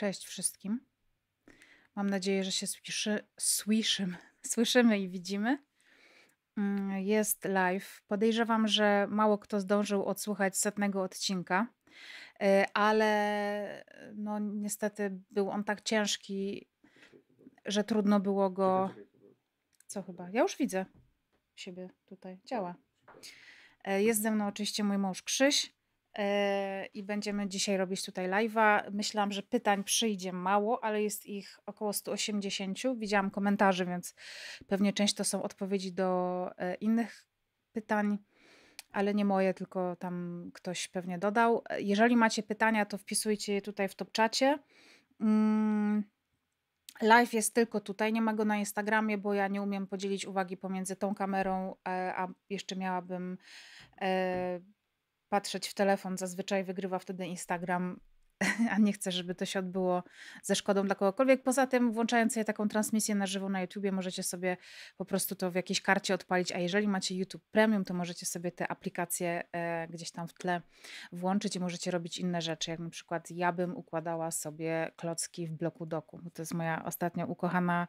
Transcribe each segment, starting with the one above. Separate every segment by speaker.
Speaker 1: Cześć wszystkim. Mam nadzieję, że się słyszy, słyszymy, słyszymy i widzimy. Mm, jest live. Podejrzewam, że mało kto zdążył odsłuchać setnego odcinka, y, ale no niestety był on tak ciężki, że trudno było go. Co chyba? Ja już widzę siebie tutaj. Działa. Y, jest ze mną oczywiście mój mąż Krzyś. E, i będziemy dzisiaj robić tutaj live'a. Myślałam, że pytań przyjdzie mało, ale jest ich około 180. Widziałam komentarze, więc pewnie część to są odpowiedzi do e, innych pytań, ale nie moje, tylko tam ktoś pewnie dodał. E, jeżeli macie pytania, to wpisujcie je tutaj w top czacie. Mm, live jest tylko tutaj, nie ma go na Instagramie, bo ja nie umiem podzielić uwagi pomiędzy tą kamerą, a jeszcze miałabym patrzeć w telefon. Zazwyczaj wygrywa wtedy Instagram, a nie chcę, żeby to się odbyło ze szkodą dla kogokolwiek. Poza tym, włączając sobie taką transmisję na żywo na YouTubie, możecie sobie po prostu to w jakiejś karcie odpalić. A jeżeli macie YouTube Premium, to możecie sobie te aplikacje e, gdzieś tam w tle włączyć i możecie robić inne rzeczy. Jak na przykład ja bym układała sobie klocki w bloku doku. To jest moja ostatnio ukochana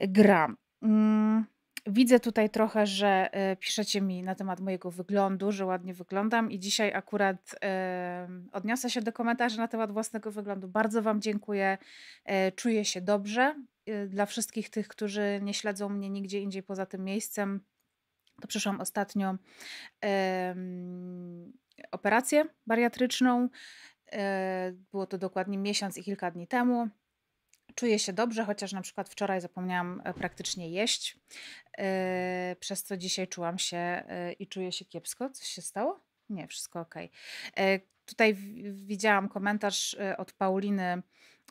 Speaker 1: gra. Mm. Widzę tutaj trochę, że e, piszecie mi na temat mojego wyglądu, że ładnie wyglądam i dzisiaj akurat odniosę się do komentarzy na temat własnego wyglądu. Bardzo Wam dziękuję. E, czuję się dobrze. E, dla wszystkich tych, którzy nie śledzą mnie nigdzie indziej poza tym miejscem, to przeszłam ostatnio operację bariatryczną. Było to dokładnie miesiąc i kilka dni temu. Czuję się dobrze, chociaż na przykład wczoraj zapomniałam e, praktycznie jeść, e, przez co dzisiaj czułam się e, i czuję się kiepsko. Coś się stało? Nie, wszystko ok. Tutaj widziałam komentarz od Pauliny,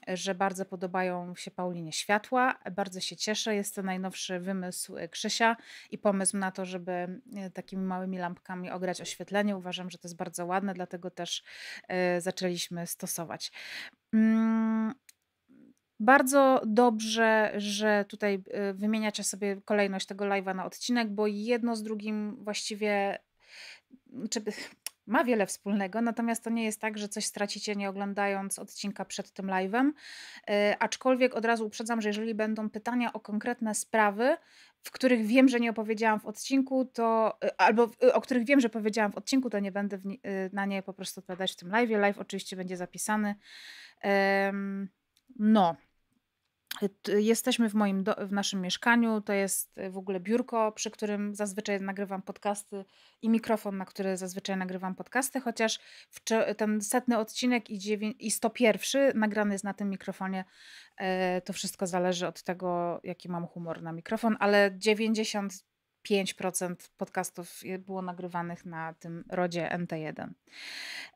Speaker 1: że bardzo podobają się Paulinie światła. Bardzo się cieszę. Jest to najnowszy wymysł Krzysia i pomysł na to, żeby takimi małymi lampkami ograć oświetlenie. Uważam, że to jest bardzo ładne, dlatego też zaczęliśmy stosować. Mm, bardzo dobrze, że tutaj y, wymieniacie sobie kolejność tego live'a na odcinek, bo jedno z drugim właściwie czy, ma wiele wspólnego, natomiast to nie jest tak, że coś stracicie nie oglądając odcinka przed tym live'em. Y, aczkolwiek od razu uprzedzam, że jeżeli będą pytania o konkretne sprawy, w których wiem, że nie opowiedziałam w odcinku, to y, albo o których wiem, że powiedziałam w odcinku, to nie będę nie, na nie po prostu odpowiadać w tym live. Live oczywiście będzie zapisany. Um, no. Jesteśmy w, moim do, w naszym mieszkaniu. To jest e, w ogóle biurko, przy którym zazwyczaj nagrywam podcasty i mikrofon, na który zazwyczaj nagrywam podcasty, chociaż w, ten setny odcinek i, dziewię- i 101 nagrany jest na tym mikrofonie. E, to wszystko zależy od tego, jaki mam humor na mikrofon, ale 90 5% podcastów y, było nagrywanych na tym rodzie NT1.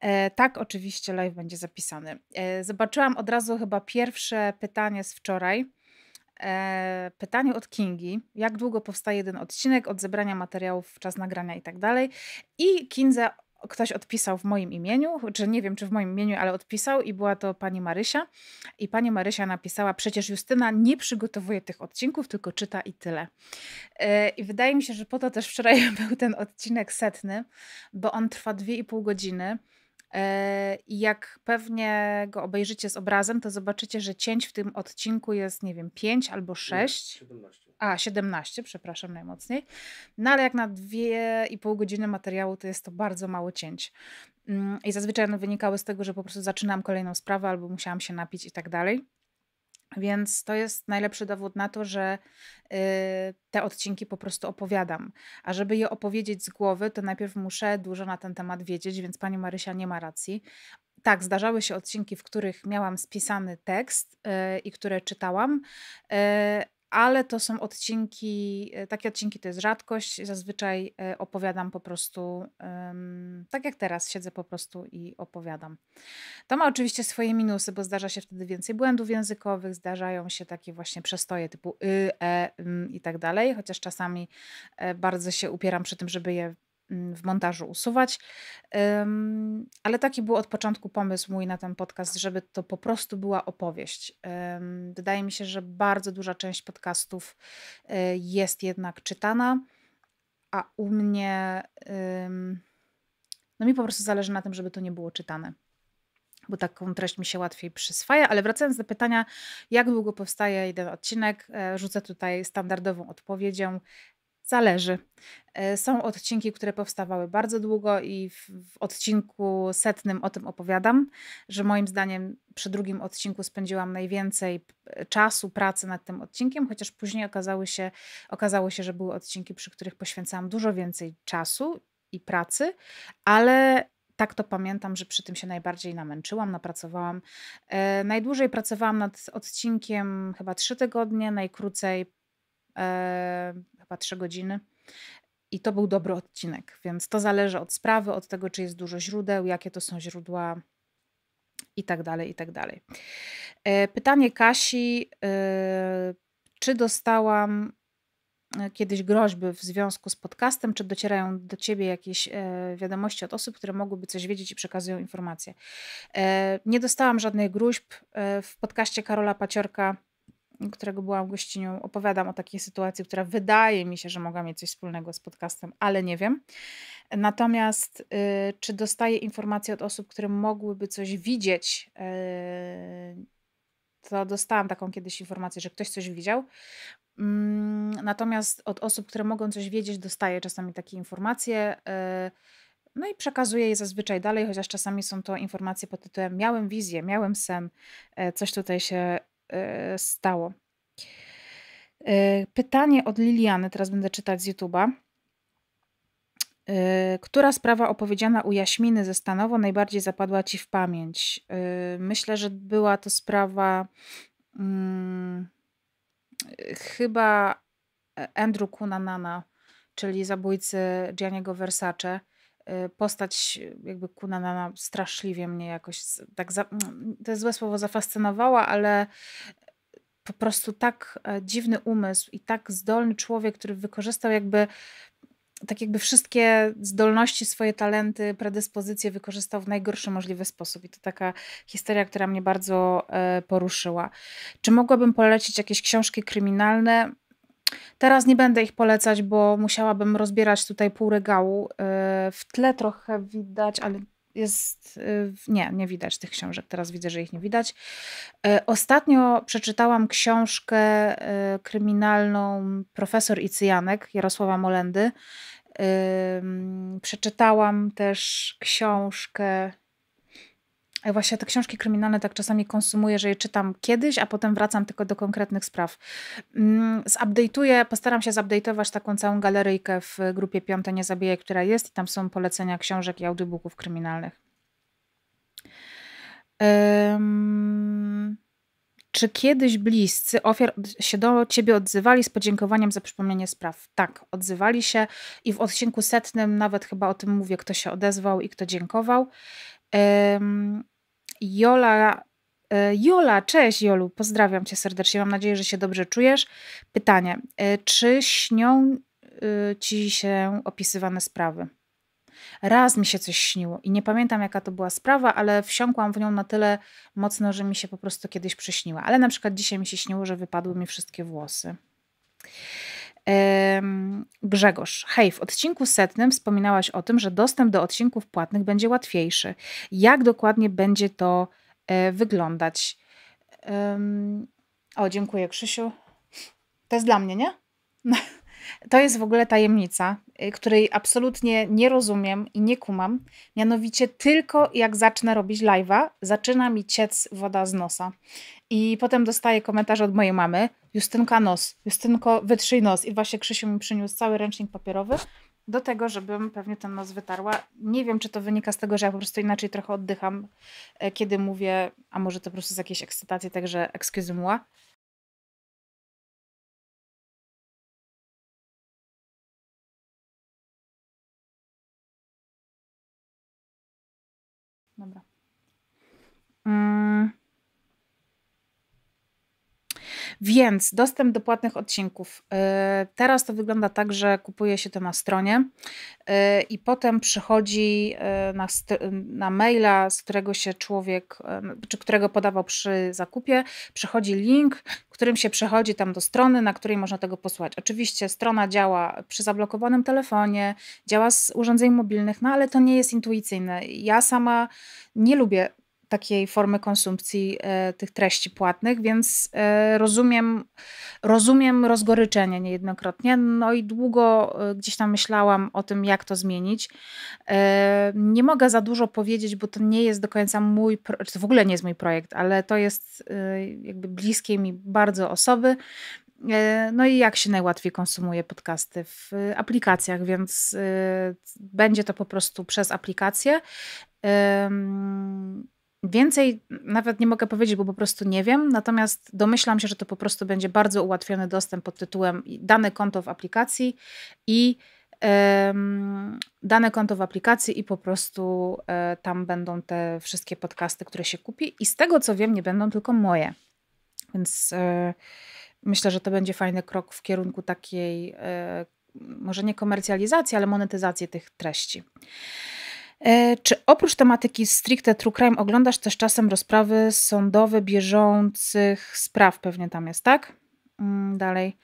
Speaker 1: E, tak, oczywiście live będzie zapisany. E, zobaczyłam od razu chyba pierwsze pytanie z wczoraj. E, pytanie od Kingi, jak długo powstaje jeden odcinek od zebrania materiałów, czas nagrania i tak dalej. I Kinza ktoś odpisał w moim imieniu, czy nie wiem, czy w moim imieniu, ale odpisał i była to pani Marysia. I pani Marysia napisała, przecież Justyna nie przygotowuje tych odcinków, tylko czyta i tyle. E, I wydaje mi się, że po to też wczoraj był ten odcinek setny, bo on trwa dwie i pół godziny. E, I jak pewnie go obejrzycie z obrazem, to zobaczycie, że cięć w tym odcinku jest, nie wiem, pięć albo sześć. 17 a 17, przepraszam najmocniej. No ale jak na 2,5 godziny materiału, to jest to bardzo mało cięć. Mm, I zazwyczaj one wynikały z tego, że po prostu zaczynam kolejną sprawę albo musiałam się napić i tak dalej. Więc to jest najlepszy dowód na to, że y, te odcinki po prostu opowiadam. A żeby je opowiedzieć z głowy, to najpierw muszę dużo na ten temat wiedzieć, więc pani Marysia nie ma racji. Tak, zdarzały się odcinki, w których miałam spisany tekst y, i które czytałam, y, ale to są odcinki, e, takie odcinki to jest rzadkość. Zazwyczaj e, opowiadam po prostu, tak jak teraz, siedzę po prostu i opowiadam. To ma oczywiście swoje minusy, bo zdarza się wtedy więcej błędów językowych, zdarzają się takie właśnie przestoje typu y, e y, i tak dalej, chociaż czasami e, bardzo się upieram przy tym, żeby je Mm, w montażu usuwać. Ale taki był od początku pomysł mój na ten podcast, żeby to po prostu była opowieść. Wydaje mi się, że bardzo duża część podcastów e, jest jednak czytana, a u mnie no mi po prostu zależy na tym, żeby to nie było czytane. Bo taką treść mi się łatwiej przyswaja, ale wracając do pytania, jak długo powstaje jeden odcinek, e, rzucę tutaj standardową odpowiedzią Zależy. E, są odcinki, które powstawały bardzo długo, i w, w, odcinku setnym o tym opowiadam, że moim zdaniem przy drugim odcinku spędziłam najwięcej czasu, pracy nad tym odcinkiem, chociaż później okazały się, okazało się, że były odcinki, przy których poświęcałam dużo więcej czasu i pracy, ale tak to pamiętam, że przy tym się najbardziej namęczyłam, napracowałam. E, najdłużej pracowałam nad odcinkiem chyba trzy tygodnie, najkrócej e, chyba 3 godziny. I to był dobry odcinek, więc to zależy od sprawy, od tego, czy jest dużo źródeł, jakie to są źródła i tak dalej, i tak dalej. E, pytanie Kasi, e, czy dostałam e, kiedyś groźby w związku z podcastem, czy docierają do ciebie jakieś wiadomości od osób, które mogłyby coś wiedzieć i przekazują informacje? Nie dostałam żadnych gruźb. W podcaście Karola Paciorka którego byłam gościnią, opowiadam o takiej sytuacji, która wydaje mi się, że mogła mieć coś wspólnego z podcastem, ale nie wiem. Natomiast y, czy dostaję informacje od osób, które mogłyby coś widzieć? Y, to dostałam taką kiedyś informację, że ktoś coś widział. Mm, natomiast od osób, które mogą coś wiedzieć, dostaję czasami takie informacje. Y, no i przekazuję je zazwyczaj dalej, chociaż czasami są to informacje pod tytułem Miałem wizję, miałem sen, e, coś tutaj się E, stało. E, pytanie od Liliany, teraz będę czytać z YouTube'a. E, która sprawa opowiedziana u Jaśminy ze Stanowo najbardziej zapadła Ci w pamięć? Myślę, że była to sprawa hmm, chyba Andrew Kunanana, czyli zabójcy Gianniego Versace. Y, postać jakby Kunanana straszliwie mnie jakoś tak, za, mm, to jest złe słowo, zafascynowała, ale e, po prostu tak e, dziwny umysł i tak zdolny człowiek, który wykorzystał jakby tak jakby wszystkie zdolności, swoje talenty, predyspozycje wykorzystał w najgorszy możliwy sposób. I to taka historia, która mnie bardzo e, poruszyła. Czy mogłabym polecić jakieś książki kryminalne? Teraz nie będę ich polecać, bo musiałabym rozbierać tutaj pół regału. Y, w tle trochę widać, ale jest. Y, nie, nie widać tych książek. Teraz widzę, że ich nie widać. Y, ostatnio przeczytałam książkę kryminalną profesor Icyjanek Jarosława Molendy. Przeczytałam też książkę ja właśnie te książki kryminalne tak czasami konsumuję, że je czytam kiedyś, a potem wracam tylko do konkretnych spraw. Mm, zupdate'uję, postaram się zupdate'ować taką całą galeryjkę w grupie Piąte Nie zabiję, która jest i tam są polecenia książek i audiobooków kryminalnych. Um, czy kiedyś bliscy ofiar się do ciebie odzywali z podziękowaniem za przypomnienie spraw? Tak, odzywali się i w odcinku setnym nawet chyba o tym mówię, kto się odezwał i kto dziękował. Jola. E, Jola, cześć Jolu, pozdrawiam cię serdecznie. Mam nadzieję, że się dobrze czujesz. Pytanie: e, czy śnią e, ci się opisywane sprawy? Raz mi się coś śniło i nie pamiętam, jaka to była sprawa, ale wsiąkłam w nią na tyle mocno, że mi się po prostu kiedyś przyśniła. Ale na przykład dzisiaj mi się śniło, że wypadły mi wszystkie włosy. Grzegorz, hej, w odcinku setnym wspominałaś o tym, że dostęp do odcinków płatnych będzie łatwiejszy. Jak dokładnie będzie to e, wyglądać? O, dziękuję Krzysiu. To jest dla mnie, nie? To jest w ogóle tajemnica, y, której absolutnie nie rozumiem i nie kumam. Mianowicie tylko jak zacznę robić live'a, zaczyna mi ciec woda z nosa. I potem dostaję komentarz od mojej mamy, Justynka nos, Justynko wytrzyj nos. I właśnie Krzysiu mi przyniósł cały ręcznik papierowy do tego, żebym pewnie ten nos wytarła. Nie wiem, czy to wynika z tego, że ja po prostu inaczej trochę oddycham, e, kiedy mówię, a może to po prostu z jakiejś ekscytacji, także excuse moi Mm. Więc dostęp do płatnych odcinków. Y, teraz to wygląda tak, że kupuje się to na stronie y, i potem przychodzi y, na, na, maila, z którego się człowiek, czy którego podawał przy zakupie, przychodzi link, którym się przechodzi tam do strony, na której można tego posłać. Oczywiście strona działa przy zablokowanym telefonie, działa z urządzeń mobilnych, no ale to nie jest intuicyjne. Ja sama nie lubię takiej formy konsumpcji e, tych treści płatnych, więc e, rozumiem, rozumiem rozgoryczenie niejednokrotnie. No i długo e, gdzieś tam myślałam o tym, jak to zmienić. E, nie mogę za dużo powiedzieć, bo to nie jest do końca mój, czy to w ogóle nie jest mój projekt, ale to jest e, jakby bliskie mi bardzo osoby. E, no i jak się najłatwiej konsumuje podcasty w aplikacjach, więc będzie to po prostu przez aplikację. Więcej nawet nie mogę powiedzieć, bo po prostu nie wiem, natomiast domyślam się, że to po prostu będzie bardzo ułatwiony dostęp pod tytułem dane konto w aplikacji i dane konto w aplikacji i po prostu e, tam będą te wszystkie podcasty, które się kupi i z tego co wiem, nie będą tylko moje. Więc e, myślę, że to będzie fajny krok w kierunku takiej e, może nie komercjalizacji, ale monetyzacji tych treści. E, czy oprócz tematyki stricte true crime oglądasz też czasem rozprawy sądowe bieżących spraw? Pewnie tam jest, tak? Mm, dalej.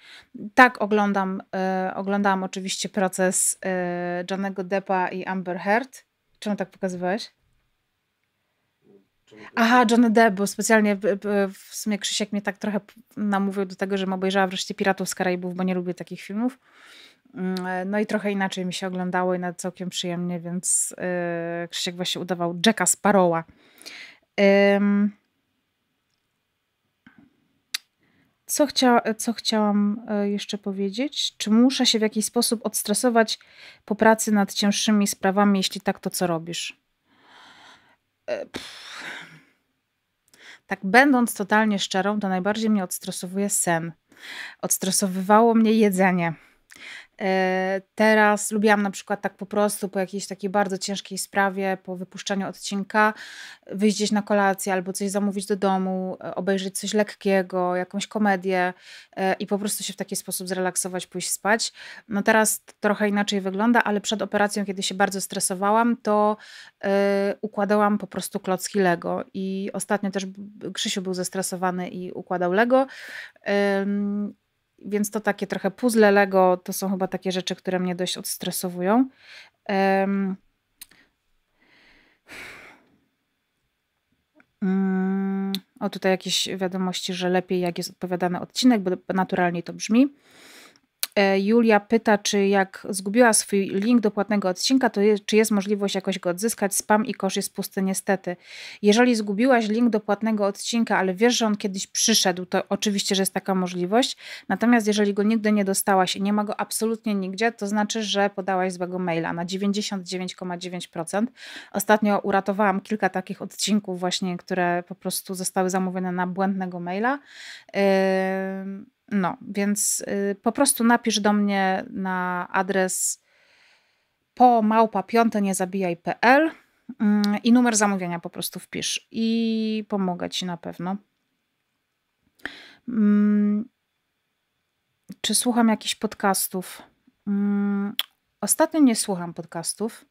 Speaker 1: Tak, oglądam. E, oglądałam oczywiście proces e, Johnego Deppa i Amber Heard. Czemu tak pokazywałeś?
Speaker 2: Tak? Aha, Johnny
Speaker 1: Depp, bo specjalnie w sumie Krzysiek mnie tak trochę namówił do tego, że obejrzała wreszcie Piratów z Karaibów, bo nie lubię takich filmów. Mm, e, no i trochę inaczej mi się oglądało i nawet całkiem przyjemnie, więc yy, Krzysiek właśnie udawał Jacka Sparrowa. Ym... Co, chcia, co chciałam e, jeszcze powiedzieć? Czy muszę się w jakiś sposób odstresować po pracy nad cięższymi sprawami? Jeśli tak, to co robisz? tak, będąc totalnie szczerą, to najbardziej mnie odstresowuje sen. Odstresowywało mnie jedzenie E, teraz lubiłam na przykład tak po prostu po jakiejś takiej bardzo ciężkiej sprawie, po wypuszczeniu odcinka, wyjść gdzieś na kolację albo coś zamówić do domu, e, obejrzeć coś lekkiego, jakąś komedię e, i po prostu się w taki sposób zrelaksować, pójść spać. No teraz trochę inaczej wygląda, ale przed operacją, kiedy się bardzo stresowałam, to yy, układałam po prostu klocki Lego i ostatnio też Krzysiu był zestresowany i układał Lego. Yy, więc to takie trochę puzzle Lego, to są chyba takie rzeczy, które mnie dość odstresowują. Um, o, tutaj jakieś wiadomości, że lepiej jak jest odpowiadany odcinek, bo naturalnie to brzmi. E, Julia pyta, czy jak zgubiła swój link do płatnego odcinka, to je, czy jest możliwość jakoś go odzyskać? Spam i kosz jest pusty niestety. Jeżeli zgubiłaś link do płatnego odcinka, ale wiesz, że on kiedyś przyszedł, to oczywiście, że jest taka możliwość. Natomiast jeżeli go nigdy nie dostałaś i nie ma go absolutnie nigdzie, to znaczy, że podałaś złego maila na 99,9%. Ostatnio uratowałam kilka takich odcinków właśnie, które po prostu zostały zamówione na błędnego maila. Yy no, więc y, po prostu napisz do mnie na adres po małpa piąte niezabijaj.pl mm, i numer zamówienia po prostu wpisz i pomogę ci na pewno. Mm. Czy słucham jakichś podcastów? Mm. Ostatnio nie słucham podcastów.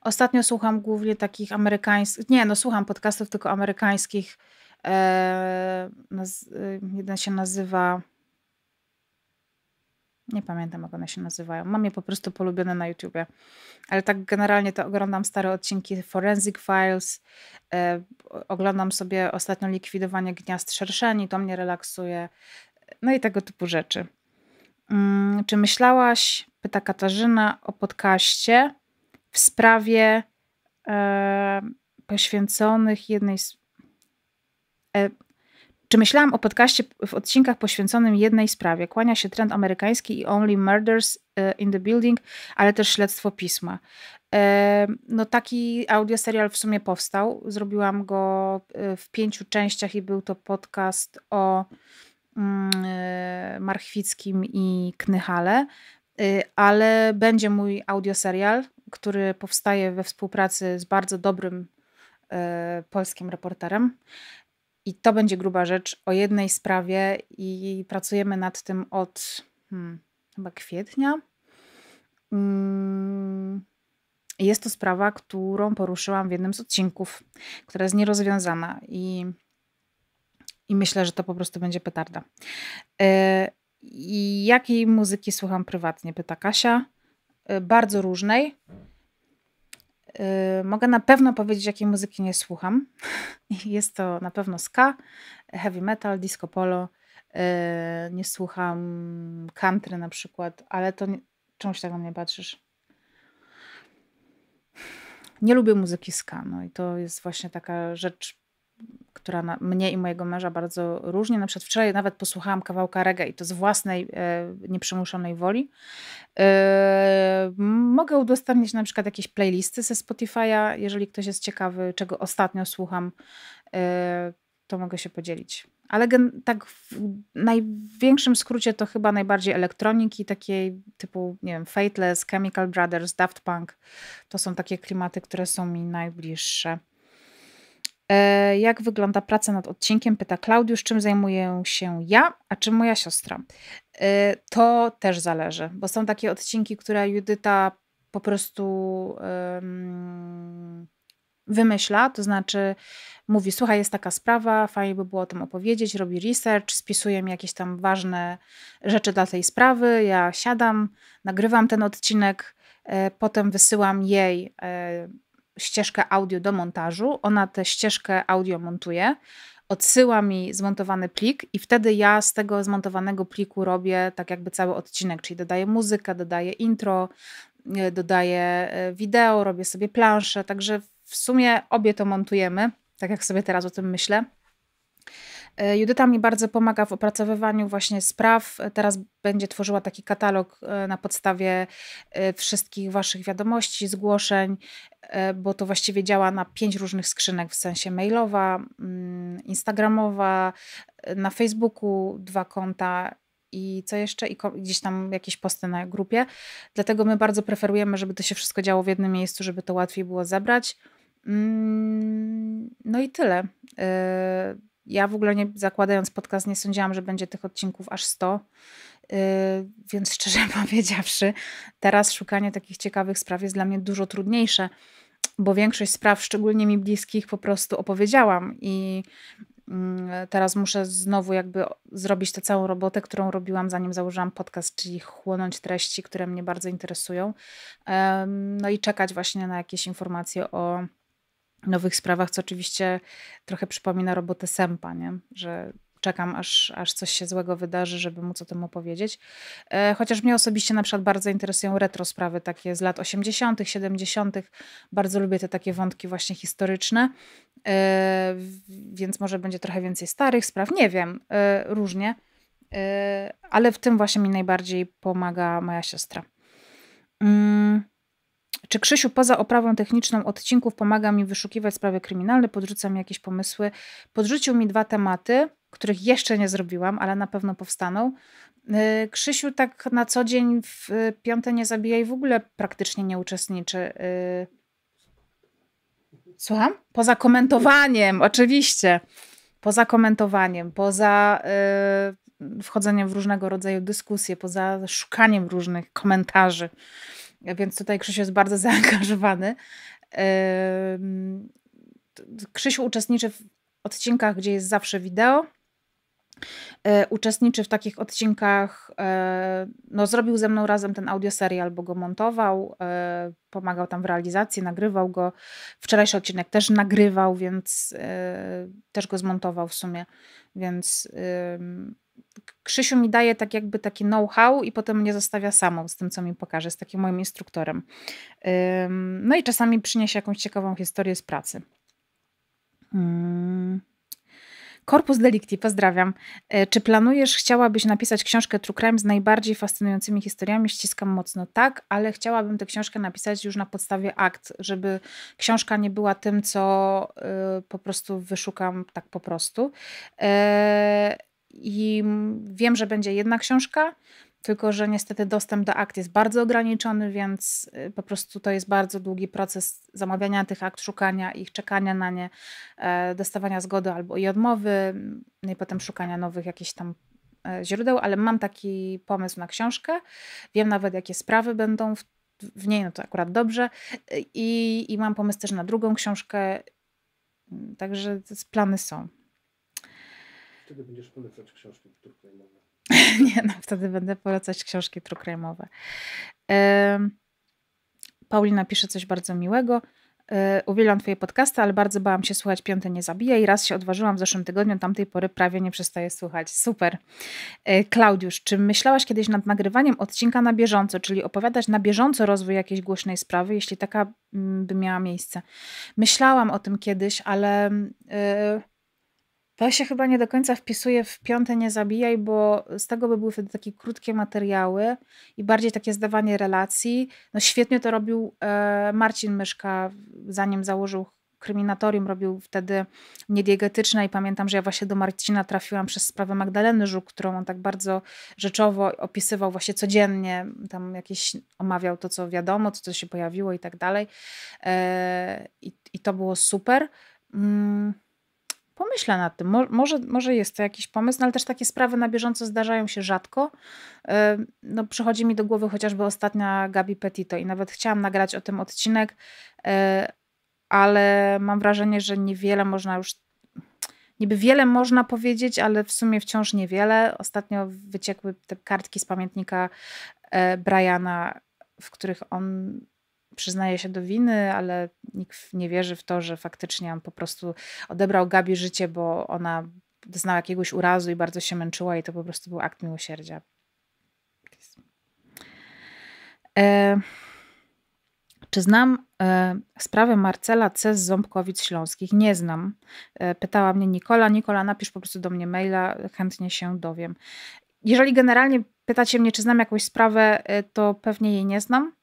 Speaker 1: Ostatnio słucham głównie takich amerykańskich. Nie, no słucham podcastów tylko amerykańskich. Eee, jeden się nazywa nie pamiętam, jak one się nazywają. Mam je po prostu polubione na YouTubie. Ale tak generalnie to oglądam stare odcinki Forensic Files. E, oglądam sobie ostatnio likwidowanie gniazd szerszeni, to mnie relaksuje. No i tego typu rzeczy. Mm, czy myślałaś, pyta Katarzyna, o podcaście w sprawie e, poświęconych jednej z e, czy myślałam o podcaście w odcinkach poświęconym jednej sprawie? Kłania się trend amerykański i Only Murders e, in the Building, ale też śledztwo pisma. E, no taki audioserial w sumie powstał. Zrobiłam go e, w pięciu częściach i był to podcast o mm, Marchwickim i Knychale, ale będzie mój audioserial, który powstaje we współpracy z bardzo dobrym polskim reporterem i to będzie gruba rzecz o jednej sprawie i pracujemy nad tym od hmm, chyba kwietnia. Hmm. Jest to sprawa, którą poruszyłam w jednym z odcinków, która jest nierozwiązana i, i myślę, że to po prostu będzie petarda. Yy, jakiej muzyki słucham prywatnie? Pyta Kasia. Yy, bardzo różnej. Y, mogę na pewno powiedzieć, jakiej muzyki nie słucham. Jest to na pewno ska, heavy metal, disco polo. Y, nie słucham country na przykład, ale to czymś tak na mnie patrzysz? Nie lubię muzyki ska, no i to jest właśnie taka rzecz która na, mnie i mojego męża bardzo różni. Na przykład wczoraj nawet posłuchałam kawałka reggae i to z własnej e, nieprzymuszonej woli. E, mogę udostępnić na przykład jakieś playlisty ze Spotify'a, jeżeli ktoś jest ciekawy, czego ostatnio słucham, e, to mogę się podzielić. Ale gen, tak w największym skrócie to chyba najbardziej elektroniki, takiej typu, nie wiem, Fateless, Chemical Brothers, Daft Punk. To są takie klimaty, które są mi najbliższe. E, jak wygląda praca nad odcinkiem? Pyta Klaudiusz, czym zajmuję się ja, a czym moja siostra? E, to też zależy, bo są takie odcinki, które Judyta po prostu um, wymyśla, to znaczy mówi: Słuchaj, jest taka sprawa, fajnie by było o tym opowiedzieć, robi research, spisuje mi jakieś tam ważne rzeczy dla tej sprawy. Ja siadam, nagrywam ten odcinek, e, potem wysyłam jej. E, ścieżkę audio do montażu, ona tę ścieżkę audio montuje, odsyła mi zmontowany plik i wtedy ja z tego zmontowanego pliku robię tak jakby cały odcinek, czyli dodaję muzykę, dodaję intro, y, dodaję y, wideo, robię sobie planszę, także w sumie obie to montujemy, tak jak sobie teraz o tym myślę. E, Judyta mi bardzo pomaga w opracowywaniu właśnie spraw. E, Teraz będzie tworzyła taki katalog e, na podstawie wszystkich Waszych wiadomości, zgłoszeń, bo to właściwie działa na pięć różnych skrzynek w sensie mailowa, mm, instagramowa, na Facebooku dwa konta i co jeszcze, i gdzieś tam jakieś posty na grupie. Dlatego my bardzo preferujemy, żeby to się wszystko działo w jednym miejscu, żeby to łatwiej było zebrać. Mm, no i tyle. Ja w ogóle nie zakładając podcast, nie sądziłam, że będzie tych odcinków aż 100. Yy, więc szczerze powiedziawszy, teraz szukanie takich ciekawych spraw jest dla mnie dużo trudniejsze, bo większość spraw, szczególnie mi bliskich, po prostu opowiedziałam i yy, teraz muszę znowu jakby zrobić tę całą robotę, którą robiłam zanim założyłam podcast, czyli chłonąć treści, które mnie bardzo interesują, yy, no i czekać właśnie na jakieś informacje o nowych sprawach, co oczywiście trochę przypomina robotę Sempa, nie? że czekam, aż, aż coś się złego wydarzy, żeby móc o tym opowiedzieć. E, chociaż mnie osobiście na przykład bardzo interesują retro sprawy takie z lat 80., 70. Bardzo lubię te takie wątki właśnie historyczne, e, więc może będzie trochę więcej starych spraw, nie wiem, e, różnie. Ale w tym właśnie mi najbardziej pomaga moja siostra. Mm. Czy Krzysiu poza oprawą techniczną odcinków pomaga mi wyszukiwać sprawy kryminalne, podrzuca mi jakieś pomysły? Podrzucił mi dwa tematy, których jeszcze nie zrobiłam, ale na pewno powstaną. Y, Krzysiu tak na co dzień w y, Piąte Nie zabija i w ogóle praktycznie nie uczestniczy. Y. Słucham? Poza komentowaniem, oczywiście. Poza komentowaniem, poza wchodzeniem w różnego rodzaju dyskusje, poza szukaniem różnych komentarzy więc tutaj Krzysiu jest bardzo zaangażowany. Krzysiu uczestniczy w odcinkach, gdzie jest zawsze wideo. E, uczestniczy w takich odcinkach, e, no zrobił ze mną razem ten audioserial, bo go montował, e, pomagał tam w realizacji, nagrywał go. Wczorajszy odcinek też nagrywał, więc też go zmontował w sumie, więc Krzysiu mi daje tak jakby taki know-how i potem mnie zostawia samą z tym, co mi pokaże, z takim moim instruktorem. No i czasami przyniesie jakąś ciekawą historię z pracy. Korpus mm. Delicti, pozdrawiam. E, czy planujesz, chciałabyś napisać książkę True Crime z najbardziej fascynującymi historiami? Ściskam mocno tak, ale chciałabym tę książkę napisać już na podstawie akt, żeby książka nie była tym, co y, po prostu wyszukam tak po prostu. E, i wiem, że będzie jedna książka, tylko że niestety dostęp do akt jest bardzo ograniczony, więc y, po prostu to jest bardzo długi proces zamawiania tych akt, szukania ich, czekania na nie, e, dostawania zgody albo i odmowy, no i potem szukania nowych jakichś tam e, źródeł, ale mam taki pomysł na książkę. Wiem nawet, jakie sprawy będą w, w niej, no to akurat dobrze. I, I mam pomysł też na drugą książkę, także plany są. Wtedy będziesz polecać książki trukrajmowe. Nie, no wtedy będę polecać książki trukrajmowe. Yy, Paulina pisze coś bardzo miłego. E, uwielbiam Twoje podcasty, ale bardzo bałam się słuchać Piąte Nie zabije i raz się odważyłam w zeszłym tygodniu, tamtej pory prawie nie przestaję słuchać. Super. E, Klaudiusz, czy myślałaś kiedyś nad nagrywaniem odcinka na bieżąco, czyli opowiadać na bieżąco rozwój jakiejś głośnej sprawy, jeśli taka mm, by miała miejsce? Myślałam o tym kiedyś, ale... Yy to się chyba nie do końca wpisuje w piąte nie zabijaj, bo z tego by były wtedy takie krótkie materiały i bardziej takie zdawanie relacji. No świetnie to robił e, Marcin Myszka, zanim założył kryminatorium, robił wtedy niediegetyczne i pamiętam, że ja właśnie do Marcina trafiłam przez sprawę Magdaleny Żuk, którą on tak bardzo rzeczowo opisywał właśnie codziennie, tam jakieś omawiał to, co wiadomo, to, co się pojawiło i tak dalej. E, i, I to było super. Mm pomyślę nad tym. Mo może, może jest to jakiś pomysł, no ale też takie sprawy na bieżąco zdarzają się rzadko. Yy, no, przychodzi mi do głowy chociażby ostatnia Gabi Petito i nawet chciałam nagrać o tym odcinek, yy, ale mam wrażenie, że niewiele można już niby wiele można powiedzieć, ale w sumie wciąż niewiele. Ostatnio wyciekły te kartki z pamiętnika e, Briana, w których on przyznaje się do winy, ale nikt nie wierzy w to, że faktycznie on po prostu odebrał Gabi życie, bo ona doznała jakiegoś urazu i bardzo się męczyła i to po prostu był akt miłosierdzia. E, czy znam e, sprawę Marcela C. z Ząbkowic Śląskich? Nie znam. E, pytała mnie Nikola. Nikola, napisz po prostu do mnie maila, chętnie się dowiem. Jeżeli generalnie pytacie mnie, czy znam jakąś sprawę, e, to pewnie jej nie znam.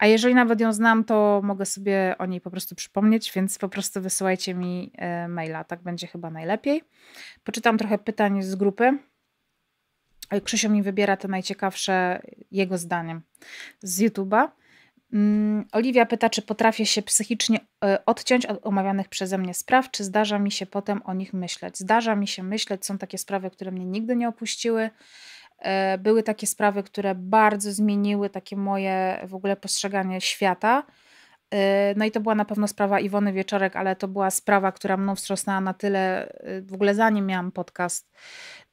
Speaker 1: A jeżeli nawet ją znam, to mogę sobie o niej po prostu przypomnieć, więc po prostu wysyłajcie mi e, maila. Tak będzie chyba najlepiej. Poczytam trochę pytań z grupy. Krzysio mi wybiera te najciekawsze jego zdaniem z YouTube'a. Mm, Oliwia pyta, czy potrafię się psychicznie e, odciąć od omawianych przeze mnie spraw, czy zdarza mi się potem o nich myśleć. Zdarza mi się myśleć, są takie sprawy, które mnie nigdy nie opuściły. E, były takie sprawy, które bardzo zmieniły takie moje w ogóle postrzeganie świata. E, no i to była na pewno sprawa Iwony Wieczorek, ale to była sprawa, która mną wstrząsnęła na tyle, e, w ogóle zanim miałam podcast,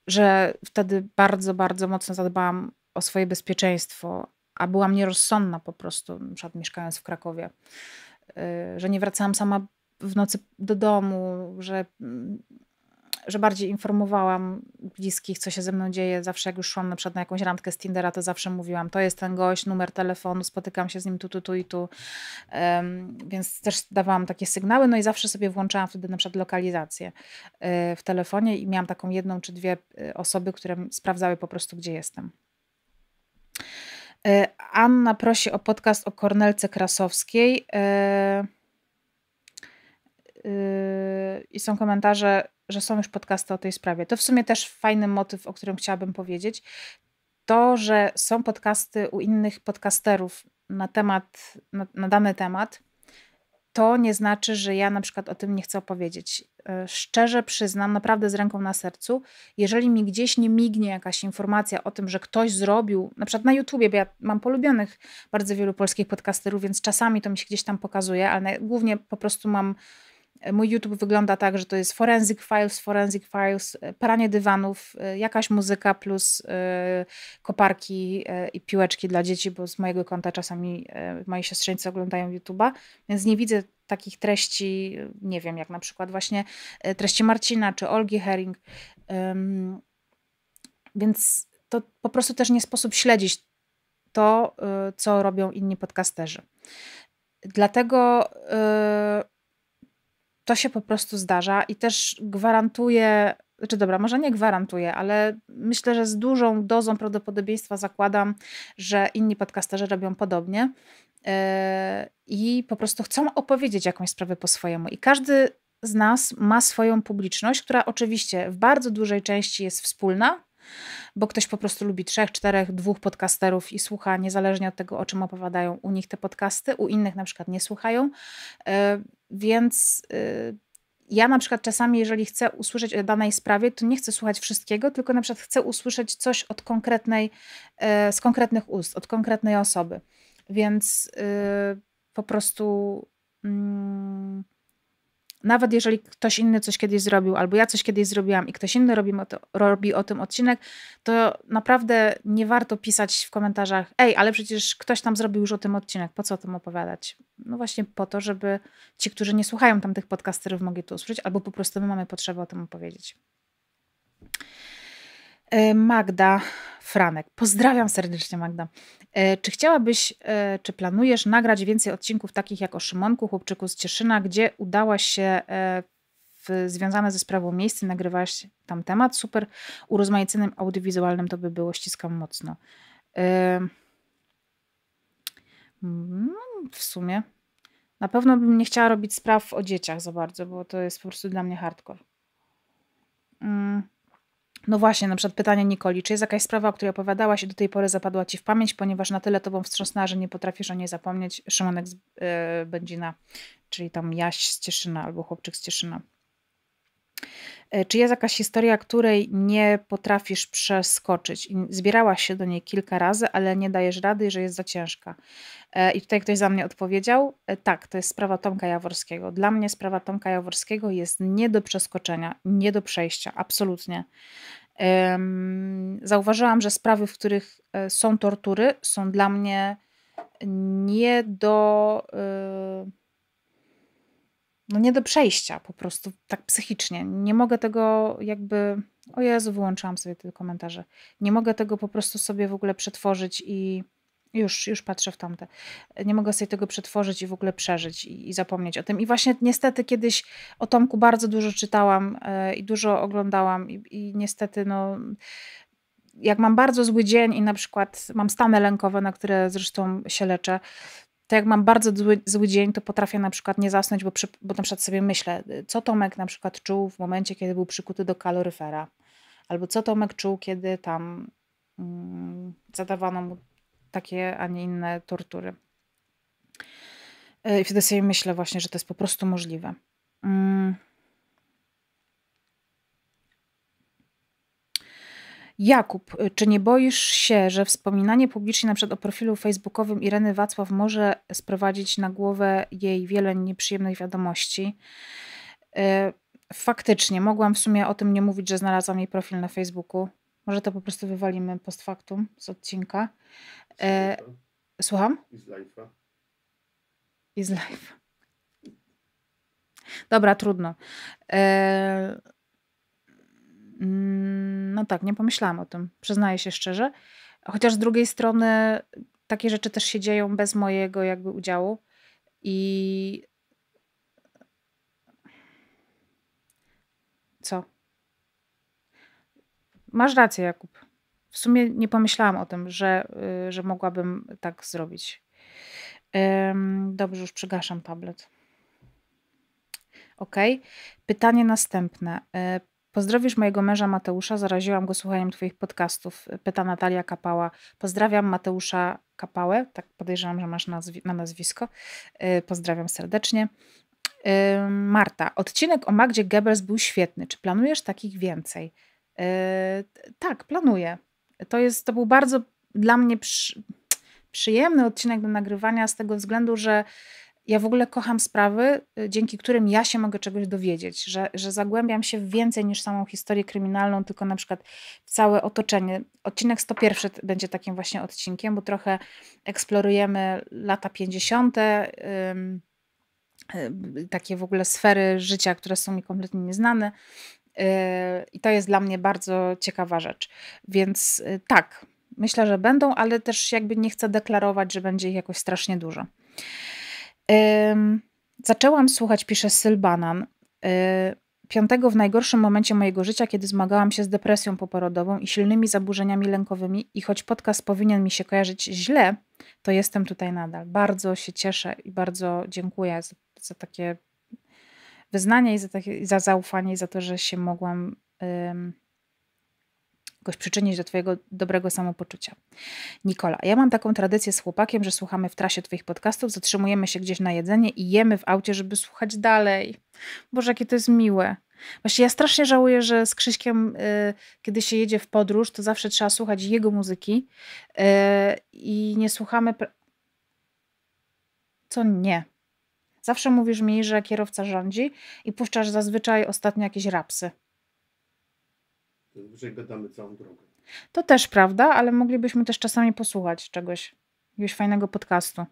Speaker 1: że wtedy bardzo, bardzo mocno zadbałam o swoje bezpieczeństwo, a byłam nierozsądna po prostu, na przykład mieszkając w Krakowie, że nie wracałam sama w nocy do domu, że mm, że bardziej informowałam bliskich, co się ze mną dzieje. Zawsze jak już szłam na przykład na jakąś randkę z Tindera, to zawsze mówiłam, to jest ten gość, numer telefonu, spotykam się z nim tu, tu, tu i tu. Um, więc też dawałam takie sygnały, no i zawsze sobie włączałam wtedy na przykład lokalizację e, w telefonie i miałam taką jedną czy dwie e, osoby, które sprawdzały po prostu, gdzie jestem. E, Anna prosi o podcast o Kornelce Krasowskiej. I są komentarze, że są już podcasty o tej sprawie. To w sumie też fajny motyw, o którym chciałabym powiedzieć. To, że są podcasty u innych podcasterów na temat, na, na dany temat, to nie znaczy, że ja na przykład o tym nie chcę opowiedzieć. E, szczerze przyznam, naprawdę z ręką na sercu, jeżeli mi gdzieś nie mignie jakaś informacja o tym, że ktoś zrobił, na przykład na YouTubie, bo ja mam polubionych bardzo wielu polskich podcasterów, więc czasami to mi się gdzieś tam pokazuje, ale głównie po prostu mam Mój YouTube wygląda tak, że to jest Forensic Files, Forensic Files, e, pranie dywanów, e, jakaś muzyka plus e, koparki i piłeczki dla dzieci, bo z mojego konta czasami moi siostrzeńcy oglądają YouTube'a, więc nie widzę takich treści, nie wiem, jak na przykład właśnie treści Marcina czy Olgi Herring. Więc to po prostu też nie sposób śledzić to, co robią inni podcasterzy. Dlatego to się po prostu zdarza i też gwarantuje, czy znaczy dobra, może nie gwarantuje, ale myślę, że z dużą dozą prawdopodobieństwa zakładam, że inni podcasterzy robią podobnie yy, i po prostu chcą opowiedzieć jakąś sprawę po swojemu. I każdy z nas ma swoją publiczność, która oczywiście w bardzo dużej części jest wspólna, bo ktoś po prostu lubi trzech, czterech, dwóch podcasterów i słucha niezależnie od tego, o czym opowiadają u nich te podcasty, u innych na przykład nie słuchają. E, więc e, ja na przykład czasami, jeżeli chcę usłyszeć o danej sprawie, to nie chcę słuchać wszystkiego, tylko na przykład chcę usłyszeć coś od konkretnej, e, z konkretnych ust, od konkretnej osoby. Więc po prostu. Mm, nawet jeżeli ktoś inny coś kiedyś zrobił, albo ja coś kiedyś zrobiłam i ktoś inny robi o, to, robi o tym odcinek, to naprawdę nie warto pisać w komentarzach, ej, ale przecież ktoś tam zrobił już o tym odcinek, po co o tym opowiadać? No właśnie po to, żeby ci, którzy nie słuchają tam tych podcasterów, mogli to usłyszeć, albo po prostu my mamy potrzebę o tym opowiedzieć. E, Magda Franek. Pozdrawiam serdecznie, Magda. E, czy chciałabyś, e, czy planujesz nagrać więcej odcinków takich jak o Szymonku, chłopczyku z Cieszyna, gdzie udałaś się w związane ze sprawą miejsce, nagrywałaś tam temat? Super urozmaiconym audiowizualnym to by było, ściskam mocno. Mm, w sumie. Na pewno bym nie chciała robić spraw o dzieciach za bardzo, bo to jest po prostu dla mnie hardcore. Mm. No właśnie, na przykład pytanie Nikoli, czy jest jakaś sprawa, o której opowiadałaś i do tej pory zapadła ci w pamięć, ponieważ na tyle tobą wstrząsnęła, że nie potrafisz o niej zapomnieć. Szymonek z yy, Będzina, czyli tam Jaś z Cieszyna albo chłopczyk z Cieszyna. E, czy jest jakaś historia, której nie potrafisz przeskoczyć? Zbierałaś się do niej kilka razy, ale nie dajesz rady, że jest za ciężka. E, I tutaj ktoś za mnie odpowiedział: Tak, to jest sprawa Tomka Jaworskiego. Dla mnie sprawa Tomka Jaworskiego jest nie do przeskoczenia, nie do przejścia, absolutnie zauważyłam, że sprawy, w których e, są tortury, są dla mnie nie do. E, no nie do przejścia po prostu, tak psychicznie. Nie mogę tego jakby. O Jezu, wyłączyłam sobie te komentarze. Nie mogę tego po prostu sobie w ogóle przetworzyć i już, już patrzę w tamte. Nie mogę sobie tego przetworzyć i w ogóle przeżyć i, i zapomnieć o tym. I właśnie niestety kiedyś o Tomku bardzo dużo czytałam e, i dużo oglądałam i, i niestety no jak mam bardzo zły dzień i na przykład mam stany lękowe, na które zresztą się leczę, to jak mam bardzo zły, zły dzień, to potrafię na przykład nie zasnąć, bo, przy, bo na przykład sobie myślę, co Tomek na przykład czuł w momencie, kiedy był przykuty do kaloryfera, albo co Tomek czuł, kiedy tam mm, zadawano mu takie, a nie inne tortury. E, I wtedy sobie myślę właśnie, że to jest po prostu możliwe. Mm. Jakub, czy nie boisz się, że wspominanie publicznie na przykład o profilu facebookowym Ireny Wacław może sprowadzić na głowę jej wiele nieprzyjemnych wiadomości? E, faktycznie, mogłam w sumie o tym nie mówić, że znalazłam jej profil na Facebooku. Może to po prostu wywalimy post factum z odcinka. E, słucham? Is life. Is life. Dobra, trudno. E, mm, no tak, nie pomyślałam o tym, przyznaję się szczerze. Chociaż z drugiej strony takie rzeczy też się dzieją bez mojego jakby udziału i co? Masz rację, Jakub w sumie nie pomyślałam o tym, że, y, że mogłabym tak zrobić. Dobrze, już przygaszam tablet. Ok. Pytanie następne. E, pozdrowisz mojego męża Mateusza, zaraziłam go słuchaniem Twoich podcastów. Pyta Natalia Kapała. Pozdrawiam Mateusza Kapałę, tak podejrzewam, że masz nazwi na nazwisko. E, pozdrawiam serdecznie. E, Marta, odcinek o Magdzie Goebbels był świetny. Czy planujesz takich więcej? Tak, planuję to jest, to był bardzo dla mnie przy, przyjemny odcinek do nagrywania z tego względu, że ja w ogóle kocham sprawy, y, dzięki którym ja się mogę czegoś dowiedzieć, że, że zagłębiam się w więcej niż samą historię kryminalną, tylko na przykład w całe otoczenie. Odcinek 101 będzie takim właśnie odcinkiem, bo trochę eksplorujemy lata 50., y, takie w ogóle sfery życia, które są mi kompletnie nieznane. Y, I to jest dla mnie bardzo ciekawa rzecz. Więc y, tak, myślę, że będą, ale też jakby nie chcę deklarować, że będzie ich jakoś strasznie dużo. Zaczęłam słuchać, pisze Sylbanan, y, piątego w najgorszym momencie mojego życia, kiedy zmagałam się z depresją poporodową i silnymi zaburzeniami lękowymi i choć podcast powinien mi się kojarzyć źle, to jestem tutaj nadal. Bardzo się cieszę i bardzo dziękuję za, za takie wyznania i za, takie, za zaufanie, i za to, że się mogłam um, jakoś przyczynić do Twojego dobrego samopoczucia. Nikola, ja mam taką tradycję z chłopakiem, że słuchamy w trasie Twoich podcastów, zatrzymujemy się gdzieś na jedzenie i jemy w aucie, żeby słuchać dalej. Boże, jakie to jest miłe. Właśnie ja strasznie żałuję, że z Krzyśkiem, y, kiedy się jedzie w podróż, to zawsze trzeba słuchać jego muzyki y, i nie słuchamy. Co nie? Zawsze mówisz mi, że kierowca rządzi i puszczasz zazwyczaj ostatnio jakieś rapsy. Zazwyczaj gadamy całą drogę. To też prawda, ale moglibyśmy też czasami posłuchać czegoś, jakiegoś fajnego podcastu.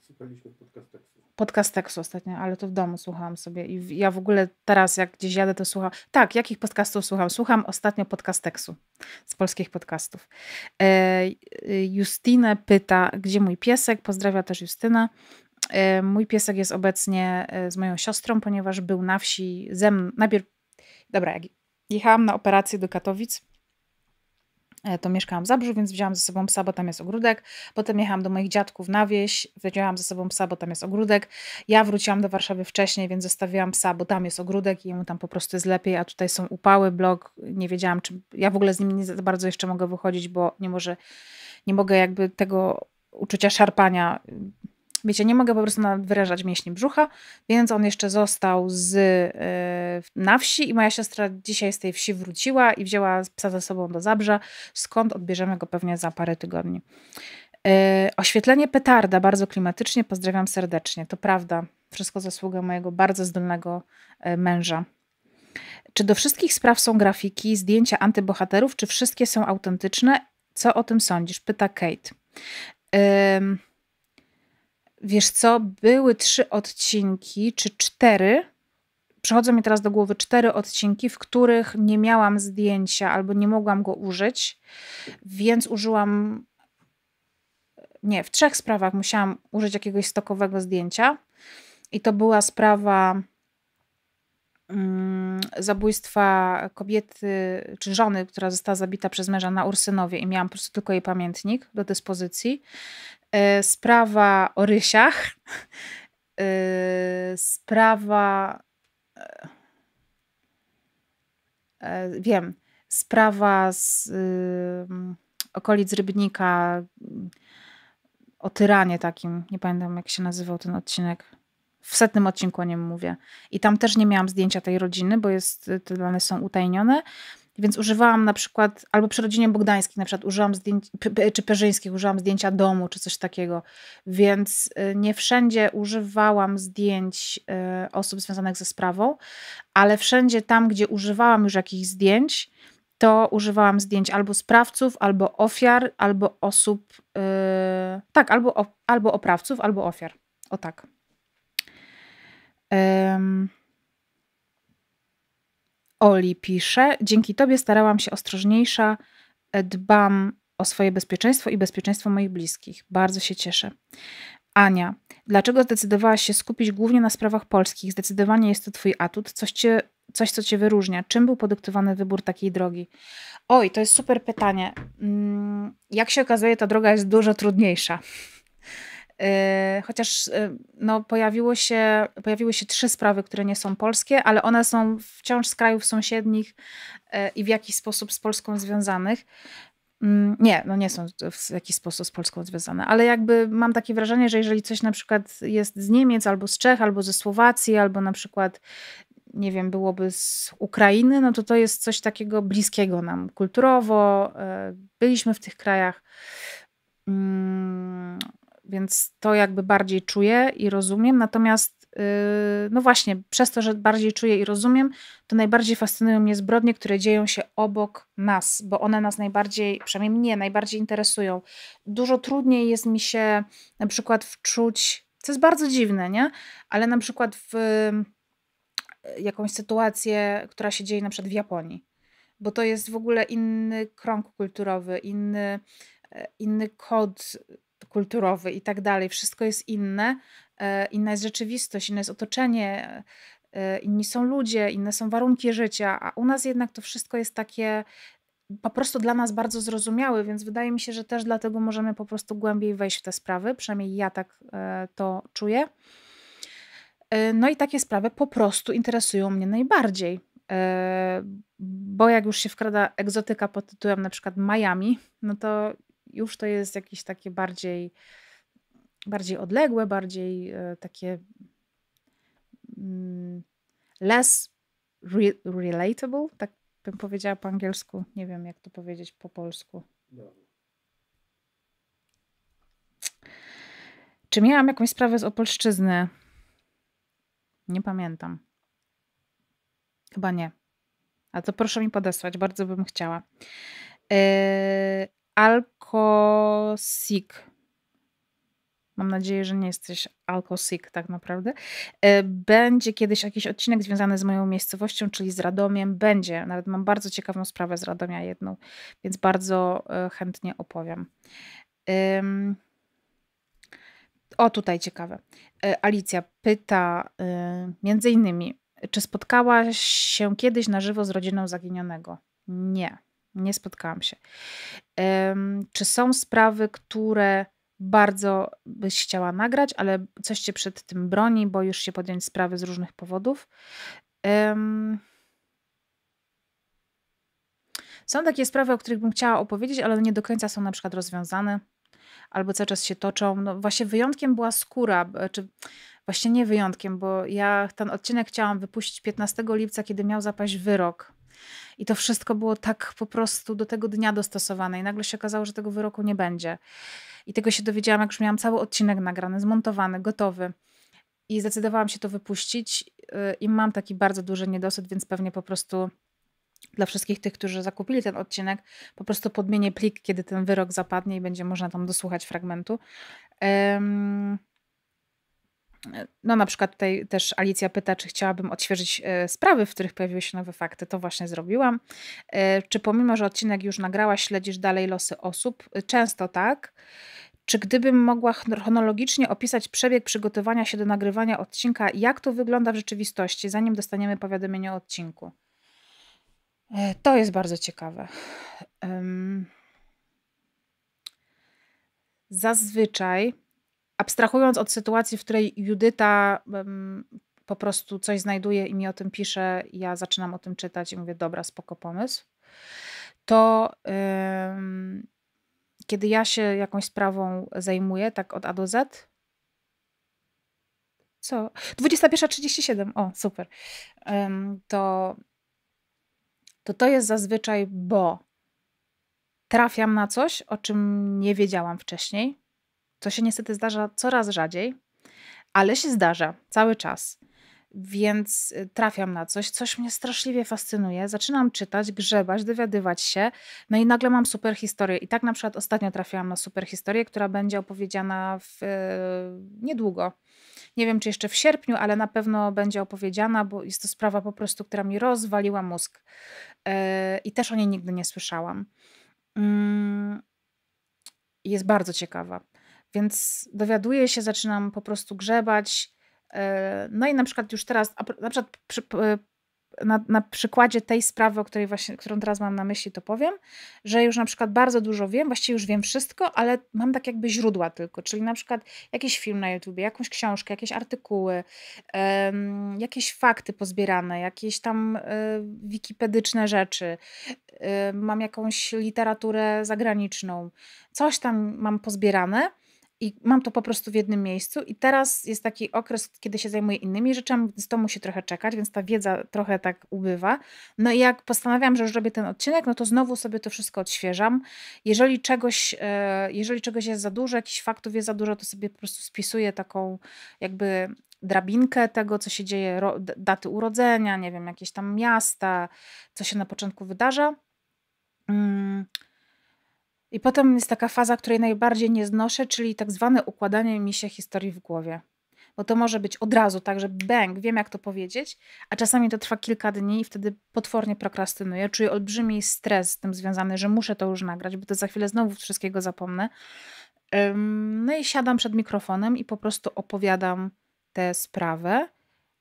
Speaker 1: Słuchaliśmy podcast tekstu. Podcast tekstu ostatnio, ale to w domu słuchałam sobie i ja w ogóle teraz jak gdzieś jadę to słucham. Tak, jakich podcastów słucham? Słucham ostatnio podcast tekstu z polskich podcastów. E, e Justinę pyta, gdzie mój piesek? Pozdrawia też Justynę. Mój piesek jest obecnie e, z moją siostrą, ponieważ był na wsi ze mną. Najpierw, dobra, jak jechałam na operację do Katowic, e, to mieszkałam w Zabrzu, więc wzięłam ze sobą psa, bo tam jest ogródek. Potem jechałam do moich dziadków na wieś, wzięłam ze sobą psa, bo tam jest ogródek. Ja wróciłam do Warszawy wcześniej, więc zostawiłam psa, bo tam jest ogródek i jemu tam po prostu jest lepiej, a tutaj są upały, blok. Nie wiedziałam, czy ja w ogóle z nim nie za bardzo jeszcze mogę wychodzić, bo nie może, nie mogę jakby tego uczucia szarpania wiecie, nie mogę po prostu wyrażać mięśni brzucha, więc on jeszcze został z, y, na wsi i moja siostra dzisiaj z tej wsi wróciła i wzięła psa ze sobą do Zabrza, skąd odbierzemy go pewnie za parę tygodni. Y, oświetlenie petarda bardzo klimatycznie, pozdrawiam serdecznie. To prawda, wszystko zasługa mojego bardzo zdolnego y, męża. Czy do wszystkich spraw są grafiki, zdjęcia antybohaterów, czy wszystkie są autentyczne? Co o tym sądzisz? Pyta Kate. Wiesz co, były trzy odcinki, czy cztery. Przychodzą mi teraz do głowy cztery odcinki, w których nie miałam zdjęcia albo nie mogłam go użyć, więc użyłam. Nie, w trzech sprawach musiałam użyć jakiegoś stokowego zdjęcia. I to była sprawa mm, zabójstwa kobiety czy żony, która została zabita przez męża na Ursynowie i miałam po prostu tylko jej pamiętnik do dyspozycji. E, sprawa o Rysiach, e, sprawa. E, wiem, sprawa z okolic Rybnika o tyranie takim. Nie pamiętam, jak się nazywał ten odcinek. W setnym odcinku o nim mówię. I tam też nie miałam zdjęcia tej rodziny, bo jest, y, te dane są utajnione. Więc używałam na przykład, albo przy rodzinie Bogdańskich na przykład użyłam zdjęć, czy Perzyńskich użyłam zdjęcia domu, czy coś takiego. Więc y, nie wszędzie używałam zdjęć y, osób związanych ze sprawą, ale wszędzie tam, gdzie używałam już jakichś zdjęć, to używałam zdjęć albo sprawców, albo ofiar, albo osób, yy, tak, albo, albo oprawców, albo ofiar. O tak. Um. Oli pisze: Dzięki Tobie starałam się ostrożniejsza, dbam o swoje bezpieczeństwo i bezpieczeństwo moich bliskich. Bardzo się cieszę. Ania, dlaczego zdecydowałaś się skupić głównie na sprawach polskich? Zdecydowanie jest to Twój atut, coś, cię, coś co Cię wyróżnia. Czym był podyktowany wybór takiej drogi? Oj, to jest super pytanie. Mm, jak się okazuje, ta droga jest dużo trudniejsza. Y, chociaż y, no, pojawiło się, pojawiły się trzy sprawy, które nie są polskie, ale one są wciąż z krajów sąsiednich y, i w jakiś sposób z Polską związanych. Mm, nie, no nie są w jakiś sposób z Polską związane, ale jakby mam takie wrażenie, że jeżeli coś na przykład jest z Niemiec, albo z Czech, albo ze Słowacji, albo na przykład, nie wiem, byłoby z Ukrainy, no to to jest coś takiego bliskiego nam kulturowo. Byliśmy w tych krajach. Mm, więc to jakby bardziej czuję i rozumiem. Natomiast, y, no właśnie, przez to, że bardziej czuję i rozumiem, to najbardziej fascynują mnie zbrodnie, które dzieją się obok nas, bo one nas najbardziej, przynajmniej mnie, najbardziej interesują. Dużo trudniej jest mi się na przykład wczuć, co jest bardzo dziwne, nie? Ale na przykład w y, jakąś sytuację, która się dzieje na przykład w Japonii. Bo to jest w ogóle inny krąg kulturowy, inny, e, inny kod kulturowy i tak dalej. Wszystko jest inne. E, inna jest rzeczywistość, inne jest otoczenie, e, inni są ludzie, inne są warunki życia, a u nas jednak to wszystko jest takie po prostu dla nas bardzo zrozumiałe, więc wydaje mi się, że też dlatego możemy po prostu głębiej wejść w te sprawy, przynajmniej ja tak e, to czuję. No i takie sprawy po prostu interesują mnie najbardziej, bo jak już się wkrada egzotyka pod tytułem na przykład Miami, no to już to jest jakieś takie bardziej, bardziej odległe, bardziej e, takie mm, less re relatable, tak bym powiedziała po angielsku. Nie wiem, jak to powiedzieć po polsku. Czy miałam jakąś sprawę z Opolszczyzny? Nie pamiętam. Chyba nie. A to proszę mi podesłać, bardzo bym chciała. Yy, Alkoholik. Mam nadzieję, że nie jesteś alkoholik, tak naprawdę. E, będzie kiedyś jakiś odcinek związany z moją miejscowością, czyli z Radomiem. Będzie. Nawet mam bardzo ciekawą sprawę z Radomia jedną, więc bardzo e, chętnie opowiem. Um. O, tutaj ciekawe. E, Alicja pyta między innymi, czy spotkałaś się kiedyś na żywo z rodziną zaginionego? Nie. Nie spotkałam się. Czy są sprawy, które bardzo byś chciała nagrać, ale coś cię przed tym broni, bo już się podjąć sprawy z różnych powodów? Są takie sprawy, o których bym chciała opowiedzieć, ale nie do końca są na przykład rozwiązane albo cały czas się toczą. No właśnie wyjątkiem była skóra, czy właśnie nie wyjątkiem, bo ja ten odcinek chciałam wypuścić 15 lipca, kiedy miał zapaść wyrok i to wszystko było tak po prostu do tego dnia dostosowane. I nagle się okazało, że tego wyroku nie będzie. I tego się dowiedziałam, jak już miałam cały odcinek nagrany, zmontowany, gotowy. I zdecydowałam się to wypuścić. Y, I mam taki bardzo duży niedosyt, więc pewnie po prostu dla wszystkich tych, którzy zakupili ten odcinek, po prostu podmienię plik, kiedy ten wyrok zapadnie i będzie można tam dosłuchać fragmentu. Um, no na przykład tutaj też Alicja pyta, czy chciałabym odświeżyć e, sprawy, w których pojawiły się nowe fakty. To właśnie zrobiłam. E, czy pomimo, że odcinek już nagrała, śledzisz dalej losy osób? E, często tak. Czy gdybym mogła chronologicznie opisać przebieg przygotowania się do nagrywania odcinka, jak to wygląda w rzeczywistości, zanim dostaniemy powiadomienie o odcinku? To jest bardzo ciekawe. Zazwyczaj abstrahując od sytuacji, w której Judyta um, po prostu coś znajduje i mi o tym pisze, ja zaczynam o tym czytać i mówię, dobra, spoko pomysł, to um, kiedy ja się jakąś sprawą zajmuję, tak od A do Z, co? 21.37, o, super. Um, to, to to jest zazwyczaj, bo trafiam na coś, o czym nie wiedziałam wcześniej, to się niestety zdarza coraz rzadziej, ale się zdarza cały czas. Więc y, trafiam na coś, coś mnie straszliwie fascynuje. Zaczynam czytać, grzebać, dowiadywać się, no i nagle mam super historię. I tak na przykład ostatnio trafiłam na super historię, która będzie opowiedziana w, e, niedługo. Nie wiem, czy jeszcze w sierpniu, ale na pewno będzie opowiedziana, bo jest to sprawa po prostu, która mi rozwaliła mózg. Yy, I też o niej nigdy nie słyszałam. Yy, jest bardzo ciekawa. Więc dowiaduję się, zaczynam po prostu grzebać. E, no i na przykład już teraz, na przykład przy, e, na, na, przykładzie tej sprawy, o której właśnie, którą teraz mam na myśli, to powiem, że już na przykład bardzo dużo wiem, właściwie już wiem wszystko, ale mam tak jakby źródła tylko, czyli na przykład jakiś film na YouTubie, jakąś książkę, jakieś artykuły, um, jakieś fakty pozbierane, jakieś tam e, wikipedyczne rzeczy, mam jakąś literaturę zagraniczną, coś tam mam pozbierane i mam to po prostu w jednym miejscu. I teraz jest taki okres, kiedy się zajmuję innymi rzeczami, więc to musi trochę czekać, więc ta wiedza trochę tak ubywa. No i jak postanawiam, że już robię ten odcinek, no to znowu sobie to wszystko odświeżam. Jeżeli czegoś, e, jeżeli czegoś jest za dużo, jakichś faktów jest za dużo, to sobie po prostu spisuję taką jakby drabinkę tego, co się dzieje, daty urodzenia, nie wiem, jakieś tam miasta, co się na początku wydarza. Mm, i potem jest taka faza, której najbardziej nie znoszę, czyli tak zwane układanie mi się historii w głowie. Bo to może być od razu, tak, że wiem jak to powiedzieć, a czasami to trwa kilka dni i wtedy potwornie prokrastynuję. Czuję olbrzymi stres z tym związany, że muszę to już nagrać, bo to za chwilę znowu wszystkiego zapomnę. No i siadam przed mikrofonem i po prostu opowiadam tę sprawę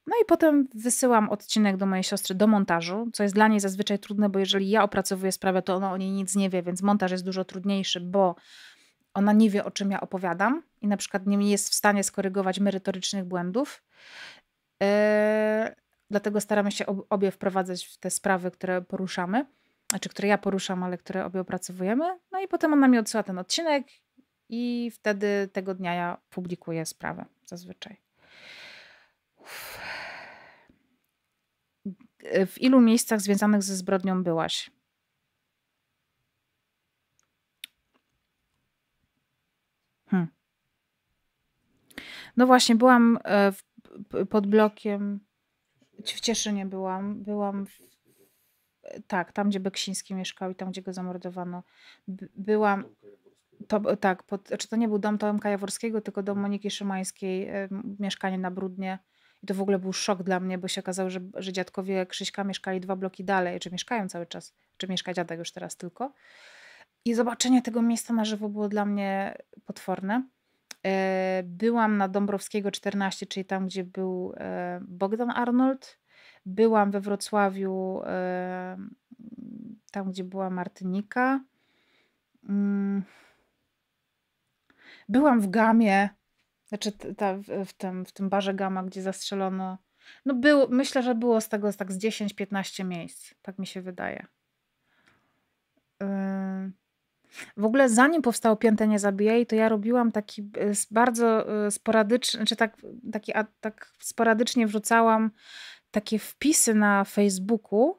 Speaker 1: no i potem wysyłam odcinek do mojej siostry do montażu, co jest dla niej zazwyczaj trudne, bo jeżeli ja opracowuję sprawę, to ona o niej nic nie wie, więc montaż jest dużo trudniejszy, bo ona nie wie, o czym ja opowiadam i na przykład nie jest w stanie skorygować merytorycznych błędów. Yy, dlatego staramy się obie wprowadzać w te sprawy, które poruszamy, znaczy które ja poruszam, ale które obie opracowujemy. No i potem ona mi odsyła ten odcinek i wtedy tego dnia ja publikuję sprawę zazwyczaj. Y, w ilu miejscach związanych ze zbrodnią byłaś? Hmm. No właśnie, byłam e, w, pod blokiem, w Cieszynie byłam, byłam w, tak, tam gdzie Beksiński mieszkał i tam gdzie go zamordowano. Byłam, to, tak, pod, czy znaczy to nie był dom Tomka Jaworskiego, tylko dom Moniki Szymańskiej, e, mieszkanie na Brudnie i to w ogóle był szok dla mnie, bo się okazało, że, że dziadkowie Krzyśka mieszkali dwa bloki dalej, czy mieszkają cały czas, czy mieszka dziadek już teraz tylko. I zobaczenie tego miejsca na żywo było dla mnie potworne. E, byłam na Dąbrowskiego 14, czyli tam, gdzie był e, Bogdan Arnold. Byłam we Wrocławiu, e, tam, gdzie była Martynika. Mm. Byłam w Gamie. Znaczy ta, w, tym, w tym barze Gama, gdzie zastrzelono, no było, myślę, że było z tego tak z 10-15 miejsc, tak mi się wydaje. Yy, w ogóle zanim powstało piąte nie zabijaj, to ja robiłam taki e, bardzo e, sporadyczny, czy znaczy tak, taki, a, tak sporadycznie wrzucałam takie wpisy na Facebooku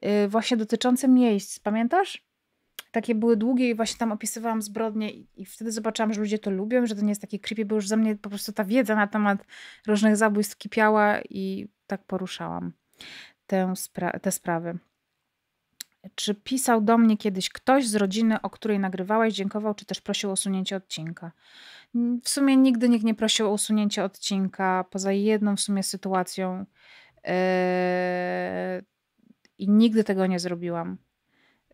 Speaker 1: e, właśnie dotyczące miejsc. Pamiętasz? takie były długie i właśnie tam opisywałam zbrodnie i, i wtedy zobaczyłam, że ludzie to lubią, że to nie jest takie creepy, bo już za mnie po prostu ta wiedza na temat różnych zabójstw kipiała i tak poruszałam tę spra te sprawy. Czy pisał do mnie kiedyś ktoś z rodziny, o której nagrywałaś, dziękował, czy też prosił o usunięcie odcinka? W sumie nigdy nikt nie prosił o usunięcie odcinka, poza jedną w sumie sytuacją. Yy... I nigdy tego nie zrobiłam.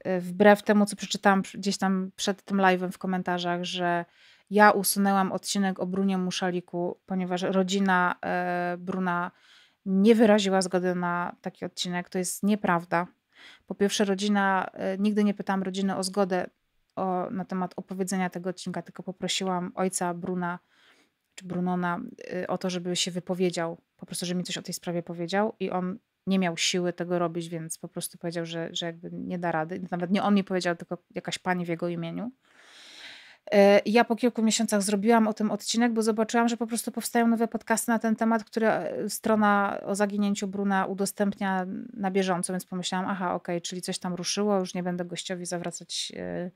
Speaker 1: Y, wbrew temu, co przeczytałam gdzieś tam przed tym live'em w komentarzach, że ja usunęłam odcinek o Brunie Muszaliku, ponieważ rodzina y, Bruna nie wyraziła zgody na taki odcinek. To jest nieprawda. Po pierwsze, rodzina, y, nigdy nie pytałam rodziny o zgodę o, na temat opowiedzenia tego odcinka, tylko poprosiłam ojca Bruna czy Brunona o to, żeby się wypowiedział, po prostu, żeby mi coś o tej sprawie powiedział i on nie miał siły tego robić, więc po prostu powiedział, że, że jakby nie da rady. Nawet nie on mi powiedział, tylko jakaś pani w jego imieniu. E, ja po kilku miesiącach zrobiłam o tym odcinek, bo zobaczyłam, że po prostu powstają nowe podcasty na ten temat, które e, strona o zaginięciu Bruna udostępnia na bieżąco, więc pomyślałam, aha, okej, okay, czyli coś tam ruszyło, już nie będę gościowi zawracać e,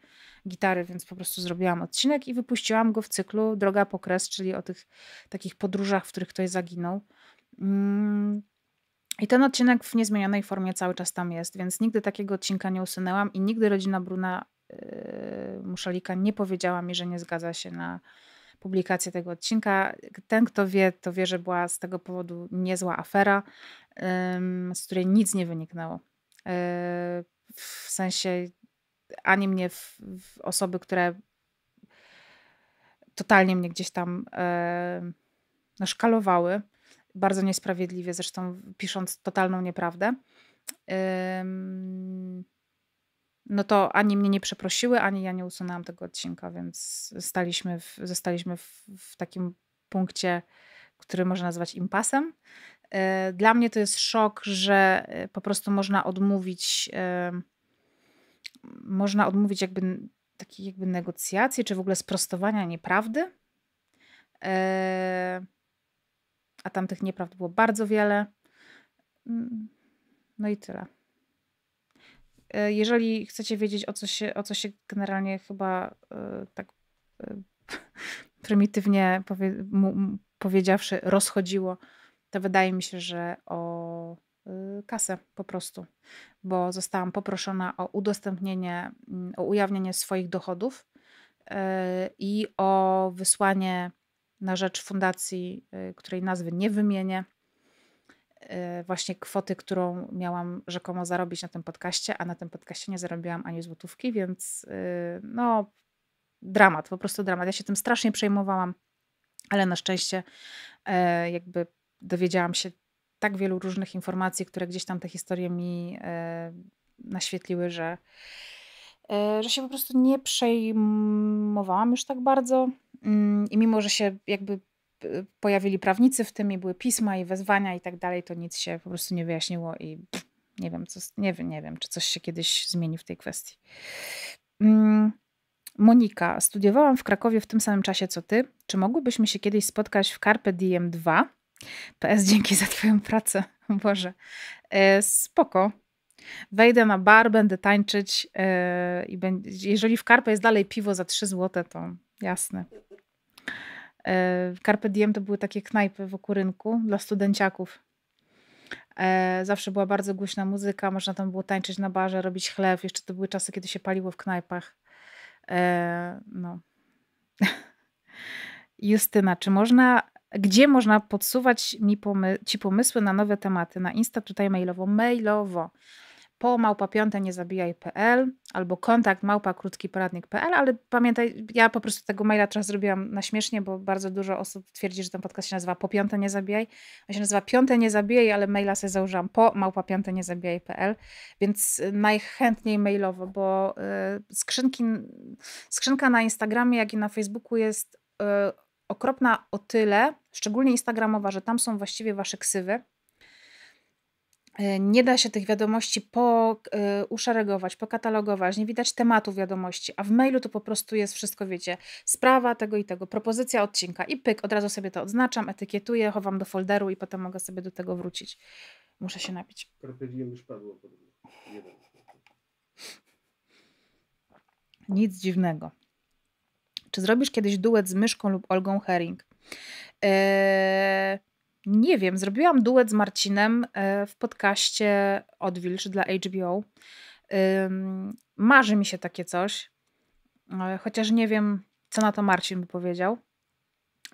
Speaker 1: gitary, więc po prostu zrobiłam odcinek i wypuściłam go w cyklu Droga po kres, czyli o tych takich podróżach, w których ktoś zaginął. Mm, i ten odcinek w niezmienionej formie cały czas tam jest, więc nigdy takiego odcinka nie usunęłam i nigdy rodzina Bruna yy, Muszalika nie powiedziała mi, że nie zgadza się na publikację tego odcinka. Ten, kto wie, to wie, że była z tego powodu niezła afera, yy, z której nic nie wyniknęło. Yy, w sensie ani mnie, w, w osoby, które totalnie mnie gdzieś tam yy, no, szkalowały bardzo niesprawiedliwie, zresztą pisząc totalną nieprawdę. No to ani mnie nie przeprosiły, ani ja nie usunęłam tego odcinka, więc staliśmy w, zostaliśmy w, w takim punkcie, który można nazwać impasem. Y, dla mnie to jest szok, że y, po prostu można odmówić, można odmówić jakby takiej jakby negocjacji, czy w ogóle sprostowania nieprawdy. Y, a tamtych nieprawd było bardzo wiele. Mm, no i tyle. E, jeżeli chcecie wiedzieć, o co się, o co się generalnie chyba e, tak e, prymitywnie powie, powiedziawszy, rozchodziło, to wydaje mi się, że o kasę po prostu, bo zostałam poproszona o udostępnienie, mm, o ujawnienie swoich dochodów i o wysłanie na rzecz fundacji, y, której nazwy nie wymienię, y, właśnie kwoty, którą miałam rzekomo zarobić na tym podcaście, a na tym podcaście nie zarobiłam ani złotówki, więc y, no dramat, po prostu dramat. Ja się tym strasznie przejmowałam, ale na szczęście jakby dowiedziałam się tak wielu różnych informacji, które gdzieś tam te historie mi naświetliły, że, że się po prostu nie przejmowałam już tak bardzo. Mm, I mimo, że się jakby e, pojawili prawnicy w tym i były pisma i wezwania i tak dalej, to nic się po prostu nie wyjaśniło i nie wiem, co, nie, wiem, nie wiem, czy coś się kiedyś zmieni w tej kwestii. Mm, Monika, studiowałam w Krakowie w tym samym czasie co ty. Czy mogłybyśmy się kiedyś spotkać w Carpe Diem 2? PS, dzięki za twoją pracę. Boże. E, spoko. Wejdę na bar, będę tańczyć yy, i będzie, jeżeli w karpę jest dalej piwo za 3 zł, to jasne. Yy, Carpe Diem to były takie knajpy wokół rynku dla studenciaków. Yy, zawsze była bardzo głośna muzyka, można tam było tańczyć na barze, robić chleb. Jeszcze to były czasy, kiedy się paliło w knajpach. Yy, no. Justyna, czy można, gdzie można podsuwać mi ci pomysły na nowe tematy? Na Insta, tutaj mailowo. Mailowo po małpa piąte nie zabijaj.pl albo kontakt małpa poradnik.pl ale pamiętaj, ja po prostu tego maila teraz zrobiłam na śmiesznie, bo bardzo dużo osób twierdzi, że ten podcast się nazywa po piąte nie zabijaj. On się nazywa piąte nie zabijaj, ale maila sobie założyłam po małpa piąte nie zabijaj.pl, więc y, najchętniej mailowo, bo y, skrzynki, skrzynka na Instagramie, jak i na Facebooku jest y, okropna o tyle, szczególnie instagramowa, że tam są właściwie wasze ksywy E, nie da się tych wiadomości po, y, uszeregować, pokatalogować, nie widać tematu wiadomości, a w mailu to po prostu jest wszystko, wiecie, sprawa tego i tego, propozycja odcinka i pyk, od razu sobie to odznaczam, etykietuję, chowam do folderu i potem mogę sobie do tego wrócić. Muszę się napić. Carpe już padło Nic dziwnego. Czy zrobisz kiedyś duet z Myszką lub Olgą Herring? E, nie wiem, zrobiłam duet z Marcinem e, w podcaście Odwilż dla HBO. Marzy mi się takie coś, e, chociaż nie wiem, co na to Marcin by powiedział.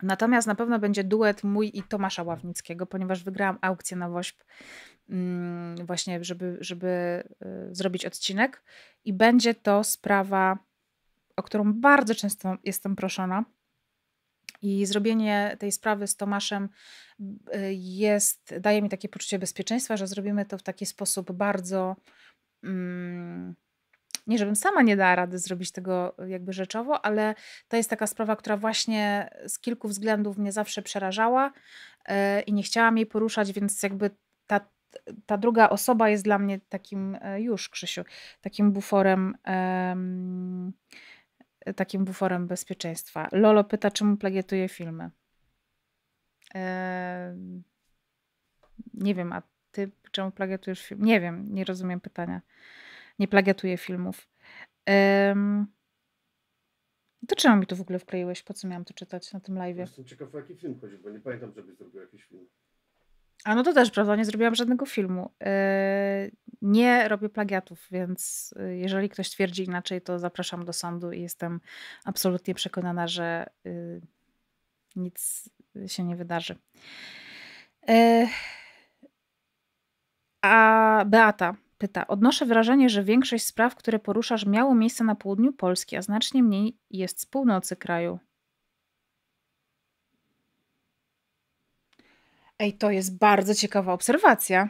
Speaker 1: Natomiast na pewno będzie duet mój i Tomasza Ławnickiego, ponieważ wygrałam aukcję na WOŚP mm, właśnie, żeby, żeby e, zrobić odcinek. I będzie to sprawa, o którą bardzo często jestem proszona – i zrobienie tej sprawy z Tomaszem y, jest, daje mi takie poczucie bezpieczeństwa, że zrobimy to w taki sposób bardzo. Mm, nie żebym sama nie dała rady zrobić tego jakby rzeczowo, ale to jest taka sprawa, która właśnie z kilku względów mnie zawsze przerażała yy, i nie chciałam jej poruszać, więc jakby ta, ta druga osoba jest dla mnie takim, y, już Krzysiu, takim buforem. Yy, takim buforem bezpieczeństwa. Lolo pyta, czemu plagiatuje filmy. Eee, nie wiem, a ty czemu plagiatujesz film? Nie wiem, nie rozumiem pytania. Nie plagiatuję filmów. Eee, to czemu mi to w ogóle wkleiłeś? Po co miałam to czytać na tym live? Jestem ciekaw, o jaki film chodzi, bo nie pamiętam, żebyś zrobił jakiś film. A no to też prawda, nie zrobiłam żadnego filmu. Yy, nie robię plagiatów, więc yy, jeżeli ktoś twierdzi inaczej, to zapraszam do sądu i jestem absolutnie przekonana, że yy, nic się nie wydarzy. A Beata pyta: Odnoszę wrażenie, że większość spraw, które poruszasz, miało miejsce na południu Polski, a znacznie mniej jest z północy kraju. Ej, to jest bardzo ciekawa obserwacja.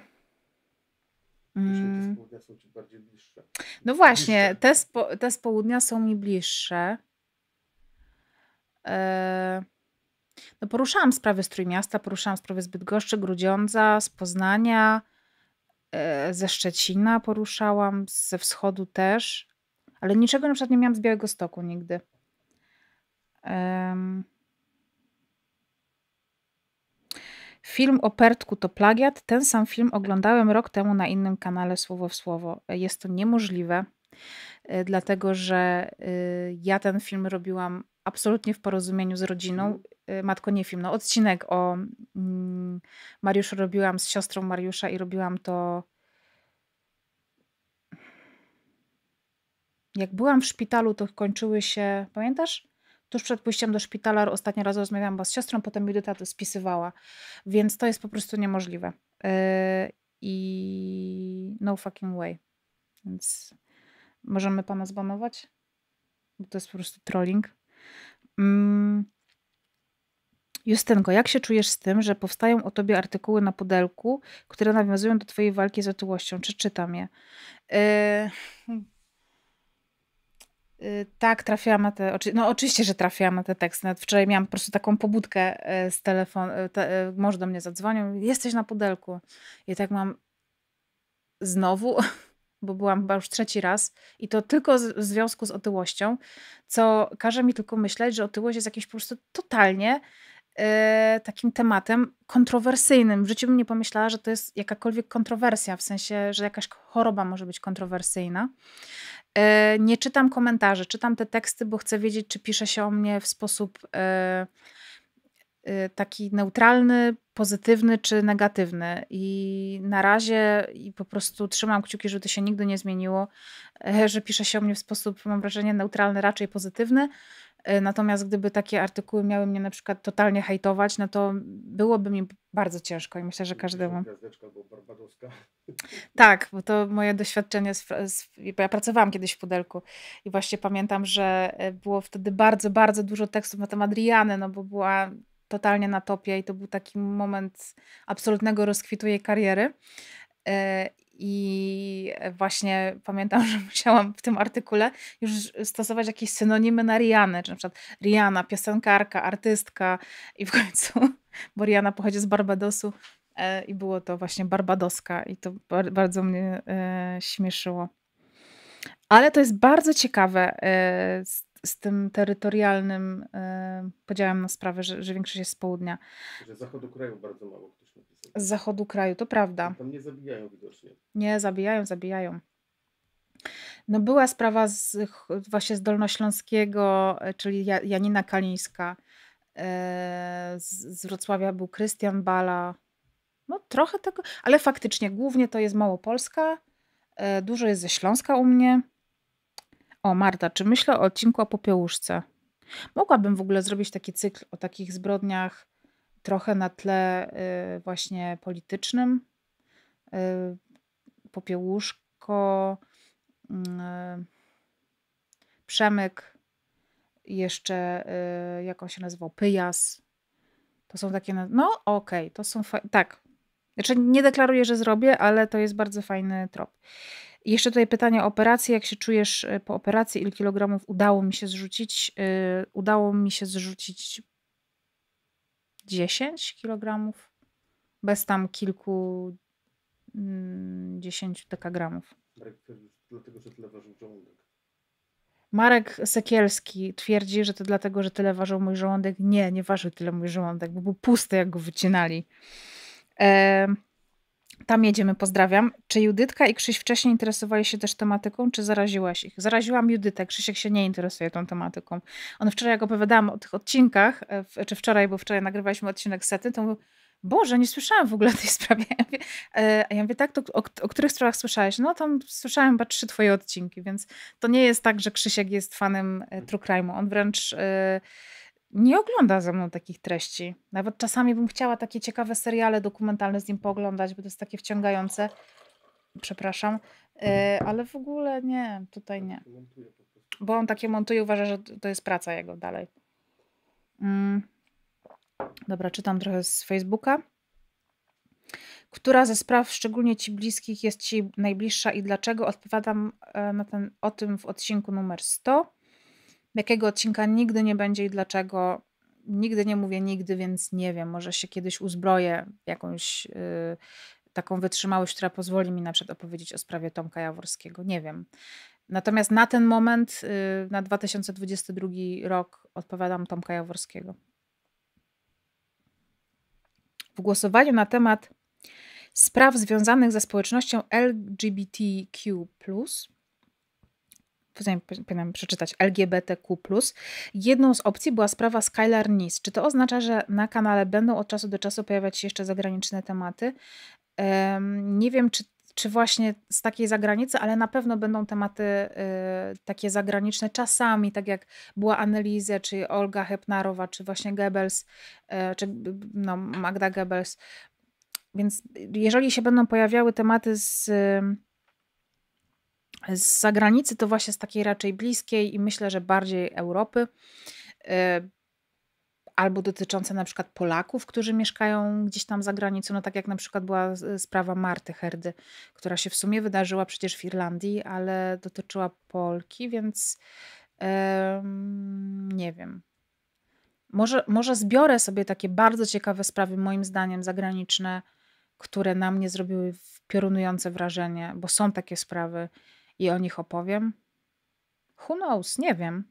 Speaker 1: Te z mm. południa są ci bardziej bliższe. No właśnie, te z, te z południa są mi bliższe. E... No poruszałam sprawy z Trójmiasta, poruszałam sprawy z Bydgoszczy, Grudziądza, z Poznania, e, ze Szczecina poruszałam, ze wschodu też, ale niczego na przykład nie miałam z Białego Stoku nigdy. E... Film o Pertku to plagiat. Ten sam film oglądałem rok temu na innym kanale słowo w słowo. Jest to niemożliwe, y, dlatego że y, ja ten film robiłam absolutnie w porozumieniu z rodziną. Mhm. Y, matko, nie film, no odcinek o mm, Mariuszu robiłam z siostrą Mariusza i robiłam to jak byłam w szpitalu, to kończyły się, pamiętasz? tuż przed pójściem do szpitala ostatni raz rozmawiałam bo z siostrą, potem Judyta to spisywała. Więc to jest po prostu niemożliwe. Yy, I no fucking way. Więc możemy pana zbanować? Bo to jest po prostu trolling. Mm. Justynko, jak się czujesz z tym, że powstają o tobie artykuły na pudelku, które nawiązują do twojej walki z otyłością? Czy czytam je? Yy... Hmm. Y, tak, trafiłam na te. No, oczywiście, że trafiłam na te teksty. Nawet wczoraj miałam po prostu taką pobudkę y, z telefonu. Y, te, mąż do mnie zadzwonił, jesteś na pudelku. I tak mam znowu, bo byłam chyba już trzeci raz i to tylko w związku z otyłością, co każe mi tylko myśleć, że otyłość jest jakimś po prostu totalnie takim tematem kontrowersyjnym. W życiu bym nie pomyślała, że to jest jakakolwiek kontrowersja, w sensie, że jakaś choroba może być kontrowersyjna. E, nie czytam komentarzy, czytam te teksty, bo chcę wiedzieć, czy pisze się o mnie w sposób e, e, taki neutralny, pozytywny czy negatywny. I na razie i po prostu trzymam kciuki, żeby to się nigdy nie zmieniło, że pisze się o mnie w sposób, mam wrażenie, neutralny, raczej pozytywny. E, natomiast gdyby takie artykuły miały mnie na przykład totalnie hajtować, no to byłoby mi bardzo ciężko i myślę, że każdemu. Tak, bo to moje doświadczenie, z, z, ja pracowałam kiedyś w Pudelku i właśnie pamiętam, że e, było wtedy bardzo, bardzo dużo tekstów na temat Riany, no bo była totalnie na topie i to był taki moment absolutnego rozkwitu jej kariery. E, i e, właśnie pamiętam, że musiałam w tym artykule już stosować jakieś synonimy na Rianę, czy na przykład Rihanna, piosenkarka, artystka i w końcu, bo Rihanna pochodzi z Barbadosu e, i było to właśnie barbadoska i to bardzo mnie e, śmieszyło. Ale to jest bardzo ciekawe z, z tym terytorialnym podziałem na sprawy, że, że większość jest z południa. Że zachodu kraju bardzo mało z zachodu kraju, to prawda. Tam nie zabijają widocznie. Nie, zabijają, zabijają. No była sprawa z, właśnie z Dolnośląskiego, e, czyli Janina Kalińska. E, z Wrocławia był Krystian Bala. No trochę tego, ale faktycznie głównie to jest Małopolska. E, dużo jest ze Śląska u mnie. O Marta, czy myślę o odcinku o Popiełuszce? Mogłabym w ogóle zrobić taki cykl o takich zbrodniach trochę na tle y, właśnie politycznym. Y, popiełuszko, y, Przemyk, jeszcze jak on się nazywał, Pyjas. To są takie, no okej, okay, to są, tak. Znaczy nie deklaruję, że zrobię, ale to jest bardzo fajny trop. Jeszcze tutaj pytanie o operację. Jak się czujesz po operacji? Ile kilogramów udało mi się zrzucić? Udało mi się zrzucić 10 kg, bez tam kilku mm, dziesięciu dekagramów. Marek twierdzi, dlatego, że tyle ważył żołądek. Marek Sekielski twierdzi, że to dlatego, że tyle ważył mój żołądek. Nie, nie ważył tyle mój żołądek, bo był pusty, jak go wycinali. Tam jedziemy, pozdrawiam. Czy Judytka i Krzyś wcześniej interesowali się też tematyką, czy zaraziłaś ich? Zaraziłam Judytę, Krzysiek się nie interesuje tą tematyką. On wczoraj, jak opowiadałam o tych odcinkach, e, czy wczoraj, bo wczoraj nagrywaliśmy odcinek sety, to mówił, Boże, nie słyszałam w ogóle o tej sprawie. Ja mówię, e, a ja mówię tak, to o, o, których sprawach słyszałeś? No tam słyszałem chyba trzy twoje odcinki, więc to nie jest tak, że Krzysiek jest fanem e, true crime'u. On wręcz... Yy, nie ogląda ze mną takich treści. Nawet czasami bym chciała takie ciekawe seriale dokumentalne z nim pooglądać, bo to jest takie wciągające. Przepraszam, e, ale w ogóle nie, tutaj nie. Bo on takie montuje, uważa, że to jest praca jego dalej. Mm. Dobra, czytam trochę z Facebooka. Która ze spraw, szczególnie ci bliskich, jest ci najbliższa i dlaczego? Odpowiadam e, na ten, o tym w odcinku numer 100 jakiego odcinka nigdy nie będzie i dlaczego. Nigdy nie mówię nigdy, więc nie wiem. Może się kiedyś uzbroję jakąś yy, taką wytrzymałość, która pozwoli mi na przykład opowiedzieć o sprawie Tomka Jaworskiego. Nie wiem. Natomiast na ten moment, yy, na 2022 rok, odpowiadam Tomka Jaworskiego. W głosowaniu na temat spraw związanych ze społecznością LGBTQ, powinnam przeczytać LGBTQ+. Jedną z opcji była sprawa Skylar Nis. Czy to oznacza, że na kanale będą od czasu do czasu pojawiać się jeszcze zagraniczne tematy? Um, nie wiem, czy, czy właśnie z takiej zagranicy, ale na pewno będą tematy y, takie zagraniczne czasami, tak jak była Annelise, czy Olga Hepnarowa, czy właśnie Goebbels, y, czy no, Magda Goebbels. Więc jeżeli się będą pojawiały tematy z... Y, z zagranicy, to właśnie z takiej raczej bliskiej i myślę, że bardziej Europy, e, albo dotyczące na przykład Polaków, którzy mieszkają gdzieś tam za granicą, no tak jak na przykład była sprawa Marty Herdy, która się w sumie wydarzyła przecież w Irlandii, ale dotyczyła Polki, więc nie wiem. Może, może zbiorę sobie takie bardzo ciekawe sprawy, moim zdaniem zagraniczne, które na mnie zrobiły piorunujące wrażenie, bo są takie sprawy i o nich opowiem? Who knows? Nie wiem.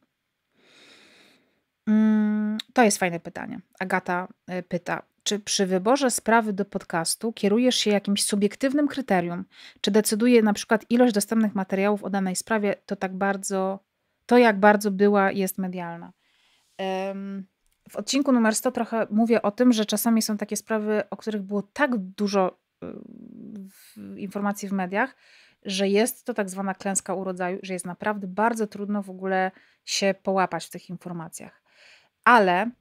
Speaker 1: Mm, to jest fajne pytanie. Agata y, pyta, czy przy wyborze sprawy do podcastu kierujesz się jakimś subiektywnym kryterium? Czy decyduje na przykład ilość dostępnych materiałów o danej sprawie, to tak bardzo, to jak bardzo była, jest medialna? W odcinku numer 100 trochę mówię o tym, że czasami są takie sprawy, o których było tak dużo y, informacji w mediach, że jest to tak zwana klęska urodzaju, że jest naprawdę bardzo trudno w ogóle się połapać w tych informacjach. Ale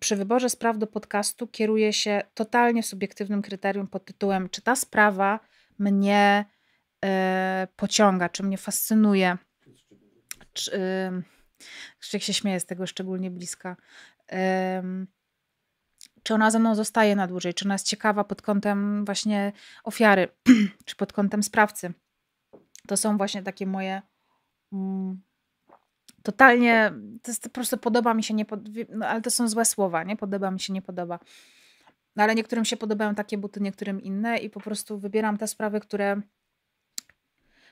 Speaker 1: przy wyborze spraw do podcastu kieruję się totalnie subiektywnym kryterium pod tytułem, czy ta sprawa mnie y, pociąga, czy mnie fascynuje. Czy, y, jak się śmieję z tego szczególnie bliska. Y, czy ona ze mną zostaje na dłużej, czy ona jest ciekawa pod kątem właśnie ofiary, czy pod kątem sprawcy to są właśnie takie moje mm, totalnie, to jest to po prostu podoba mi się, nie pod, no, ale to są złe słowa, nie? Podoba mi się, nie podoba. No, ale niektórym się podobają takie buty, niektórym inne i po prostu wybieram te sprawy, które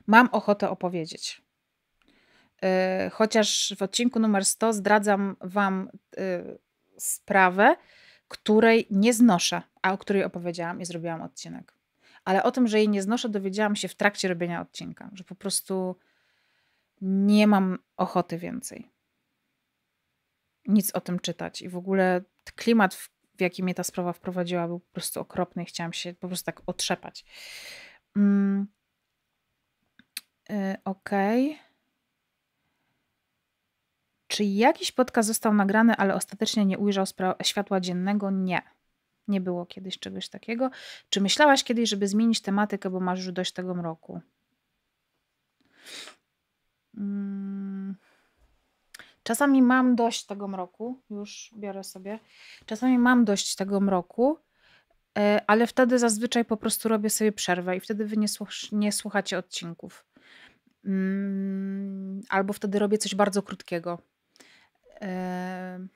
Speaker 1: mam ochotę opowiedzieć. Yy, chociaż w odcinku numer 100 zdradzam Wam yy, sprawę, której nie znoszę, a o której opowiedziałam i zrobiłam odcinek ale o tym, że jej nie znoszę, dowiedziałam się w trakcie robienia odcinka, że po prostu nie mam ochoty więcej nic o tym czytać i w ogóle klimat, w, jaki mnie ta sprawa wprowadziła, był po prostu okropny chciałam się po prostu tak otrzepać. Mm. Yy, Okej. Okay. Czy jakiś podcast został nagrany, ale ostatecznie nie ujrzał światła dziennego? Nie. Nie było kiedyś czegoś takiego. Czy myślałaś kiedyś, żeby zmienić tematykę, bo masz już dość tego mroku? Mm. Czasami mam dość tego mroku, już biorę sobie. Czasami mam dość tego mroku, e, ale wtedy zazwyczaj po prostu robię sobie przerwę i wtedy wy nie, słuch nie słuchacie odcinków. Mm, albo wtedy robię coś bardzo krótkiego. E,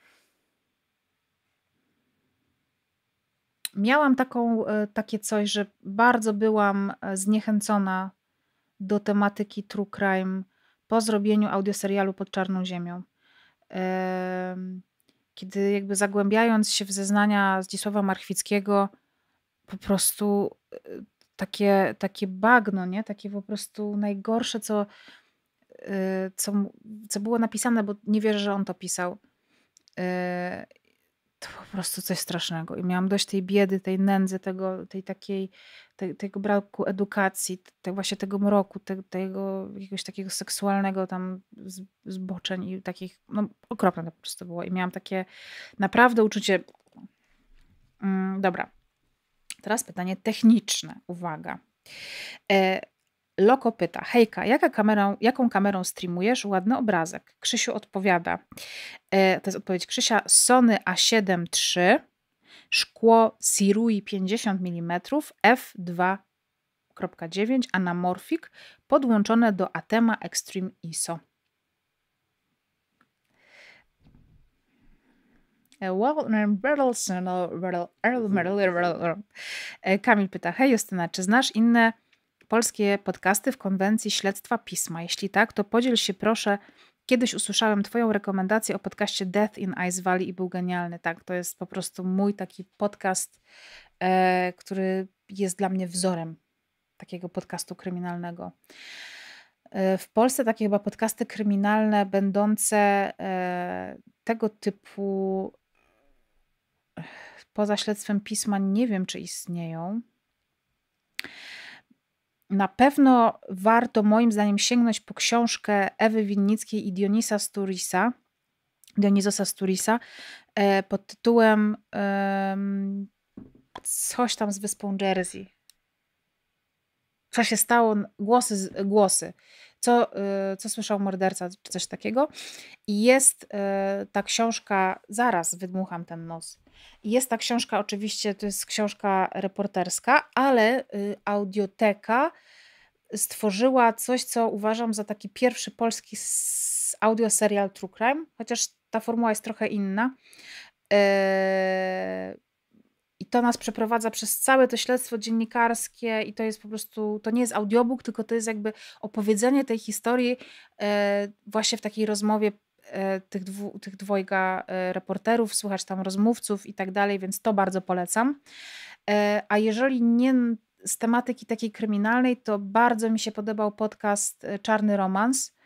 Speaker 1: miałam taką, e, takie coś, że bardzo byłam e, zniechęcona do tematyki true crime po zrobieniu audioserialu pod Czarną Ziemią. Kiedy jakby zagłębiając się w zeznania Zdzisława Marchwickiego, po prostu e, takie, takie bagno, nie? takie po prostu najgorsze, co, co, co było napisane, bo nie wierzę, że on to pisał to po prostu coś strasznego. I miałam dość tej biedy, tej nędzy, tego, tej takiej, te, tego braku edukacji, te, właśnie tego mroku, te, tego jakiegoś takiego seksualnego tam zboczeń i takich, no okropne to po prostu było. I miałam takie naprawdę uczucie, mm, dobra. Teraz pytanie techniczne, uwaga. E, Loko pyta, hejka, jaka kamerą, jaką kamerą streamujesz? Ładny obrazek. Krzysiu odpowiada, e, to jest odpowiedź Krzysia, Sony A7 III, szkło Sirui 50 mm, f2.9, anamorfik, podłączone do Atema Extreme ISO. E, no, e, Kamil pyta, hej Justyna, czy znasz inne polskie podcasty w konwencji śledztwa pisma? Jeśli tak, to podziel się proszę. Kiedyś usłyszałem Twoją rekomendację o podcaście Death in Ice Valley i był genialny. Tak, to jest po prostu mój taki podcast, e, który jest dla mnie wzorem takiego podcastu kryminalnego. E, w Polsce takie chyba podcasty kryminalne będące e, tego typu e, poza śledztwem pisma nie wiem, czy istnieją na pewno warto moim zdaniem sięgnąć po książkę Ewy Winnickiej i Dionisa Sturisa, Dionizosa Sturisa e, pod tytułem coś tam z wyspą Jersey. Co się stało? Głosy, głosy. Co, e, co słyszał morderca, czy coś takiego. I jest e, ta książka, zaraz wydmucham ten nos. Jest ta książka, oczywiście to jest książka reporterska, ale y, audioteka stworzyła coś, co uważam za taki pierwszy polski audioserial True Crime, chociaż ta formuła jest trochę inna. E, I to nas przeprowadza przez całe to śledztwo dziennikarskie, i to jest po prostu, to nie jest audiobook, tylko to jest jakby opowiedzenie tej historii e, właśnie w takiej rozmowie E, tych, dwu, tych dwojga e, reporterów, słychać tam rozmówców i tak dalej, więc to bardzo polecam. E, a jeżeli nie z tematyki takiej kryminalnej, to bardzo mi się podobał podcast Czarny Romans.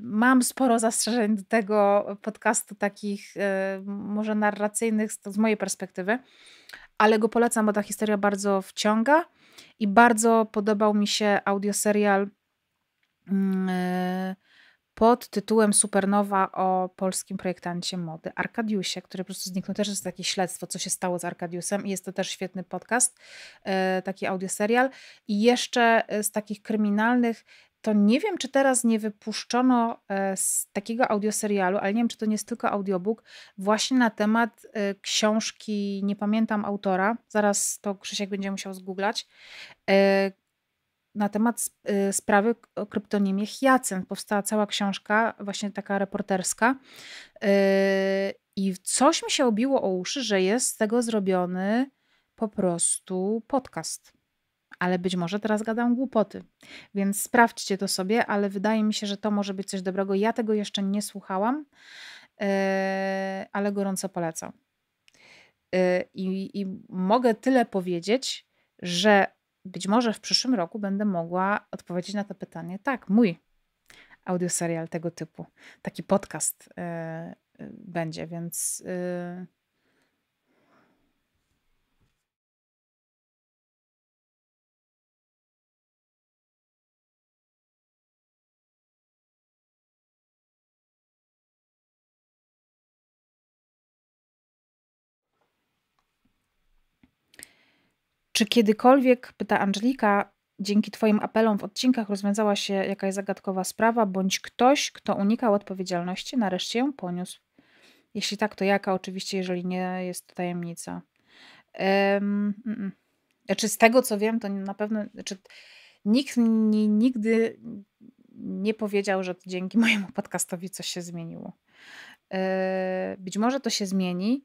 Speaker 1: Mam sporo zastrzeżeń do tego podcastu, takich może narracyjnych z mojej perspektywy, ale go polecam, bo ta historia bardzo wciąga i bardzo podobał mi się audioserial. Yy, pod tytułem Supernowa o polskim projektancie mody Arkadiusie, który po prostu zniknął. Też jest takie śledztwo, co się stało z Arkadiusem i jest to też świetny podcast, e, taki audioserial. I jeszcze e, z takich kryminalnych to nie wiem, czy teraz nie wypuszczono e, z takiego audioserialu, ale nie wiem, czy to nie jest tylko audiobook, właśnie na temat książki, nie pamiętam autora, zaraz to Krzysiek będzie musiał zgooglać, na temat y, sprawy o kryptonimie Hyacyn. Powstała cała książka, właśnie taka reporterska. Y, I coś mi się obiło o uszy, że jest z tego zrobiony po prostu podcast. Ale być może teraz gadam głupoty, więc sprawdźcie to sobie, ale wydaje mi się, że to może być coś dobrego. Ja tego jeszcze nie słuchałam, y, ale gorąco polecam. I, i mogę tyle powiedzieć, że być może w przyszłym roku będę mogła odpowiedzieć na to pytanie. Tak, mój audioserial tego typu, taki podcast yy, yy, będzie, więc. Yy, Czy kiedykolwiek, pyta Angelika, dzięki Twoim apelom w odcinkach rozwiązała się jakaś zagadkowa sprawa, bądź ktoś, kto unikał odpowiedzialności, nareszcie ją poniósł? Jeśli tak, to jaka oczywiście, jeżeli nie jest to tajemnica? Um, Znaczy, z tego co wiem, to na pewno znaczy, nikt mi nigdy nie powiedział, że dzięki mojemu podcastowi coś się zmieniło. E, być może to się zmieni,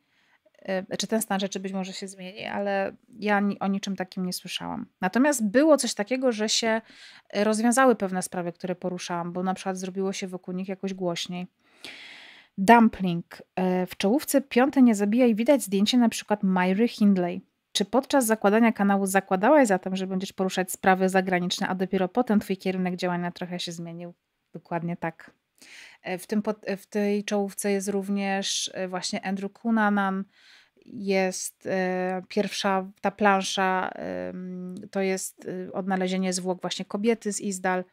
Speaker 1: E, czy ten stan rzeczy być może się zmieni, ale ja o niczym takim nie słyszałam. Natomiast było coś takiego, że się e, rozwiązały pewne sprawy, które poruszałam, bo na przykład zrobiło się wokół nich jakoś głośniej. Dumpling. E, w czołówce piąte nie zabija i widać zdjęcie na przykład Myry Hindley. Czy podczas zakładania kanału zakładałaś zatem, że będziesz poruszać sprawy zagraniczne, a dopiero potem twój kierunek działania trochę się zmienił? Dokładnie tak. W, tym, w tej czołówce jest również właśnie Andrew Cunanan, jest e, pierwsza ta plansza, to jest y, odnalezienie zwłok właśnie kobiety z Izdal,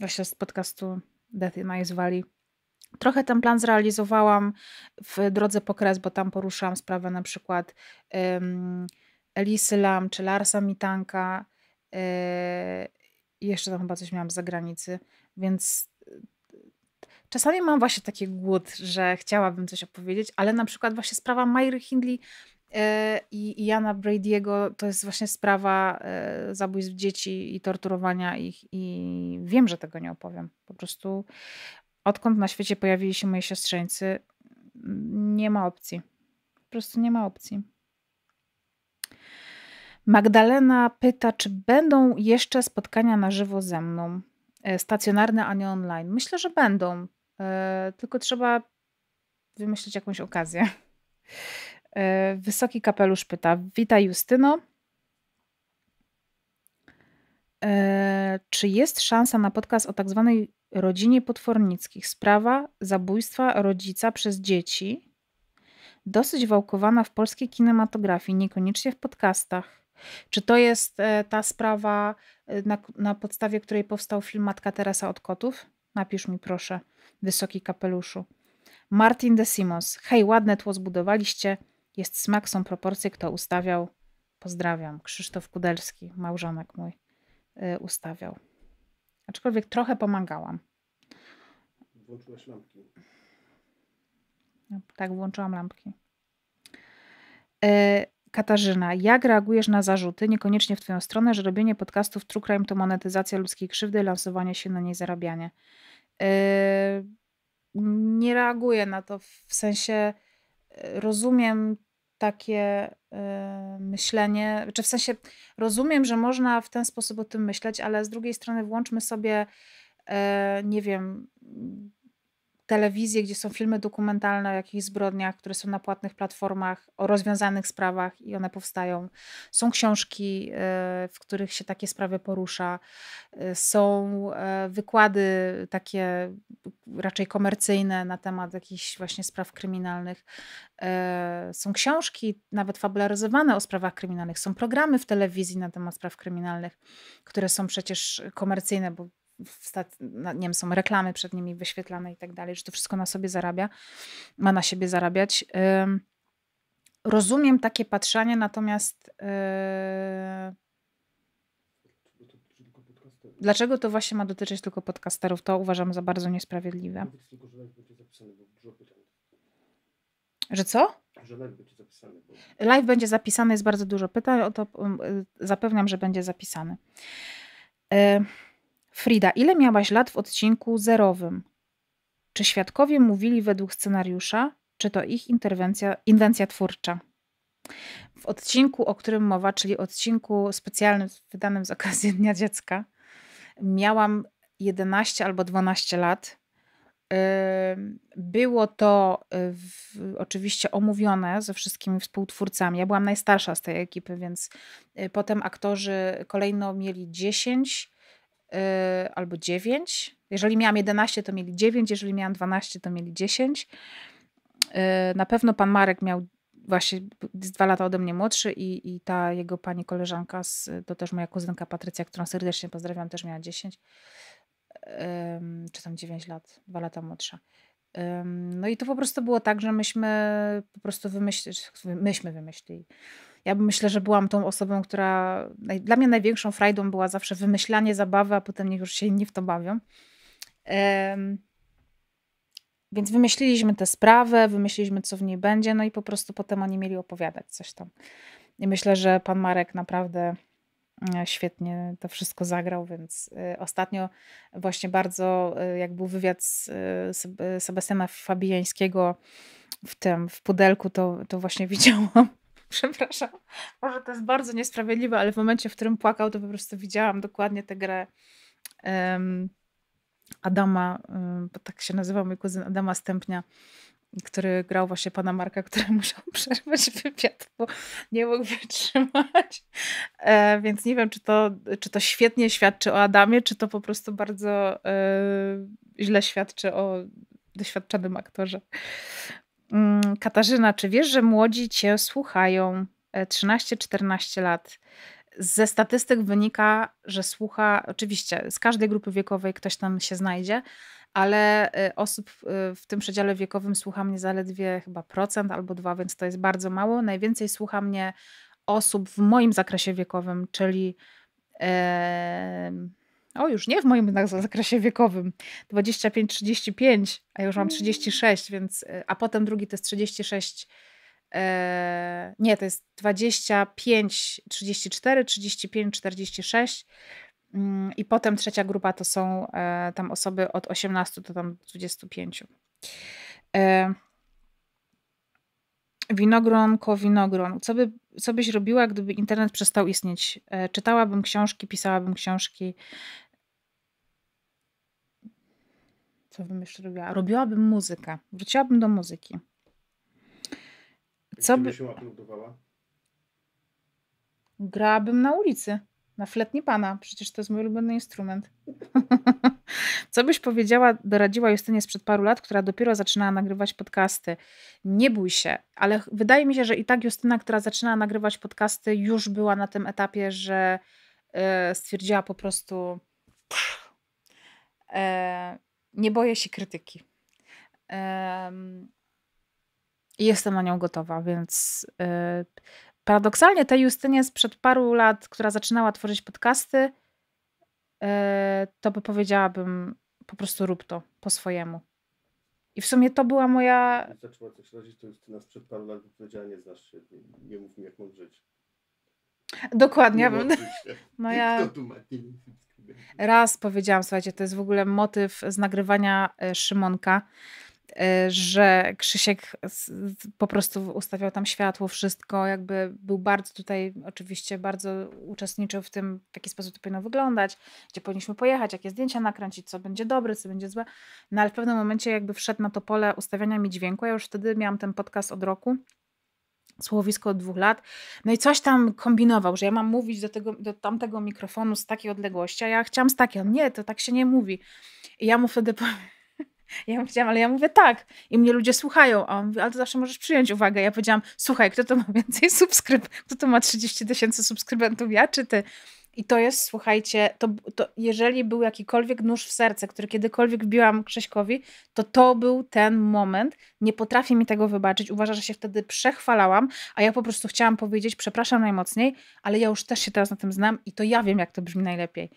Speaker 1: właśnie mm, z podcastu Death in Ice Valley. Trochę ten plan zrealizowałam w drodze po kres, bo tam poruszałam sprawę na przykład Elisy Lam czy Larsa Mitanka. E, jeszcze tam chyba coś miałam z zagranicy, więc Czasami mam właśnie taki głód, że chciałabym coś opowiedzieć, ale na przykład właśnie sprawa Myry Hindley e, i Jana Brady'ego to jest właśnie sprawa e, zabójstw dzieci i torturowania ich i wiem, że tego nie opowiem. Po prostu odkąd na świecie pojawili się moi siostrzeńcy, mm, nie ma opcji. Po prostu nie ma opcji. Magdalena pyta, czy będą jeszcze spotkania na żywo ze mną, e, stacjonarne, a nie online. Myślę, że będą. E, tylko trzeba wymyślić jakąś okazję. E, wysoki kapelusz pyta: Witaj, Justyno. E, czy jest szansa na podcast o tak zwanej rodzinie potwornickich? Sprawa zabójstwa rodzica przez dzieci. Dosyć wałkowana w polskiej kinematografii, niekoniecznie w podcastach. Czy to jest ta sprawa, na, na podstawie której powstał film Matka Teresa od kotów? Napisz mi proszę, wysoki kapeluszu. Martin de Simos. Hej, ładne tło zbudowaliście. Jest smak, są proporcje, kto ustawiał. Pozdrawiam. Krzysztof Kudelski, małżonek mój, yy, ustawiał. Aczkolwiek trochę pomagałam. Włączyłaś lampki. No, tak, włączyłam lampki. Yy, Katarzyna, jak reagujesz na zarzuty, niekoniecznie w Twoją stronę, że robienie podcastów True Crime to monetyzacja ludzkiej krzywdy, lansowanie się na niej, zarabianie? Yy, nie reaguję na to w sensie yy, rozumiem takie yy, myślenie, czy znaczy w sensie rozumiem, że można w ten sposób o tym myśleć, ale z drugiej strony włączmy sobie, nie wiem, telewizje, gdzie są filmy dokumentalne o jakichś zbrodniach, które są na płatnych platformach, o rozwiązanych sprawach i one powstają. Są książki, e, w których się takie sprawy porusza. E, są e, wykłady takie raczej komercyjne na temat jakichś właśnie spraw kryminalnych. Są książki nawet fabularyzowane o sprawach kryminalnych. Są programy w telewizji na temat spraw kryminalnych, które są przecież komercyjne, bo nie wiem, są reklamy przed nimi wyświetlane i tak dalej, że to wszystko na sobie zarabia, ma na siebie zarabiać. Rozumiem takie patrzenie, natomiast yy, dlaczego to właśnie ma dotyczyć tylko podcasterów, to uważam za bardzo niesprawiedliwe. Że co? Że live będzie zapisany. Live będzie zapisany, jest bardzo dużo pytań, o to zapewniam, że będzie zapisany. Y Frida, ile miałaś lat w odcinku zerowym? Czy świadkowie mówili według scenariusza, czy to ich interwencja, inwencja twórcza? W odcinku, o którym mowa, czyli odcinku specjalnym wydanym z okazji Dnia Dziecka, miałam 11 albo 12 lat. Było to y, w, oczywiście omówione ze wszystkimi współtwórcami. Ja byłam najstarsza z tej ekipy, więc y, potem aktorzy kolejno mieli 10, Y, albo 9. Jeżeli miałam 11, to mieli 9, jeżeli miałam 12, to mieli 10. Y, na pewno pan Marek miał właśnie dwa lata ode mnie młodszy i, i ta jego pani koleżanka, z, to też moja kuzynka Patrycja, którą serdecznie pozdrawiam, też miała 10 czy tam 9 lat, dwa lata młodsza. No i to po prostu było tak, że myśmy po prostu wymyślili, myśmy wymyślili ja myślę, że byłam tą osobą, która dla mnie największą frajdą była zawsze wymyślanie zabawy, a potem niech już się inni w to bawią. Um, więc wymyśliliśmy tę sprawę, wymyśliliśmy, co w niej będzie, no i po prostu potem oni mieli opowiadać coś tam. I myślę, że pan Marek naprawdę e, świetnie to wszystko zagrał, więc e, ostatnio właśnie bardzo, e, jak był wywiad z Sebastiana Fabijańskiego w tym, w pudelku, to, to właśnie widziałam przepraszam. Może to jest bardzo niesprawiedliwe, ale w momencie, w którym płakał, to po prostu widziałam dokładnie tę grę um, Adama, um, bo tak się nazywał mój kuzyn Adama Stępnia, który grał właśnie pana Marka, który musiał przerwać wywiad, bo nie mógł wytrzymać. E, więc nie wiem, czy to, czy to świetnie świadczy o Adamie, czy to po prostu bardzo e, źle świadczy o doświadczonym aktorze. Mm, Katarzyna, czy wiesz, że młodzi cię słuchają 13-14 e, lat? Ze statystyk wynika, że słucha, oczywiście z każdej grupy wiekowej ktoś tam się znajdzie, ale e, osób e, w tym przedziale wiekowym słucha mnie zaledwie chyba procent albo dwa, więc to jest bardzo mało. Najwięcej słucha mnie osób w moim zakresie wiekowym, czyli. Yy, o już nie w moim zakresie wiekowym, 25-35, a już mam 36, mm. więc, y, a potem drugi to jest 36, e, nie, to jest 25, 34, 35, 46 i potem trzecia grupa to są e, tam osoby od 18 do tam 25. E, Winogronko, winogron. Co, by, co byś robiła, gdyby internet przestał istnieć? E, czytałabym książki, pisałabym książki, Co bym jeszcze robiła? Robiłabym muzykę. Wróciłabym do muzyki. Co by... się budowała? Grałabym na ulicy, na fletni pana. Przecież to jest mój ulubiony instrument. Co byś powiedziała, doradziła Justynie sprzed paru lat, która dopiero zaczynała nagrywać podcasty? Nie bój się, ale wydaje mi się, że i tak Justyna, która zaczynała nagrywać podcasty, już była na tym etapie, że e, stwierdziła po prostu. E, nie boję się krytyki. Jestem na nią gotowa, więc y, paradoksalnie tej Justynie sprzed paru lat, która zaczynała tworzyć podcasty, y, to by powiedziałabym po prostu rób to po swojemu. I w sumie to była moja... Zaczęła coś rodzić, to Justyna sprzed paru lat powiedziała nie znasz się, nie mów mi jak mam żyć.
Speaker 2: Dokładnie. Moja...
Speaker 1: No raz powiedziałam, słuchajcie, to jest w ogóle motyw z nagrywania e, Szymonka, e, że Krzysiek po prostu ustawiał tam światło, wszystko, jakby był bardzo tutaj, oczywiście bardzo uczestniczył w tym, w jaki sposób to powinno wyglądać, gdzie powinniśmy pojechać, jakie zdjęcia nakręcić, co będzie dobre, co będzie złe, no ale w pewnym momencie jakby wszedł na to pole ustawiania mi dźwięku, ja już wtedy miałam ten podcast od roku, słowisko od dwóch lat. No i coś tam kombinował, że ja mam mówić do, tego, do tamtego mikrofonu z takiej odległości, a ja chciałam z takiej. On nie, to tak się nie mówi. I ja mu wtedy powiem, ja powiedziałam, ale ja mówię tak. I mnie ludzie słuchają. A on mówi, ale to zawsze możesz przyjąć uwagę. Ja powiedziałam, słuchaj, kto to ma więcej subskryb? Kto to ma 30 tysięcy subskrybentów? Ja czy ty? I to jest, słuchajcie, to, to jeżeli był jakikolwiek nóż w serce, który kiedykolwiek wbiłam Krzyśkowi, to to był ten moment. Nie potrafię mi tego wybaczyć. uważa, że się wtedy przechwalałam, a ja po prostu chciałam powiedzieć, przepraszam najmocniej, ale ja już też się teraz na tym znam i to ja wiem, jak to brzmi najlepiej.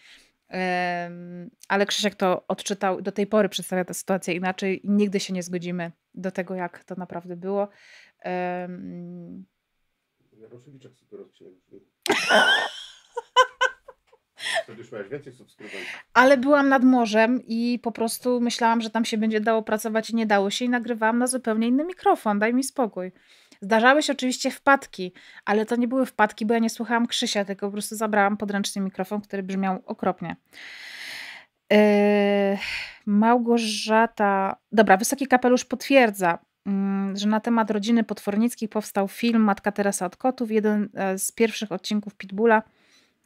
Speaker 1: Um, ale Krzysiek to odczytał, do tej pory przedstawia tę sytuację inaczej. Nigdy się nie zgodzimy do tego, jak to naprawdę było. Um... Jaroszewiczek Wtedy już miałeś więcej subskrybentów. Ale byłam nad morzem i po prostu myślałam, że tam się będzie dało pracować i nie dało się i nagrywałam na zupełnie inny mikrofon, daj mi spokój. Zdarzały się oczywiście wpadki, ale to nie były wpadki, bo ja nie słuchałam Krzysia, tylko po prostu zabrałam podręczny mikrofon, który brzmiał okropnie. Yy, Małgorzata. Dobra, Wysoki Kapelusz potwierdza, yy, że na temat rodziny Potwornickich powstał film Matka Teresa od Kotów, jeden e, z pierwszych odcinków Pitbulla.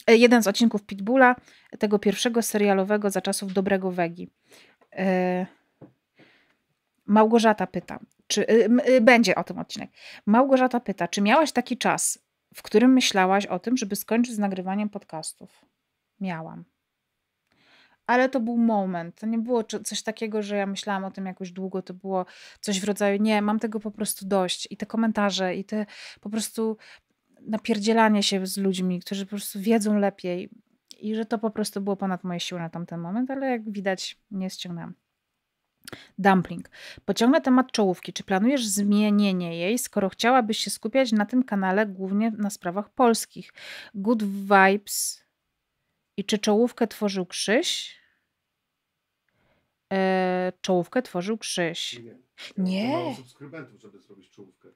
Speaker 1: E, jeden z odcinków Pitbulla, tego pierwszego serialowego za czasów Dobrego Wegi. E, Małgorzata pyta, czy y, y, będzie o tym odcinek. Małgorzata pyta, czy miałaś taki czas, w którym myślałaś o tym, żeby skończyć z nagrywaniem podcastów? Miałam. Ale to był moment. To nie było coś takiego, że ja myślałam o tym jakoś długo. To było coś w rodzaju, nie, mam tego po prostu dość. I te komentarze, i te po prostu napierdzielanie się z ludźmi, którzy po prostu wiedzą lepiej i że to po prostu było ponad moje siły na tamten moment, ale jak widać nie ściągnęłam. Dumpling. Pociągnę temat czołówki. Czy planujesz zmienienie jej, skoro chciałabyś się skupiać na tym kanale głównie na sprawach polskich? Good Vibes. I czy czołówkę tworzył Krzyś? Eee, czołówkę tworzył Krzyś. Nie. Nie. subskrybentów, żeby zrobić czołówkę.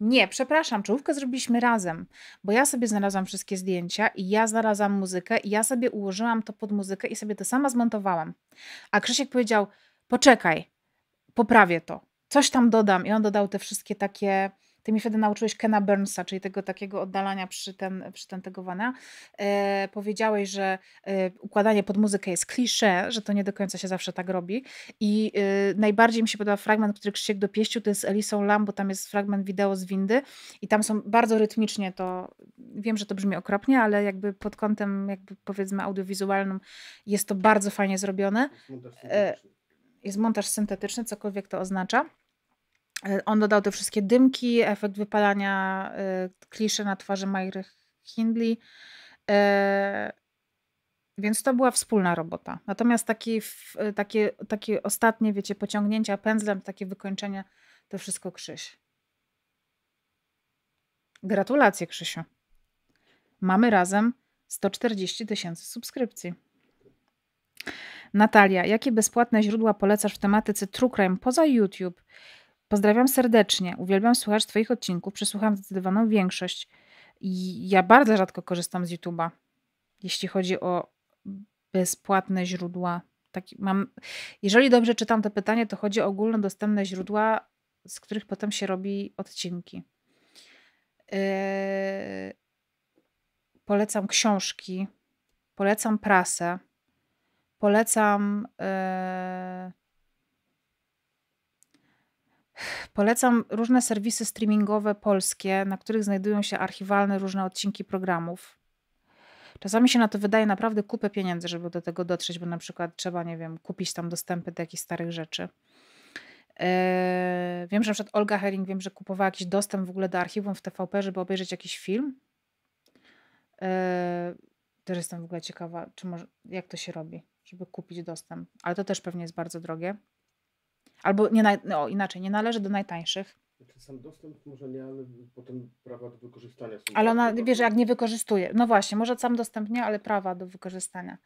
Speaker 1: Nie, przepraszam, czołówkę zrobiliśmy razem, bo ja sobie znalazłam wszystkie zdjęcia i ja znalazłam muzykę i ja sobie ułożyłam to pod muzykę i sobie to sama zmontowałam. A Krzysiek powiedział, poczekaj, poprawię to, coś tam dodam i on dodał te wszystkie takie ty mi wtedy nauczyłeś Kena Burnsa, czyli tego takiego oddalania przy ten, przy ten E, powiedziałeś, że e, układanie pod muzykę jest klisze, że to nie do końca się zawsze tak robi. I e, najbardziej mi się podoba fragment, który Krzysiek dopieścił, to jest Elisą Lam, bo tam jest fragment wideo z windy i tam są bardzo rytmicznie to, wiem, że to brzmi okropnie, ale jakby pod kątem jakby powiedzmy audiowizualnym jest to bardzo fajnie zrobione. E, jest montaż syntetyczny, cokolwiek to oznacza. E, on dodał te wszystkie dymki, efekt wypalania e, kliszy na twarzy Myry Hindley. E, więc to była wspólna robota. Natomiast taki, takie, takie ostatnie, wiecie, pociągnięcia pędzlem, takie wykończenie, to wszystko Krzyś. Gratulacje, Krzysiu. Mamy razem 140 tysięcy subskrypcji. Natalia, jakie bezpłatne źródła polecasz w tematyce True Crime poza YouTube? Pozdrawiam serdecznie. Uwielbiam słuchać Twoich odcinków. Przesłucham zdecydowaną większość. I ja bardzo rzadko korzystam z YouTube'a, jeśli chodzi o bezpłatne źródła. Tak, mam, jeżeli dobrze czytam to pytanie, to chodzi o ogólnodostępne źródła, z których potem się robi odcinki. Yy, polecam książki, polecam prasę, polecam. Yy, Polecam różne serwisy streamingowe polskie, na których znajdują się archiwalne różne odcinki programów. Czasami się na to wydaje naprawdę kupę pieniędzy, żeby do tego dotrzeć, bo na przykład trzeba, nie wiem, kupić tam dostępy do jakichś starych rzeczy. Yy, wiem, że na przykład Olga Herring, wiem, że kupowała jakiś dostęp w ogóle do archiwum w TVP, żeby obejrzeć jakiś film. Yy, też jestem w ogóle ciekawa, czy może, jak to się robi, żeby kupić dostęp. Ale to też pewnie jest bardzo drogie. Albo nie, no, inaczej, nie należy do najtańszych. Znaczy, sam dostęp może nie, ale potem prawa do wykorzystania są. Ale ona, wiesz, jak nie wykorzystuje. No właśnie, może sam dostęp nie, ale prawa do wykorzystania.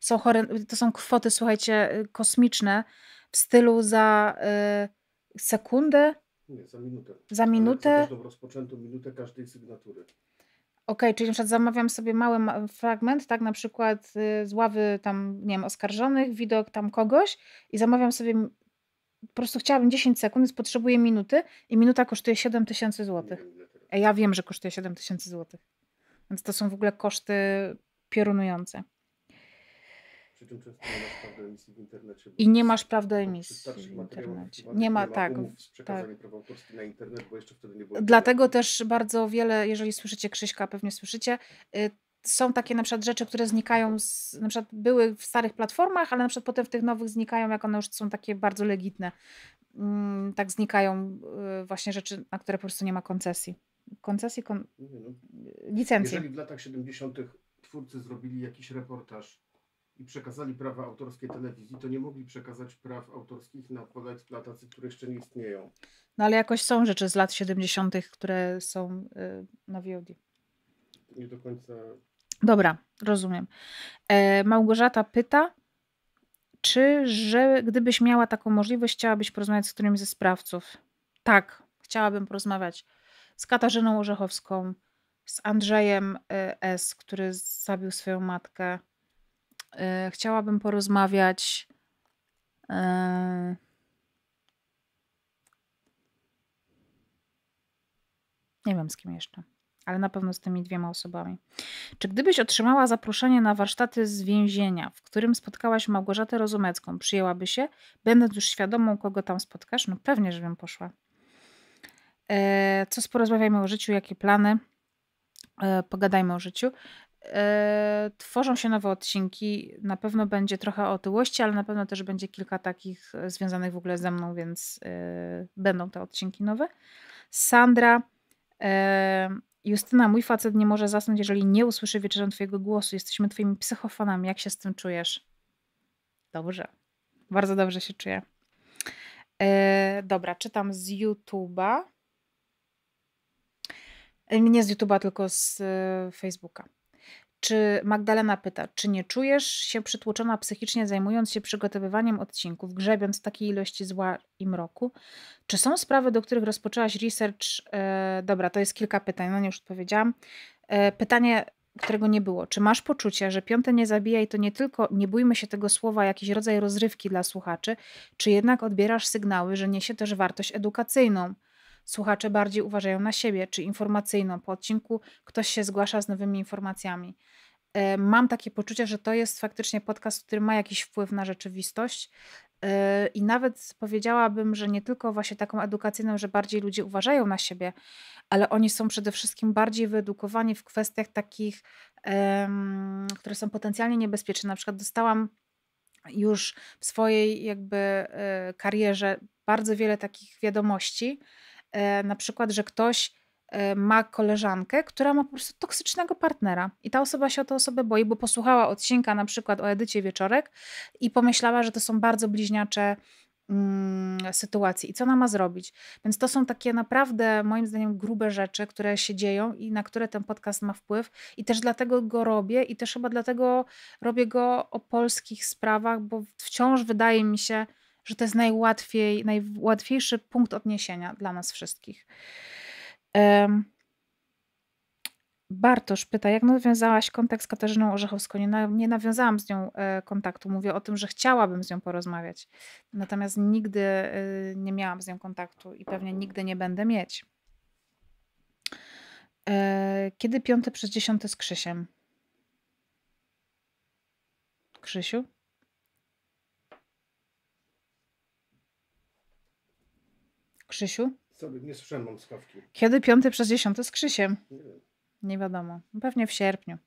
Speaker 1: Są chore, to są kwoty, słuchajcie, y, kosmiczne w stylu za y, sekundę. Nie, za minutę. Za minutę. Za każdą rozpoczętą minutę każdej sygnatury. Okej, czyli na przykład zamawiam sobie mały fragment, tak na przykład y, z ławy tam, nie wiem, oskarżonych, widok tam kogoś i zamawiam sobie po prostu chciałabym 10 sekund, więc potrzebuję minuty i minuta kosztuje 7 tysięcy złotych. A ja wiem, że kosztuje 7 tysięcy złotych. Więc to są w ogóle koszty piorunujące. Przy czym często nie masz prawdy emisji w internecie. I nie masz prawdy emisji w internecie. Nie ma, tak, tak. nie ma tak. tak. Internet, nie Dlatego też bardzo wiele, jeżeli słyszycie Krzyśka, pewnie słyszycie, y, są takie na przykład rzeczy, które znikają, z, na przykład były w starych platformach, ale na przykład potem w tych nowych znikają, jak one już są takie bardzo legitne. Mm, tak znikają y, właśnie rzeczy, na które po prostu nie ma koncesji. Koncesji, kon... No. licencji. Jeżeli w latach 70. twórcy zrobili jakiś reportaż i przekazali prawa autorskie telewizji, to nie mogli przekazać praw autorskich na pola eksploatacji, które jeszcze nie istnieją. No ale jakoś są rzeczy z lat 70., które są y, na VOD. Nie do końca Dobra, rozumiem. E, Małgorzata pyta, czy że gdybyś miała taką możliwość, chciałabyś porozmawiać z którymś ze sprawców? Tak, chciałabym porozmawiać z Katarzyną Orzechowską, z Andrzejem e, S., który zabił swoją matkę. E, chciałabym porozmawiać. Nie wiem z kim jeszcze ale na pewno z tymi dwiema osobami. Czy gdybyś otrzymała zaproszenie na warsztaty z więzienia, w którym spotkałaś Małgorzatę Rozumecką, przyjęłaby się, będąc już świadomą, kogo tam spotkasz? No pewnie, że bym poszła. E, co porozmawiajmy o życiu, jakie plany? E, pogadajmy o życiu. E, tworzą się nowe odcinki. Na pewno będzie trochę otyłości, ale na pewno też będzie kilka takich e, związanych w ogóle ze mną, więc e, będą te odcinki nowe. Sandra e, Justyna, mój facet nie może zasnąć, jeżeli nie usłyszy wieczorem twojego głosu. Jesteśmy twoimi psychofanami. Jak się z tym czujesz? Dobrze. Bardzo dobrze się czuję. E, dobra, czytam z YouTube'a. E, nie z YouTube'a, tylko z e, Facebooka. Czy Magdalena pyta, czy nie czujesz się przytłoczona psychicznie, zajmując się przygotowywaniem odcinków, grzebiąc w takiej ilości zła i mroku? Czy są sprawy, do których rozpoczęłaś research? E, dobra, to jest kilka pytań, no nie już odpowiedziałam. E, pytanie, którego nie było. Czy masz poczucie, że piąte nie zabija i to nie tylko, nie bójmy się tego słowa, jakiś rodzaj rozrywki dla słuchaczy, czy jednak odbierasz sygnały, że niesie też wartość edukacyjną? Słuchacze bardziej uważają na siebie, czy informacyjną. Po odcinku ktoś się zgłasza z nowymi informacjami. E, mam takie poczucie, że to jest faktycznie podcast, który ma jakiś wpływ na rzeczywistość. E, I nawet powiedziałabym, że nie tylko właśnie taką edukacyjną, że bardziej ludzie uważają na siebie, ale oni są przede wszystkim bardziej wyedukowani w kwestiach takich, które są potencjalnie niebezpieczne. Na przykład dostałam już w swojej jakby e, karierze bardzo wiele takich wiadomości, E, na przykład, że ktoś e, ma koleżankę, która ma po prostu toksycznego partnera i ta osoba się o tę osobę boi, bo posłuchała odcinka na przykład o Edycie Wieczorek i pomyślała, że to są bardzo bliźniacze mm, sytuacje. i co ona ma zrobić. Więc to są takie naprawdę, moim zdaniem, grube rzeczy, które się dzieją i na które ten podcast ma wpływ. I też dlatego go robię i też chyba dlatego robię go o polskich sprawach, bo wciąż wydaje mi się, że to jest najłatwiej, najłatwiejszy punkt odniesienia dla nas wszystkich. Bartosz pyta, jak nawiązałaś kontakt z Katarzyną Orzechowską? Nie, nie nawiązałam z nią e, kontaktu. Mówię o tym, że chciałabym z nią porozmawiać. Natomiast nigdy e, nie miałam z nią kontaktu i pewnie nigdy nie będę mieć. E, kiedy piąty przez dziesiąty z Krzysiem? Krzysiu? Krzysiu? nie słyszałem, Kiedy piąty przez dziesiąty z Krzysiem? Nie Nie wiadomo. Pewnie w sierpniu.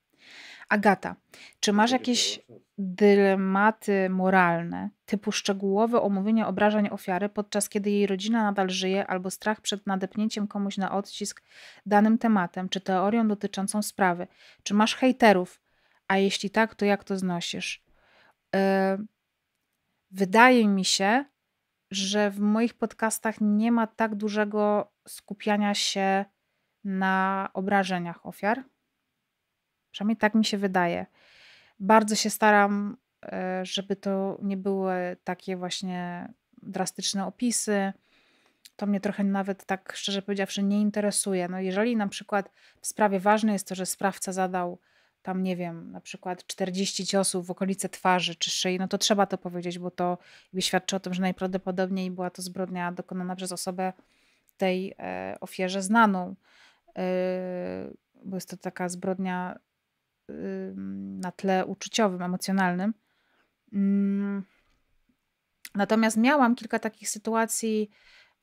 Speaker 1: Agata, czy masz jakieś dylematy moralne, typu szczegółowe omówienie obrażeń ofiary, podczas kiedy jej rodzina nadal żyje, albo strach przed nadepnięciem komuś na odcisk danym tematem, czy teorią dotyczącą sprawy? Czy masz hejterów? A jeśli tak, to jak to znosisz? Yy, wydaje mi się, że w moich podcastach nie ma tak dużego skupiania się na obrażeniach ofiar. Przynajmniej tak mi się wydaje. Bardzo się staram, e, żeby to nie były takie właśnie drastyczne opisy. To mnie trochę nawet tak szczerze powiedziawszy nie interesuje. No jeżeli na przykład w sprawie ważne jest to, że sprawca zadał tam, nie wiem, na przykład 40 ciosów w okolice twarzy czy szyi, no to trzeba to powiedzieć, bo to świadczy o tym, że najprawdopodobniej była to zbrodnia dokonana przez osobę tej e, ofierze znaną. E, bo jest to taka zbrodnia e, na tle uczuciowym, emocjonalnym. Mm. Natomiast miałam kilka takich sytuacji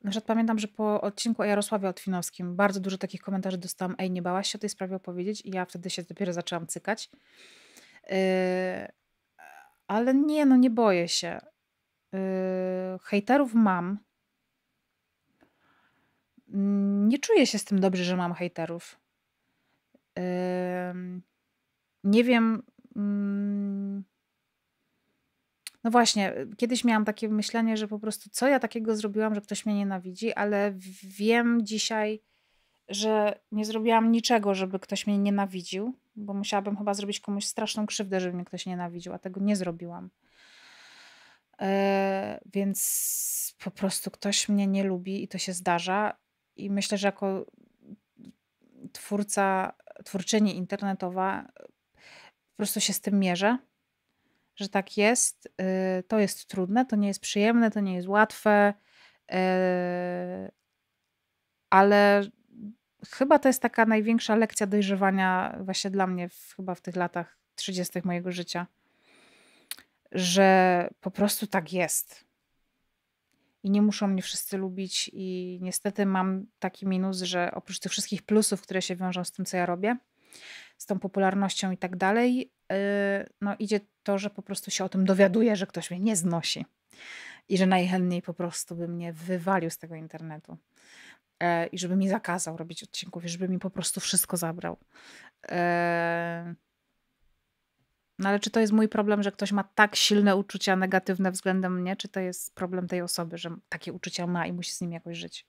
Speaker 1: na przykład pamiętam, że po odcinku o Jarosławie Otwinowskim bardzo dużo takich komentarzy dostałam, ej, nie bałaś się o tej sprawie opowiedzieć i ja wtedy się dopiero zaczęłam cykać. Yy, ale nie, no nie boję się. Yy, hejterów mam. Mm, nie czuję się z tym dobrze, że mam hejterów. Yy, nie wiem... Yy, no właśnie, kiedyś miałam takie myślenie, że po prostu co ja takiego zrobiłam, że ktoś mnie nienawidzi, ale wiem dzisiaj, że nie zrobiłam niczego, żeby ktoś mnie nienawidził, bo musiałabym chyba zrobić komuś straszną krzywdę, żeby mnie ktoś nienawidził, a tego nie zrobiłam. E, więc po prostu ktoś mnie nie lubi i to się zdarza. I myślę, że jako twórca, twórczyni internetowa po prostu się z tym mierzę że tak jest, y, to jest trudne, to nie jest przyjemne, to nie jest łatwe, y, ale chyba to jest taka największa lekcja dojrzewania właśnie dla mnie w, chyba w tych latach 30. mojego życia, że po prostu tak jest. I nie muszą mnie wszyscy lubić, i niestety mam taki minus, że oprócz tych wszystkich plusów, które się wiążą z tym, co ja robię, z tą popularnością i tak dalej, y, no idzie to, że po prostu się o tym dowiaduję, że ktoś mnie nie znosi i że najchętniej po prostu by mnie wywalił z tego internetu e, i żeby mi zakazał robić odcinków i żeby mi po prostu wszystko zabrał. E, no ale czy to jest mój problem, że ktoś ma tak silne uczucia negatywne względem mnie, czy to jest problem tej osoby, że takie uczucia ma i musi z nim jakoś żyć?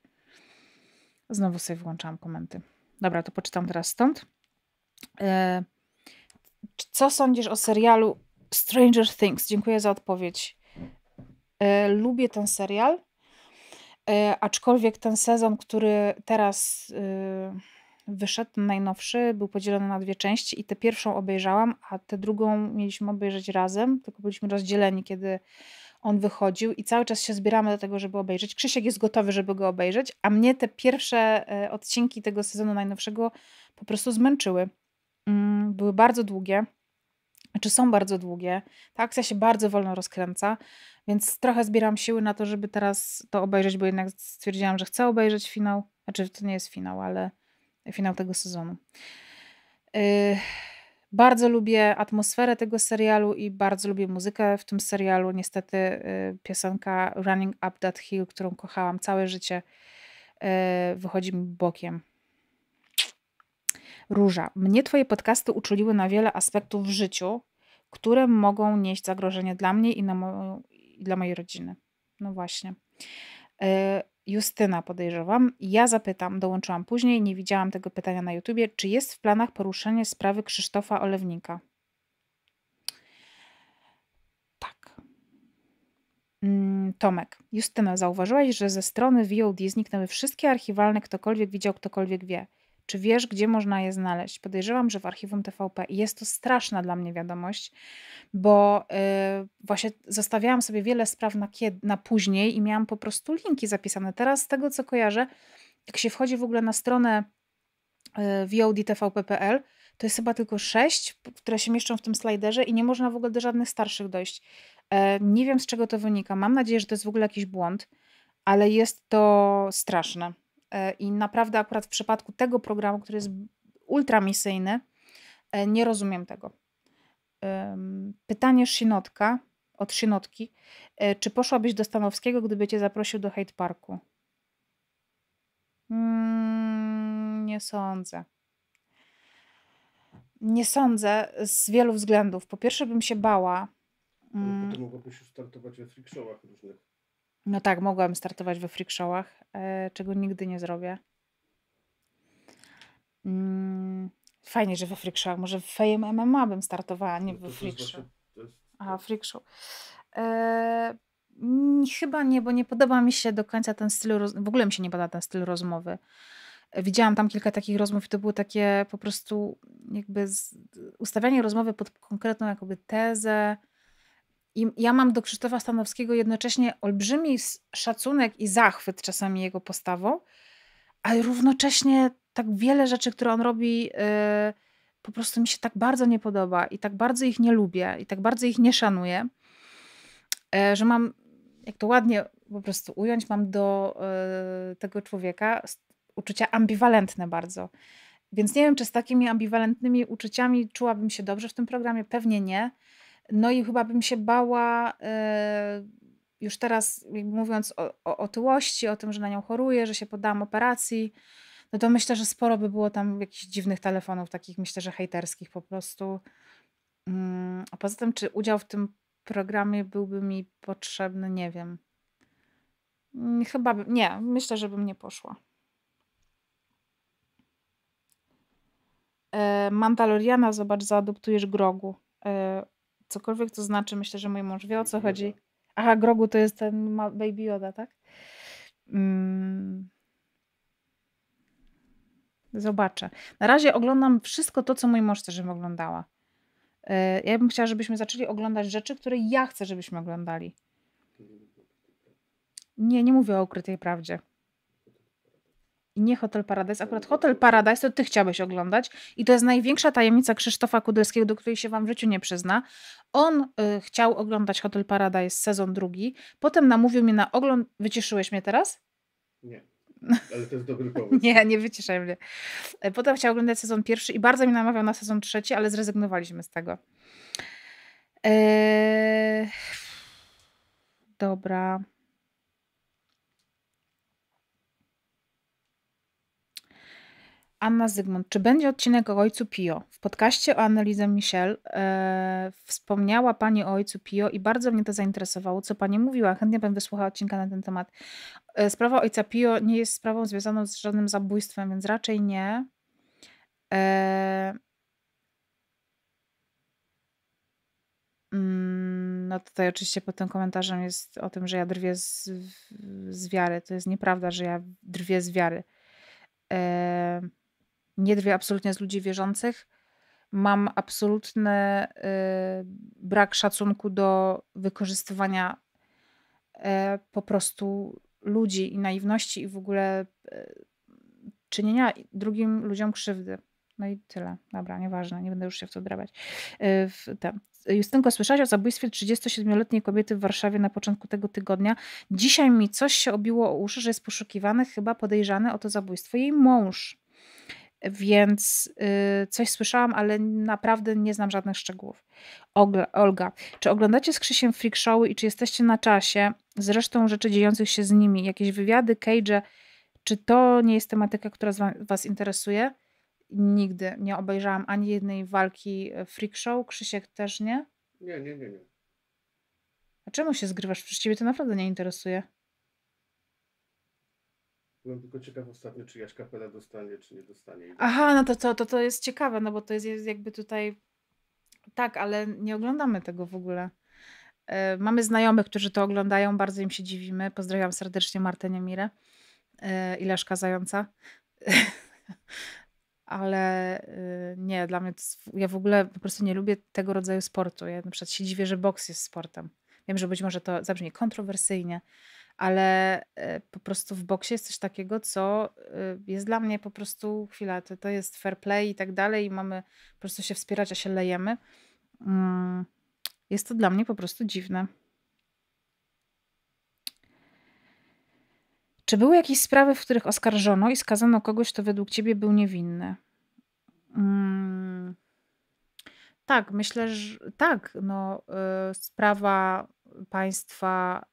Speaker 1: Znowu sobie włączam komenty. Dobra, to poczytam teraz stąd. E, co sądzisz o serialu Stranger Things? Dziękuję za odpowiedź. E, lubię ten serial, e, aczkolwiek ten sezon, który teraz wyszedł, najnowszy, był podzielony na dwie części i tę pierwszą obejrzałam, a tę drugą mieliśmy obejrzeć razem, tylko byliśmy rozdzieleni, kiedy on wychodził i cały czas się zbieramy do tego, żeby obejrzeć. Krzysiek jest gotowy, żeby go obejrzeć, a mnie te pierwsze odcinki tego sezonu najnowszego po prostu zmęczyły. Mm, były bardzo długie, czy są bardzo długie. Ta akcja się bardzo wolno rozkręca, więc trochę zbieram siły na to, żeby teraz to obejrzeć, bo jednak stwierdziłam, że chcę obejrzeć finał. Znaczy, to nie jest finał, ale finał tego sezonu. Yy, bardzo lubię atmosferę tego serialu i bardzo lubię muzykę w tym serialu. Niestety yy, piosenka Running Up That Hill, którą kochałam całe życie, yy, wychodzi mi bokiem Róża, mnie Twoje podcasty uczuliły na wiele aspektów w życiu, które mogą nieść zagrożenie dla mnie i, na moją, i dla mojej rodziny. No właśnie. E, Justyna podejrzewam. Ja zapytam, dołączyłam później, nie widziałam tego pytania na YouTubie. Czy jest w planach poruszenie sprawy Krzysztofa Olewnika? Tak. Mm, Tomek. Justyna, zauważyłaś, że ze strony VOD zniknęły wszystkie archiwalne, ktokolwiek widział, ktokolwiek wie. Czy wiesz, gdzie można je znaleźć? Podejrzewam, że w archiwum TVP. I jest to straszna dla mnie wiadomość, bo yy, właśnie zostawiałam sobie wiele spraw na, na później i miałam po prostu linki zapisane. Teraz z tego, co kojarzę, jak się wchodzi w ogóle na stronę y, VODTVP.pl, to jest chyba tylko sześć, które się mieszczą w tym slajderze i nie można w ogóle do żadnych starszych dojść. E, nie wiem z czego to wynika. Mam nadzieję, że to jest w ogóle jakiś błąd, ale jest to straszne. E, I naprawdę akurat w przypadku tego programu, który jest ultramisyjny, e, nie rozumiem tego. Pytanie Szynotka, od Szynotki. E, czy poszłabyś do Stanowskiego, gdyby cię zaprosił do Hate Parku? Mm, nie sądzę. Nie sądzę z wielu względów. Po pierwsze bym się bała. No, to mogłoby się startować we freak różnych. No tak, mogłam startować we freak showach, e, czego nigdy nie zrobię. Mm, fajnie, że we freak showach. Może w Fame MMA bym startowała, nie we freak show. Aha, freak show. Chyba nie, bo nie podoba mi się do końca ten styl, w ogóle mi się nie podoba ten styl rozmowy. E, widziałam tam kilka takich rozmów i to było takie po prostu jakby ustawianie rozmowy pod konkretną jakoby tezę, i ja mam do Krzysztofa Stanowskiego jednocześnie olbrzymi szacunek i zachwyt czasami jego postawą, ale równocześnie tak wiele rzeczy, które on robi, yy, po prostu mi się tak bardzo nie podoba i tak bardzo ich nie lubię i tak bardzo ich nie szanuję, yy, że mam, jak to ładnie po prostu ująć, mam do yy, tego człowieka uczucia ambiwalentne bardzo. Więc nie wiem, czy z takimi ambiwalentnymi uczuciami czułabym się dobrze w tym programie. Pewnie nie. No i chyba bym się bała, e, już teraz mówiąc o, o otyłości, o tym, że na nią choruję, że się poddam operacji, no to myślę, że sporo by było tam jakichś dziwnych telefonów, takich myślę, że hejterskich po prostu. Mm, a poza tym, czy udział w tym programie byłby mi potrzebny, nie wiem. Mm, chyba bym, nie, myślę, że bym nie poszła. E, Mandaloriana, zobacz, zaadoptujesz Grogu. E, cokolwiek to znaczy. Myślę, że mój mąż wie o co chodzi. Aha, Grogu to jest ten Baby Yoda, tak? Mm. Zobaczę. Na razie oglądam wszystko to, co mój mąż chce, żebym oglądała. E, ja bym chciała, żebyśmy zaczęli oglądać rzeczy, które ja chcę, żebyśmy oglądali. Nie, nie mówię o ukrytej prawdzie nie Hotel Paradise. Akurat Hotel Paradise to ty chciałbyś oglądać i to jest największa tajemnica Krzysztofa Kudelskiego, do której się wam w życiu nie przyzna. On y, chciał oglądać Hotel Paradise sezon drugi, potem namówił mnie na ogląd... Wyciszyłeś mnie teraz? Nie. Ale to jest dobry pomysł. nie, nie wyciszaj mnie. Y, potem chciał oglądać sezon pierwszy i bardzo mi namawiał na sezon trzeci, ale zrezygnowaliśmy z tego. Eee... Dobra. Anna Zygmunt, czy będzie odcinek o ojcu Pio? W podcaście o analizie Michel e, wspomniała Pani o ojcu Pio i bardzo mnie to zainteresowało, co Pani mówiła. Chętnie bym wysłuchała odcinka na ten temat. E, sprawa ojca Pio nie jest sprawą związaną z żadnym zabójstwem, więc raczej nie. E, mm, no tutaj oczywiście pod tym komentarzem jest o tym, że ja drwię z, z wiary. To jest nieprawda, że ja drwię z wiary. E, nie drwię absolutnie z ludzi wierzących. Mam absolutny y, brak szacunku do wykorzystywania y, po prostu ludzi i naiwności i w ogóle y, czynienia drugim ludziom krzywdy. No i tyle. Dobra, nieważne, nie będę już się w to drabiać. Justynko, słyszałaś o zabójstwie 37-letniej kobiety w Warszawie na początku tego tygodnia. Dzisiaj mi coś się obiło o uszy, że jest poszukiwany, chyba podejrzany o to zabójstwo jej mąż. Więc y, coś słyszałam, ale naprawdę nie znam żadnych szczegółów. Olga, czy oglądacie z Krzysiem freak showy i czy jesteście na czasie? Zresztą rzeczy dziejących się z nimi, jakieś wywiady, cage'e, czy to nie jest tematyka, która Was interesuje? Nigdy nie obejrzałam ani jednej walki e, freak show. Krzysiek też nie? Nie, nie, nie, nie. A czemu się zgrywasz? Przecież ciebie to naprawdę nie interesuje. Byłem tylko ciekaw ostatnio, czy Jaś Kapela dostanie, czy nie dostanie. Aha, no to co, to, to jest ciekawe, no bo to jest jakby tutaj... Tak, ale nie oglądamy tego w ogóle. Yy, mamy znajomych, którzy to oglądają, bardzo im się dziwimy. Pozdrawiam serdecznie Martę Niemirę yy, i Leszka Zająca. ale yy, nie, dla mnie ja w ogóle po prostu nie lubię tego rodzaju sportu. Ja na przykład się dziwię, że boks jest sportem. Wiem, że być może to zabrzmi kontrowersyjnie, ale e, po prostu w boksie jest coś takiego, co y, jest dla mnie po prostu chwila, to, to jest fair play i tak dalej i mamy po prostu się wspierać, a się lejemy. Mm, jest to dla mnie po prostu dziwne. Czy były jakieś sprawy, w których oskarżono i skazano kogoś, kto według ciebie był niewinny? Mm, tak, myślę, że tak. No, y, sprawa państwa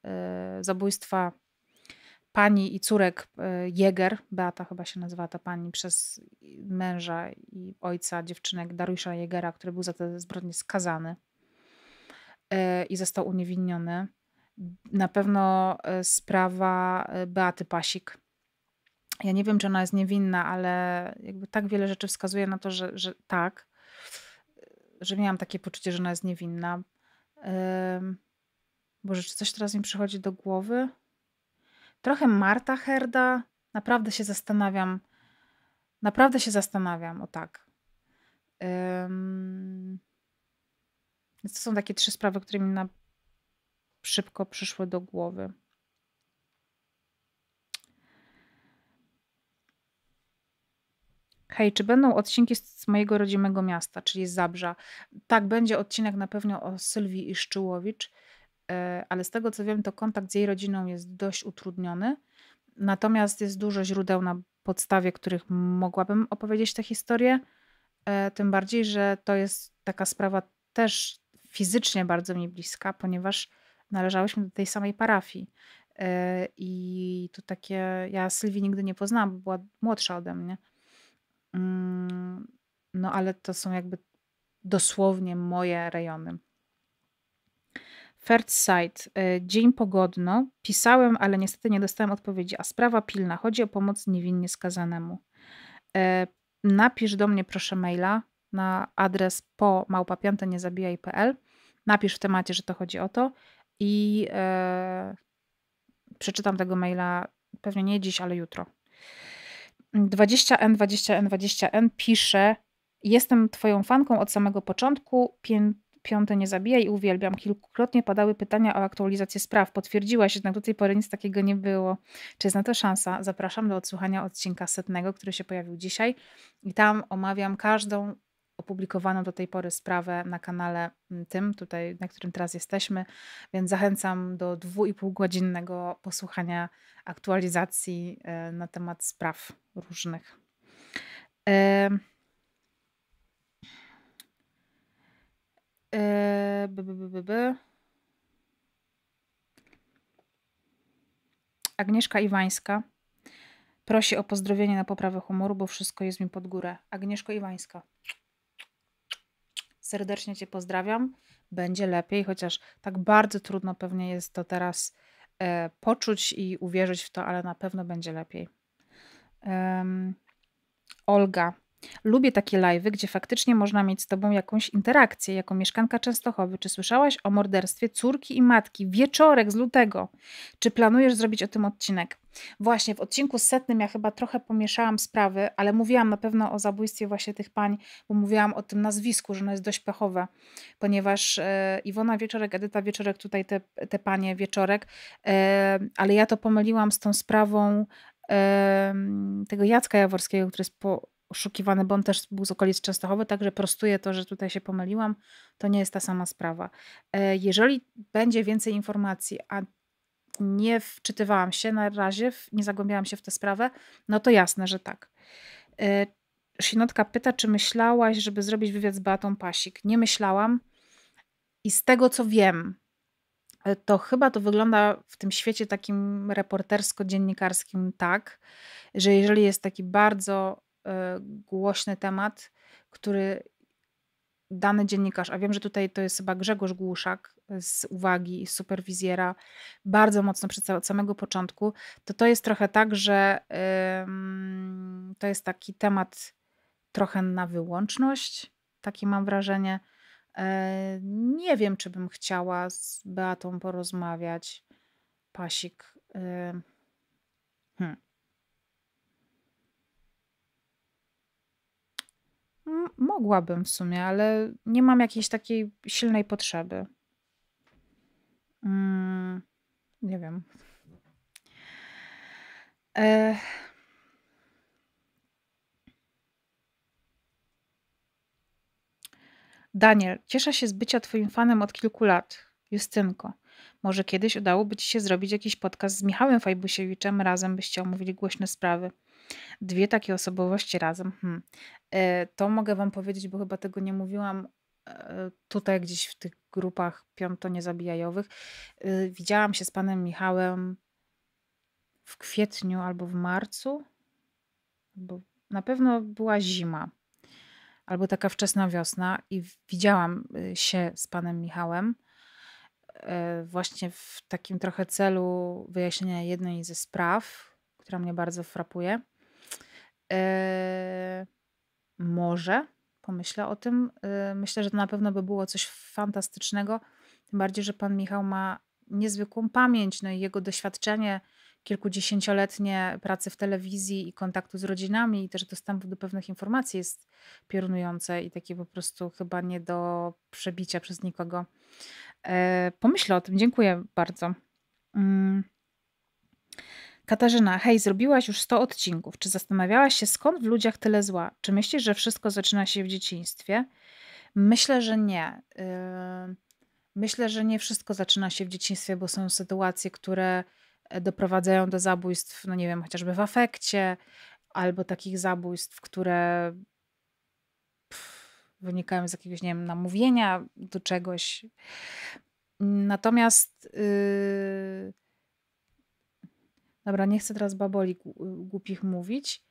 Speaker 1: y, zabójstwa pani i córek y, Jäger, Beata chyba się nazywa ta pani, przez męża i ojca dziewczynek Dariusza Jägera, który był za te zbrodnie skazany y, i został uniewinniony. Na pewno y, sprawa y, Beaty Pasik. Ja nie wiem, czy ona jest niewinna, ale jakby tak wiele rzeczy wskazuje na to, że, że tak że miałam takie poczucie, że ona jest niewinna. Boże, czy coś teraz mi przychodzi do głowy? Trochę Marta Herda. Naprawdę się zastanawiam. Naprawdę się zastanawiam, o tak. Um, to są takie trzy sprawy, które mi na szybko przyszły do głowy. hej, czy będą odcinki z mojego rodzimego miasta, czyli z Zabrza? Tak, będzie odcinek na pewno o Sylwii Iszczyłowicz, e, ale z tego co wiem, to kontakt z jej rodziną jest dość utrudniony. Natomiast jest dużo źródeł, na podstawie których mogłabym opowiedzieć tę historię. E, tym bardziej, że to jest taka sprawa też fizycznie bardzo mi bliska, ponieważ należałyśmy do tej samej parafii. E, I to takie, ja Sylwii nigdy nie poznałam, była młodsza ode mnie. Mm, no ale to są jakby dosłownie moje rejony. First Sight. Y, dzień pogodno. Pisałem, ale niestety nie dostałem odpowiedzi. A sprawa pilna. Chodzi o pomoc niewinnie skazanemu. Y, napisz do mnie proszę maila na adres po małpapianteniezabijaj.pl. Napisz w temacie, że to chodzi o to i y, przeczytam tego maila pewnie nie dziś, ale jutro. 20N, 20N, 20N pisze: Jestem Twoją fanką od samego początku. piąte nie zabija i uwielbiam. Kilkukrotnie padały pytania o aktualizację spraw. Potwierdziłaś, jednak do tej pory nic takiego nie było. Czy jest na to szansa? Zapraszam do odsłuchania odcinka setnego, który się pojawił dzisiaj. I tam omawiam każdą opublikowaną do tej pory sprawę na kanale mm, tym, tutaj, na którym teraz jesteśmy, więc zachęcam do dwu i pół godzinnego posłuchania aktualizacji e, na temat spraw różnych. E, e, by, by, by, Agnieszka Iwańska prosi o pozdrowienie na poprawę humoru, bo wszystko jest mi pod górę. Agnieszko Iwańska serdecznie Cię pozdrawiam. Będzie lepiej, chociaż tak bardzo trudno pewnie jest to teraz e, poczuć i uwierzyć w to, ale na pewno będzie lepiej. Um, Olga, Lubię takie live'y, gdzie faktycznie można mieć z tobą jakąś interakcję. Jako mieszkanka Częstochowy, czy słyszałaś o morderstwie córki i matki? Wieczorek z lutego. Czy planujesz zrobić o tym odcinek? Właśnie w odcinku setnym ja chyba trochę pomieszałam sprawy, ale mówiłam na pewno o zabójstwie właśnie tych pań, bo mówiłam o tym nazwisku, że ono jest dość pechowe, ponieważ e, Iwona Wieczorek, Edyta Wieczorek, tutaj te, te panie Wieczorek, e, ale ja to pomyliłam z tą sprawą e, tego Jacka Jaworskiego, który jest po, oszukiwany, bo on też był z okolic Częstochowy, także prostuję to, że tutaj się pomyliłam. To nie jest ta sama sprawa. E, jeżeli będzie więcej informacji, a nie wczytywałam się na razie, nie zagłębiałam się w tę sprawę, no to jasne, że tak. E, Sinotka pyta, czy myślałaś, żeby zrobić wywiad z Beatą Pasik? Nie myślałam. I z tego, co wiem, e, to chyba to wygląda w tym świecie takim reportersko-dziennikarskim tak, że jeżeli jest taki bardzo E, głośny temat, który dany dziennikarz, a wiem, że tutaj to jest chyba Grzegorz Głuszak z uwagi superwizjera, bardzo mocno przed od samego początku, to to jest trochę tak, że to jest taki temat trochę na wyłączność, takie mam wrażenie. E, nie wiem, czy bym chciała z Beatą porozmawiać. Pasik. E, hmm. mogłabym w sumie, ale nie mam jakiejś takiej silnej potrzeby. Mm, nie wiem. E... Daniel, cieszę się z bycia Twoim fanem od kilku lat. Justynko, może kiedyś udałoby Ci się zrobić jakiś podcast z Michałem Fajbusiewiczem, razem byście omówili głośne sprawy. Dwie takie osobowości razem. Hmm. E, to mogę Wam powiedzieć, bo chyba tego nie mówiłam e, tutaj gdzieś w tych grupach piąto e, Widziałam się z panem Michałem w kwietniu albo w marcu, bo na pewno była zima albo taka wczesna wiosna i widziałam się z panem Michałem właśnie w takim trochę celu wyjaśnienia jednej ze spraw, która mnie bardzo frapuje. Eee, może pomyślę o tym. Eee, myślę, że to na pewno by było coś fantastycznego. Tym bardziej, że pan Michał ma niezwykłą pamięć, no i jego doświadczenie kilkudziesięcioletnie pracy w telewizji i kontaktu z rodzinami i też dostępu do pewnych informacji jest piorunujące i takie po prostu chyba nie do przebicia przez nikogo. Eee, pomyślę o tym. Dziękuję bardzo. Mm. Katarzyna, hej, zrobiłaś już 100 odcinków. Czy zastanawiałaś się, skąd w ludziach tyle zła? Czy myślisz, że wszystko zaczyna się w dzieciństwie? Myślę, że nie. Yy, myślę, że nie wszystko zaczyna się w dzieciństwie, bo są sytuacje, które e, doprowadzają do zabójstw, no nie wiem, chociażby w afekcie, albo takich zabójstw, które wynikają z jakiegoś, nie wiem, namówienia do czegoś. Natomiast. Yy Dobra, nie chcę teraz baboli y, głupich mówić,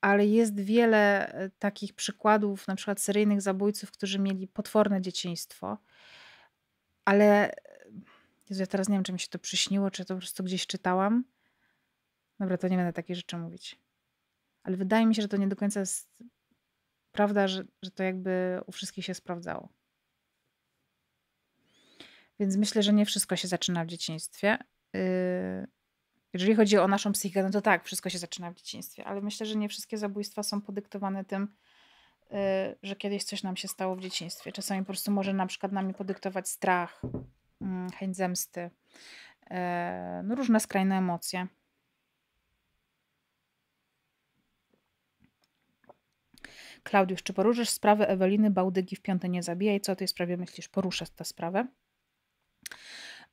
Speaker 1: ale jest wiele e, takich przykładów, na przykład seryjnych zabójców, którzy mieli potworne dzieciństwo, ale Jezu, ja teraz nie wiem, czy mi się to przyśniło, czy to po prostu gdzieś czytałam. Dobra, to nie będę takie rzeczy mówić. Ale wydaje mi się, że to nie do końca jest prawda, że, że to jakby u wszystkich się sprawdzało. Więc myślę, że nie wszystko się zaczyna w dzieciństwie Y, jeżeli chodzi o naszą psychikę, no to tak, wszystko się zaczyna w dzieciństwie, ale myślę, że nie wszystkie zabójstwa są podyktowane tym, y, że kiedyś coś nam się stało w dzieciństwie. Czasami po prostu może na przykład nami podyktować strach, mm, chęć zemsty, y, no różne skrajne emocje. Klaudiusz, czy poruszysz sprawę Eweliny Bałdygi w piątej nie zabijaj? Co o tej sprawie myślisz? Poruszę tę sprawę.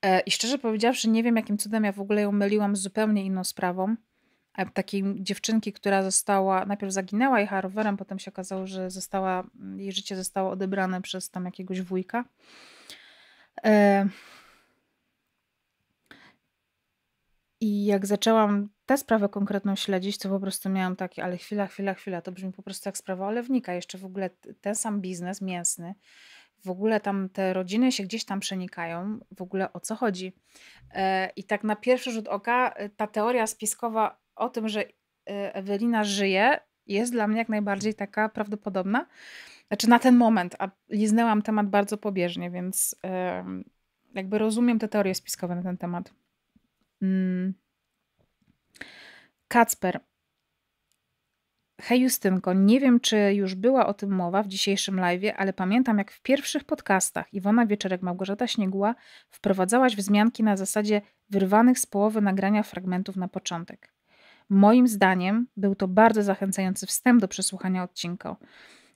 Speaker 1: E, I szczerze powiedziawszy, nie wiem jakim cudem ja w ogóle ją myliłam z zupełnie inną sprawą. E, takiej dziewczynki, która została, najpierw zaginęła, jej harowerem, potem się okazało, że została, mm, jej życie zostało odebrane przez tam jakiegoś wujka. E, I jak zaczęłam tę sprawę konkretną śledzić, to po prostu miałam takie, ale chwila, chwila, chwila, to brzmi po prostu jak sprawa olewnika. Jeszcze w ogóle ten sam biznes mięsny w ogóle tam te rodziny się gdzieś tam przenikają, w ogóle o co chodzi. E, I tak na pierwszy rzut oka e, ta teoria spiskowa o tym, że e, Ewelina żyje, jest dla mnie jak najbardziej taka prawdopodobna. Znaczy na ten moment, a liznęłam temat bardzo pobieżnie, więc jakby rozumiem te teorie spiskowe na ten temat. Mm. Kacper, Hej Justynko, nie wiem czy już była o tym mowa w dzisiejszym live, ale pamiętam jak w pierwszych podcastach Iwona Wieczorek, Małgorzata Śnieguła wprowadzałaś wzmianki na zasadzie wyrwanych z połowy nagrania fragmentów na początek. Moim zdaniem był to bardzo zachęcający wstęp do przesłuchania odcinka.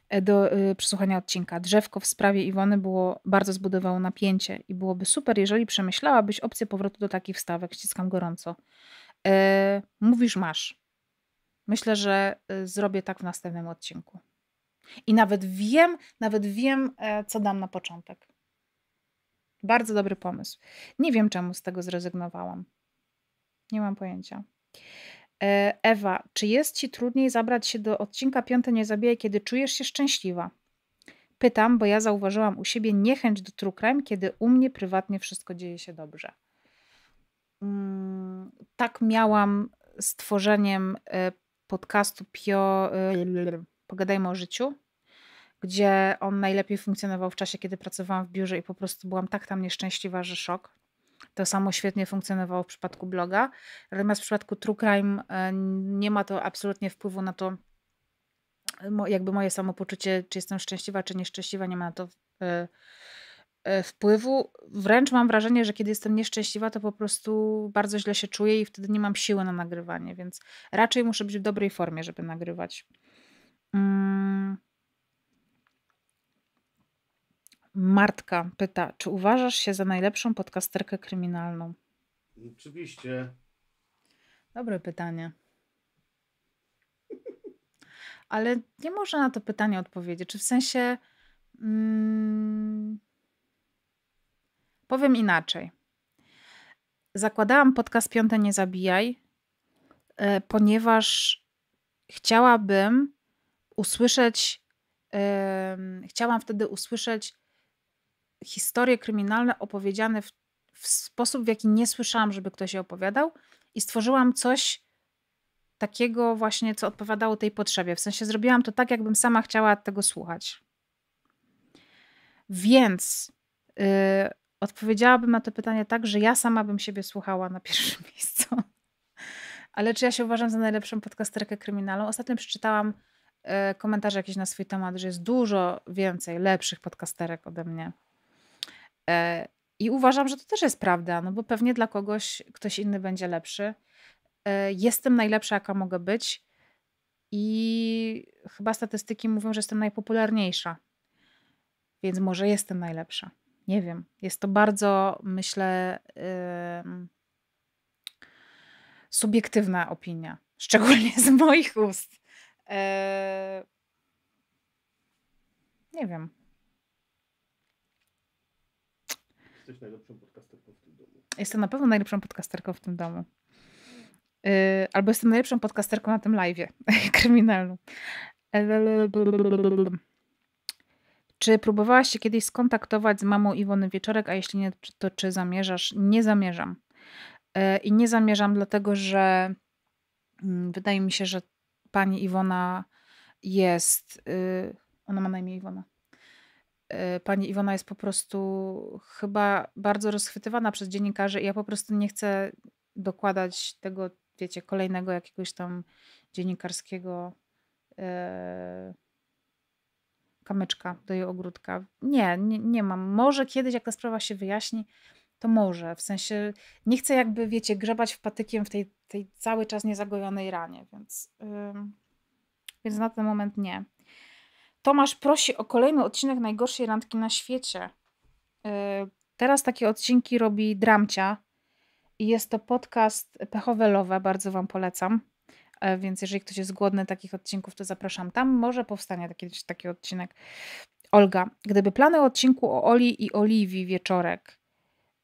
Speaker 1: E, do yy, przesłuchania odcinka. Drzewko w sprawie Iwony było, bardzo zbudowało napięcie i byłoby super, jeżeli przemyślałabyś opcję powrotu do takich wstawek. Ściskam gorąco. Yy, mówisz masz. Myślę, że y, zrobię tak w następnym odcinku. I nawet wiem, nawet wiem, e, co dam na początek. Bardzo dobry pomysł. Nie wiem, czemu z tego zrezygnowałam. Nie mam pojęcia. E, Ewa, czy jest ci trudniej zabrać się do odcinka piąte nie zabijaj, kiedy czujesz się szczęśliwa? Pytam, bo ja zauważyłam u siebie niechęć do true crime, kiedy u mnie prywatnie wszystko dzieje się dobrze. Mm, tak miałam z tworzeniem e, podcastu Pio, y, Pogadajmy o życiu, gdzie on najlepiej funkcjonował w czasie, kiedy pracowałam w biurze i po prostu byłam tak tam nieszczęśliwa, że szok. To samo świetnie funkcjonowało w przypadku bloga. Natomiast w przypadku True Crime y, nie ma to absolutnie wpływu na to, jakby moje samopoczucie, czy jestem szczęśliwa, czy nieszczęśliwa, nie ma na to y, E, wpływu. Wręcz mam wrażenie, że kiedy jestem nieszczęśliwa, to po prostu bardzo źle się czuję i wtedy nie mam siły na nagrywanie, więc raczej muszę być w dobrej formie, żeby nagrywać. Mm. Martka pyta, czy uważasz się za najlepszą podcasterkę kryminalną? Oczywiście. Dobre pytanie. Ale nie można na to pytanie odpowiedzieć. Czy w sensie. Mm, Powiem inaczej. Zakładałam podcast Piąte Nie Zabijaj, e, ponieważ chciałabym usłyszeć, chciałam wtedy usłyszeć historie kryminalne opowiedziane w, w sposób, w jaki nie słyszałam, żeby ktoś je opowiadał, i stworzyłam coś takiego właśnie, co odpowiadało tej potrzebie. W sensie zrobiłam to tak, jakbym sama chciała tego słuchać. Więc yy, odpowiedziałabym na to pytanie tak, że ja sama bym siebie słuchała na pierwszym miejscu. Ale czy ja się uważam za najlepszą podcasterkę kryminalną? Ostatnio przeczytałam e, komentarze jakieś na swój temat, że jest dużo więcej lepszych podcasterek ode mnie. E, I uważam, że to też jest prawda, no bo pewnie dla kogoś ktoś inny będzie lepszy. E, jestem najlepsza, jaka mogę być. I chyba statystyki mówią, że jestem najpopularniejsza. Więc może jestem najlepsza nie wiem, jest to bardzo, myślę, yy, subiektywna opinia, szczególnie z moich ust. Yy, nie wiem. Jesteś najlepszą podcasterką w tym domu. Jestem na pewno najlepszą podcasterką w tym domu. Yy, albo jestem najlepszą podcasterką na tym live'ie. kryminalu. E, czy próbowałaś się kiedyś skontaktować z mamą Iwony Wieczorek, a jeśli nie, to czy zamierzasz? Nie zamierzam. E, I nie zamierzam, dlatego że mm, wydaje mi się, że pani Iwona jest. Y, ona ma na imię Iwona. E, pani Iwona jest po prostu chyba bardzo rozchwytywana przez dziennikarzy, i ja po prostu nie chcę dokładać tego, wiecie, kolejnego jakiegoś tam dziennikarskiego. Yy kamyczka do jej ogródka. Nie, nie, nie mam. Może kiedyś, jak ta sprawa się wyjaśni, to może. W sensie nie chcę jakby, wiecie, grzebać w patykiem w tej, tej cały czas niezagojonej ranie, więc, yy, więc na ten moment nie. Tomasz prosi o kolejny odcinek najgorszej randki na świecie. Yy, teraz takie odcinki robi Dramcia i jest to podcast pechowelowe. bardzo Wam polecam. E, więc jeżeli ktoś jest głodny takich odcinków, to zapraszam tam. Może powstanie taki, taki odcinek. Olga, gdyby plany odcinku o Oli i Oliwii wieczorek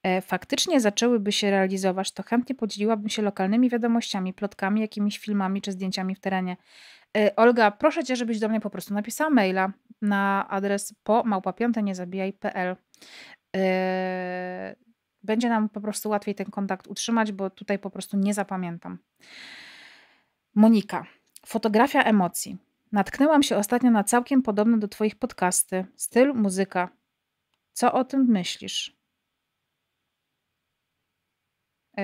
Speaker 1: e, faktycznie zaczęłyby się realizować, to chętnie podzieliłabym się lokalnymi wiadomościami, plotkami, jakimiś filmami czy zdjęciami w terenie. E, Olga, proszę cię, żebyś do mnie po prostu napisała maila na adres po małpapiątenezabijaj.pl. Będzie nam po prostu łatwiej ten kontakt utrzymać, bo tutaj po prostu nie zapamiętam. Monika. Fotografia emocji. Natknęłam się ostatnio na całkiem podobne do Twoich podcasty. Styl, muzyka. Co o tym myślisz? Yy,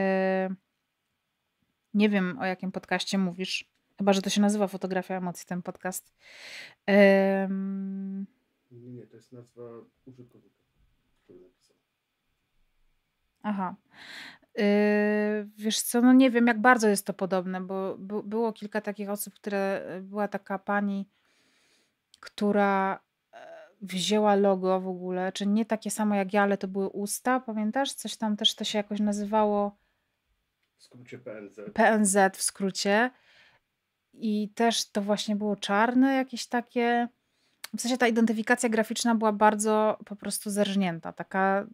Speaker 1: nie wiem, o jakim podcaście mówisz. Chyba, że to się nazywa Fotografia Emocji, ten podcast. Yy, nie, nie, to jest nazwa użytkownika, Aha. Yy, wiesz co, no nie wiem, jak bardzo jest to podobne, bo by- było kilka takich osób, które e, była taka pani, która e, wzięła logo w ogóle, czy nie takie samo jak ja, ale to były usta, pamiętasz? Coś tam też to się jakoś nazywało W skrócie PNZ. PNZ w skrócie. I też to właśnie było czarne, jakieś takie. W sensie ta identyfikacja graficzna była bardzo po prostu zerżnięta, taka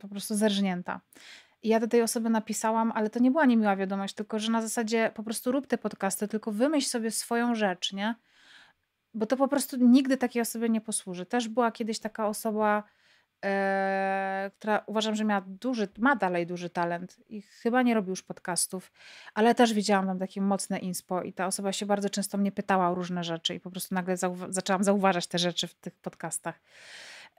Speaker 1: po prostu zerżnięta ja do tej osoby napisałam, ale to nie była niemiła wiadomość, tylko że na zasadzie po prostu rób te podcasty, tylko wymyśl sobie swoją rzecz, nie? Bo to po prostu nigdy takiej osobie nie posłuży. Też była kiedyś taka osoba, e, która uważam, że miała duży, ma dalej duży talent i chyba nie robi już podcastów, ale też widziałam tam takie mocne inspo i ta osoba się bardzo często mnie pytała o różne rzeczy i po prostu nagle zauwa zaczęłam zauważać te rzeczy w tych podcastach.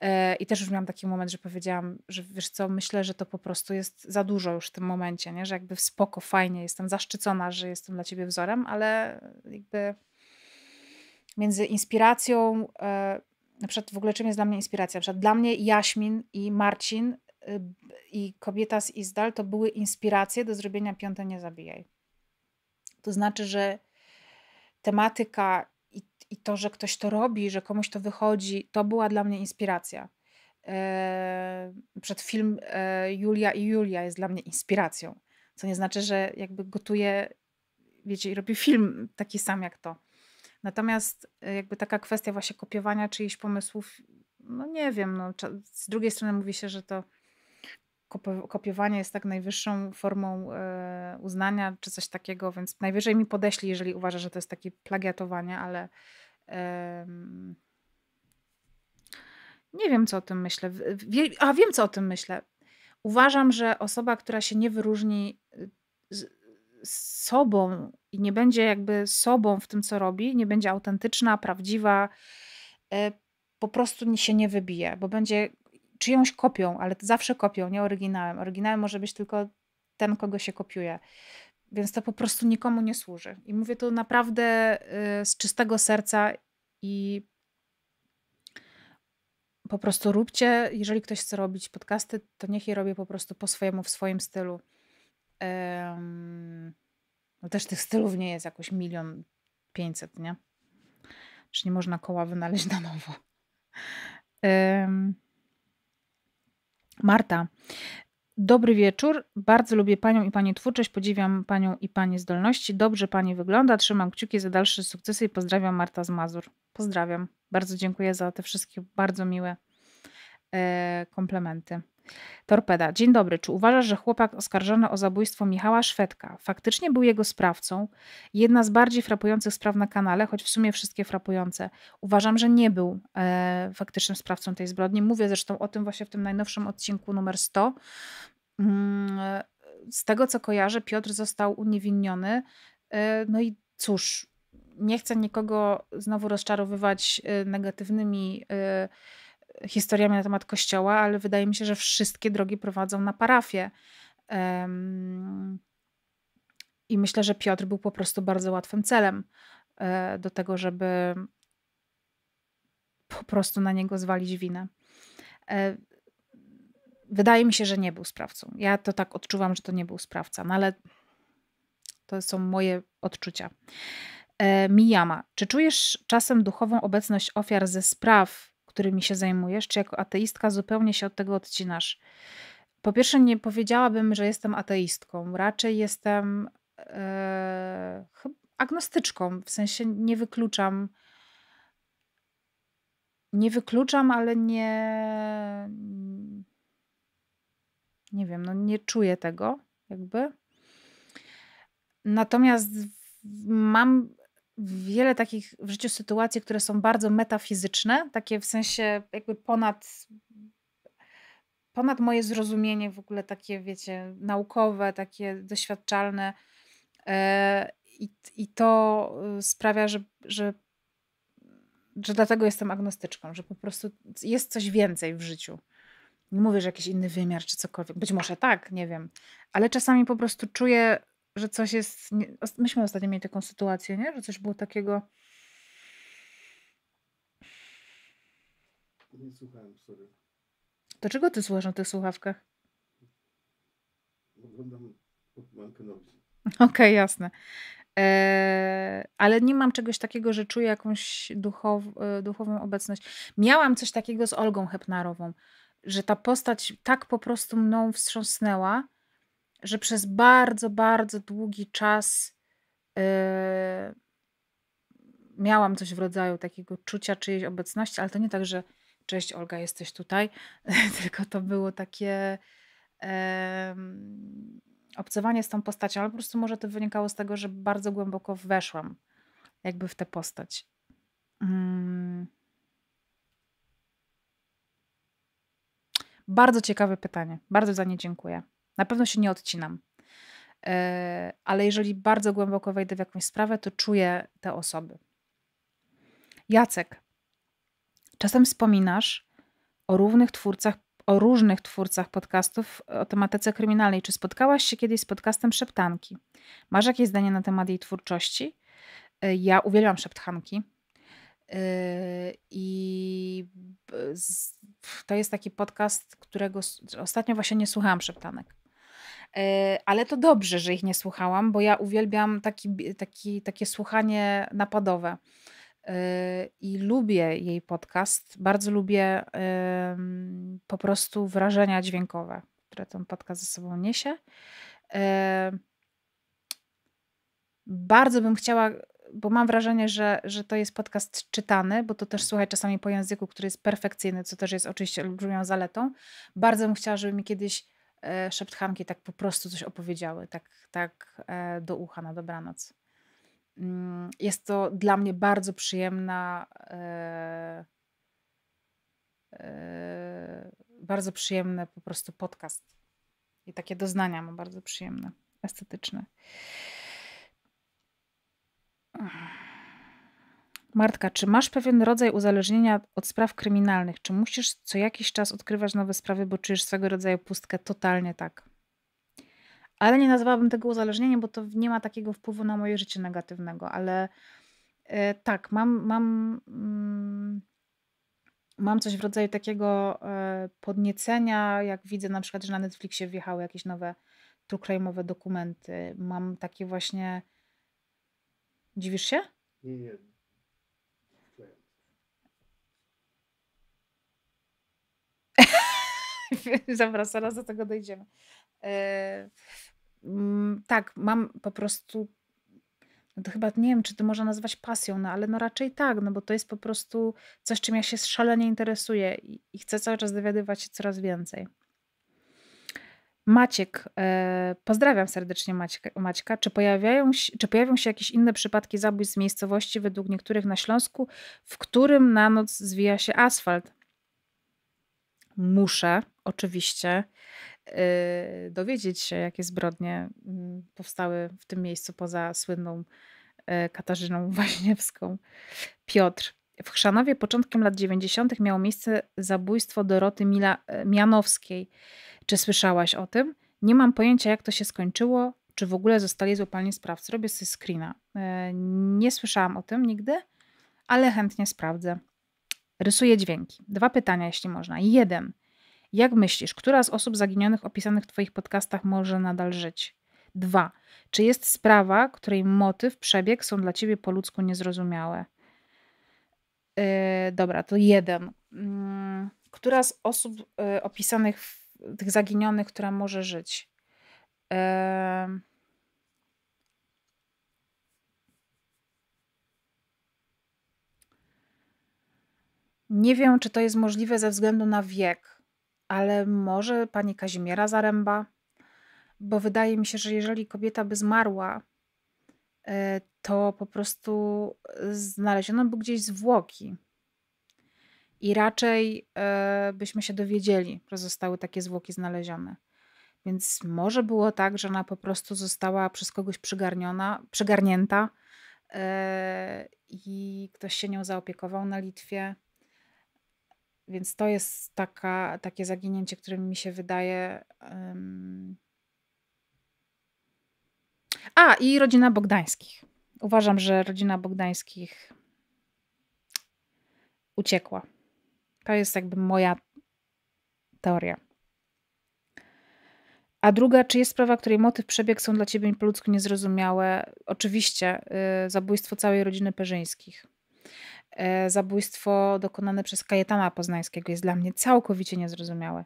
Speaker 1: E, I też już miałam taki moment, że powiedziałam, że wiesz co, myślę, że to po prostu jest za dużo już w tym momencie, nie? że jakby spoko, fajnie, jestem zaszczycona, że jestem dla ciebie wzorem, ale jakby między inspiracją, e, na przykład w ogóle czym jest dla mnie inspiracja? Na przykład dla mnie Jaśmin i Marcin y, i kobieta z Izdal to były inspiracje do zrobienia Piąte Nie Zabijaj. To znaczy, że tematyka i to, że ktoś to robi, że komuś to wychodzi, to była dla mnie inspiracja. E, przed film e, Julia i Julia jest dla mnie inspiracją. Co nie znaczy, że jakby gotuje, wiecie, i robi film taki sam jak to. Natomiast e, jakby taka kwestia właśnie kopiowania czyichś pomysłów, no nie wiem, no, z drugiej strony mówi się, że to kopiowanie jest tak najwyższą formą uznania czy coś takiego, więc najwyżej mi podeśli, jeżeli uważa, że to jest takie plagiatowanie, ale nie wiem, co o tym myślę. Wie, a wiem, co o tym myślę. Uważam, że osoba, która się nie wyróżni y, z, z sobą i nie będzie jakby sobą w tym, co robi, nie będzie autentyczna, prawdziwa, y, po prostu się nie wybije, bo będzie czyjąś kopią, ale zawsze kopią, nie oryginałem. Oryginałem może być tylko ten, kogo się kopiuje. Więc to po prostu nikomu nie służy. I mówię to naprawdę y, z czystego serca i po prostu róbcie, jeżeli ktoś chce robić podcasty, to niech je robię po prostu po swojemu, w swoim stylu. Um, no też tych stylów nie jest jakoś milion pięćset, nie? Że nie można koła wynaleźć na nowo. Um, Marta, Dobry wieczór. Bardzo lubię Panią i Pani twórczość. Podziwiam Panią i Pani zdolności. Dobrze Pani wygląda. Trzymam kciuki za dalsze sukcesy i pozdrawiam Marta z Mazur. Pozdrawiam. Bardzo dziękuję za te wszystkie bardzo miłe e, komplementy. Torpeda. Dzień dobry. Czy uważasz, że chłopak oskarżony o zabójstwo Michała Szwedka faktycznie był jego sprawcą? Jedna z bardziej frapujących spraw na kanale, choć w sumie wszystkie frapujące. Uważam, że nie był e, faktycznym sprawcą tej zbrodni. Mówię zresztą o tym właśnie w tym najnowszym odcinku numer 100. Mm, e, z tego co kojarzę, Piotr został uniewinniony. E, no i cóż, nie chcę nikogo znowu rozczarowywać e, negatywnymi. E, historiami na temat kościoła, ale wydaje mi się, że wszystkie drogi prowadzą na parafię. I myślę, że Piotr był po prostu bardzo łatwym celem e, do tego, żeby po prostu na niego zwalić winę. E, wydaje mi się, że nie był sprawcą. Ja to tak odczuwam, że to nie był sprawca, no ale to są moje odczucia. E, Mijama, czy czujesz czasem duchową obecność ofiar ze spraw, którymi się zajmujesz, czy jako ateistka zupełnie się od tego odcinasz? Po pierwsze, nie powiedziałabym, że jestem ateistką. Raczej jestem e, agnostyczką, w sensie nie wykluczam. Nie wykluczam, ale nie. Nie wiem, no nie czuję tego, jakby. Natomiast mam wiele takich w życiu sytuacji, które są bardzo metafizyczne, takie w sensie jakby ponad, ponad moje zrozumienie w ogóle takie, wiecie, naukowe, takie doświadczalne. E, I, i to y, sprawia, że, że, że dlatego jestem agnostyczką, że po prostu jest coś więcej w życiu. Nie mówię, że jakiś inny wymiar czy cokolwiek. Być może tak, nie wiem. Ale czasami po prostu czuję, że coś jest. Myśmy ostatnio mieli taką sytuację, nie? że coś było takiego. Nie słuchałem, sorry. To czego ty słuchasz na tych słuchawkach? Oglądam Mankę Okej, okay, jasne. Eee, ale nie mam czegoś takiego, że czuję jakąś duchow, e, duchową obecność. Miałam coś takiego z Olgą Hepnarową, że ta postać tak po prostu mną wstrząsnęła, że przez bardzo, bardzo długi czas yy, miałam coś w rodzaju takiego czucia czyjejś obecności, ale to nie tak, że cześć Olga, jesteś tutaj, tylko to było takie yy, obcowanie z tą postacią, ale po prostu może to wynikało z tego, że bardzo głęboko weszłam jakby w tę postać. Mm. Bardzo ciekawe pytanie. Bardzo za nie dziękuję. Na pewno się nie odcinam. E, ale jeżeli bardzo głęboko wejdę w jakąś sprawę, to czuję te osoby. Jacek, czasem wspominasz o równych twórcach, o różnych twórcach podcastów o tematyce kryminalnej. Czy spotkałaś się kiedyś z podcastem Szeptanki? Masz jakieś zdanie na temat jej twórczości? E, ja uwielbiam szeptanki. E, I to jest taki podcast, którego ostatnio właśnie nie słuchałam szeptanek E, ale to dobrze, że ich nie słuchałam, bo ja uwielbiam taki, taki, takie słuchanie napadowe. E, I lubię jej podcast, bardzo lubię po prostu wrażenia dźwiękowe, które ten podcast ze sobą niesie. E, bardzo bym chciała, bo mam wrażenie, że, że to jest podcast czytany, bo to też słuchaj czasami po języku, który jest perfekcyjny, co też jest oczywiście olbrzymią zaletą. Bardzo bym chciała, żeby mi kiedyś E, szeptchanki tak po prostu coś opowiedziały, tak, tak e, do ucha na dobranoc. Mm, jest to dla mnie bardzo przyjemna, e, bardzo przyjemny po prostu podcast. I takie doznania mam bardzo przyjemne, estetyczne. Martka, czy masz pewien rodzaj uzależnienia od spraw kryminalnych? Czy musisz co jakiś czas odkrywać nowe sprawy, bo czujesz swego rodzaju pustkę? Totalnie tak. Ale nie nazwałabym tego uzależnieniem, bo to nie ma takiego wpływu na moje życie negatywnego, ale e, tak, mam, mam, mm, mam coś w rodzaju takiego e, podniecenia, jak widzę na przykład, że na Netflixie wjechały jakieś nowe true dokumenty. Mam takie właśnie... Dziwisz się? Nie, nie, Dobra, zaraz do tego dojdziemy. E, mm, tak, mam po prostu no to chyba nie wiem, czy to można nazwać pasją, no ale no raczej tak, no bo to jest po prostu coś, czym ja się szalenie interesuję i, i chcę cały czas dowiadywać się coraz więcej. Maciek, e, pozdrawiam serdecznie Maćka. Maćka. Czy, pojawiają się, czy pojawią się jakieś inne przypadki zabójstw z miejscowości, według niektórych na Śląsku, w którym na noc zwija się asfalt? muszę oczywiście y, dowiedzieć się, jakie zbrodnie mm, powstały w tym miejscu poza słynną y, Katarzyną Waźniewską. Piotr. W Chrzanowie początkiem lat 90. miało miejsce zabójstwo Doroty Mila, e, Mianowskiej. Czy słyszałaś o tym? Nie mam pojęcia, jak to się skończyło, czy w ogóle zostali złapani sprawcy. Robię sobie screena. E, nie słyszałam o tym nigdy, ale chętnie sprawdzę. Rysuję dźwięki. Dwa pytania, jeśli można. Jeden. Jak myślisz, która z osób zaginionych opisanych w Twoich podcastach może nadal żyć? Dwa. Czy jest sprawa, której motyw, przebieg są dla Ciebie po ludzku niezrozumiałe? Yy, dobra, to jeden. Yy, która z osób yy, opisanych, w, tych zaginionych, która może żyć? Yy, Nie wiem, czy to jest możliwe ze względu na wiek, ale może pani Kazimiera Zaręba? Bo wydaje mi się, że jeżeli kobieta by zmarła, e, to po prostu znaleziono by gdzieś zwłoki. I raczej e, byśmy się dowiedzieli, że zostały takie zwłoki znalezione. Więc może było tak, że ona po prostu została przez kogoś przygarniona, przygarnięta e, i ktoś się nią zaopiekował na Litwie. Więc to jest taka, takie zaginięcie, które mi się wydaje. Um... A, i rodzina Bogdańskich. Uważam, że rodzina Bogdańskich uciekła. To jest jakby moja teoria. A druga, czy jest sprawa, której motyw, przebieg są dla ciebie po ludzku niezrozumiałe? Oczywiście, y, zabójstwo całej rodziny Perzyńskich. E, zabójstwo dokonane przez Kajetana Poznańskiego jest dla mnie całkowicie niezrozumiałe.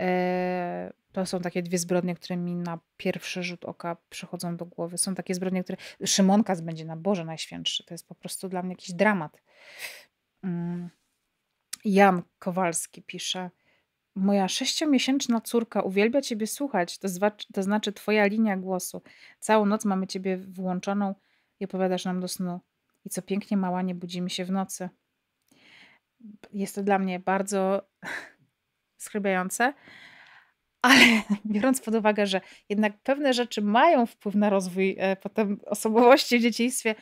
Speaker 1: E, to są takie dwie zbrodnie, które mi na pierwszy rzut oka przychodzą do głowy. Są takie zbrodnie, które. Szymonka będzie na Boże Najświętszy. To jest po prostu dla mnie jakiś dramat. Mm. Jan Kowalski pisze. Moja sześciomiesięczna córka uwielbia Ciebie słuchać, to, zwa, to znaczy Twoja linia głosu. Całą noc mamy Ciebie włączoną i opowiadasz nam do snu. I co pięknie mała, nie budzimy się w nocy. Jest to dla mnie bardzo schrybiające, ale biorąc pod uwagę, że jednak pewne rzeczy mają wpływ na rozwój e, potem osobowości w dzieciństwie,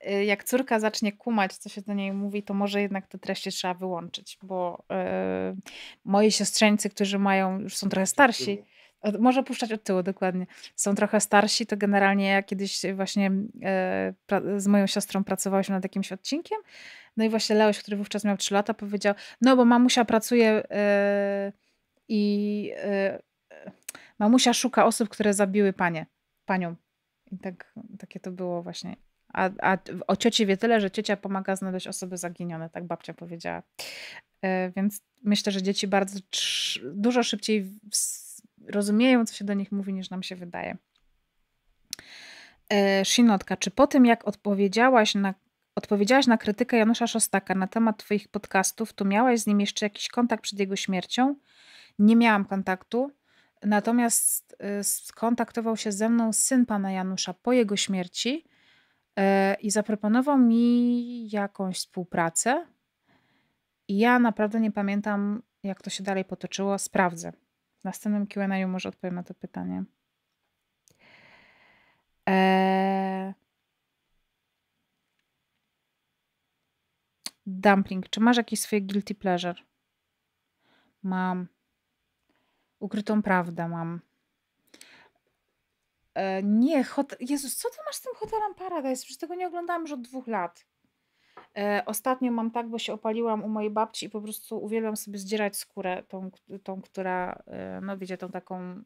Speaker 1: e, jak córka zacznie kumać, co się do niej mówi, to może jednak te treści trzeba wyłączyć, bo e, moi siostrzeńcy, którzy mają, już są trochę starsi, może puszczać od tyłu, dokładnie. Są trochę starsi, to generalnie ja kiedyś właśnie e, z moją siostrą pracowałyśmy nad jakimś odcinkiem. No i właśnie Leoś, który wówczas miał 3 lata, powiedział, no bo mamusia pracuje e, i e, mamusia szuka osób, które zabiły panie, panią. I tak, takie to było właśnie. A, a o cioci wie tyle, że ciocia pomaga znaleźć osoby zaginione, tak babcia powiedziała. Więc myślę, że dzieci bardzo dużo szybciej w, rozumieją, co się do nich mówi, niż nam się wydaje. E, Szinotka, czy po tym, jak odpowiedziałaś na, odpowiedziałaś na krytykę Janusza Szostaka na temat Twoich podcastów, to miałaś z nim jeszcze jakiś kontakt przed jego śmiercią? Nie miałam kontaktu, natomiast e, skontaktował się ze mną syn pana Janusza po jego śmierci e, i zaproponował mi jakąś współpracę. I ja naprawdę nie pamiętam, jak to się dalej potoczyło. Sprawdzę. Na następnym Q&A może odpowiem na to pytanie. Eee... Dumpling, czy masz jakieś swoje guilty pleasure? Mam. Ukrytą prawdę mam. Eee, nie, hot... Jezus, co ty masz z tym Hotelem Paradise? Przecież tego nie oglądałam już od dwóch lat. E, ostatnio mam tak, bo się opaliłam u mojej babci i po prostu uwielbiam sobie zdzierać skórę, tą, tą która, e, no wiecie, tą taką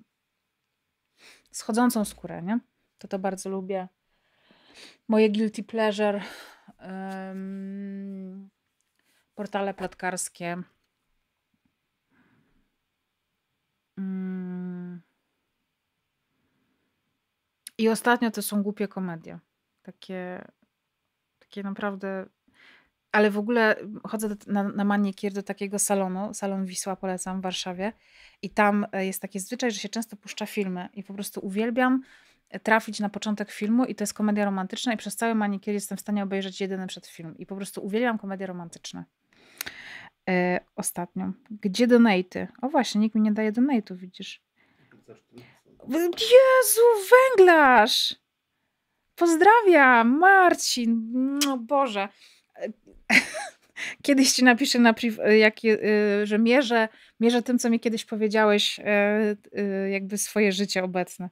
Speaker 1: schodzącą skórę, nie? To to bardzo lubię. Moje guilty pleasure, um, portale plotkarskie. Mm. I ostatnio to są głupie komedie. Takie, takie naprawdę ale w ogóle chodzę do, na, na manikier do takiego salonu, salon Wisła polecam w Warszawie i tam e, jest taki zwyczaj, że się często puszcza filmy i po prostu uwielbiam e, trafić na początek filmu i to jest komedia romantyczna i przez cały manikier jestem w stanie obejrzeć jedyny film i po prostu uwielbiam komedie romantyczne. E, ostatnią. Gdzie donaty? O właśnie, nikt mi nie daje donate'u, widzisz. Jezu, węglarz! Pozdrawiam, Marcin. No Boże. kiedyś ci napiszę, na y, jak, y, że mierzę, mierzę tym, co mi kiedyś powiedziałeś, y, jakby swoje życie obecne.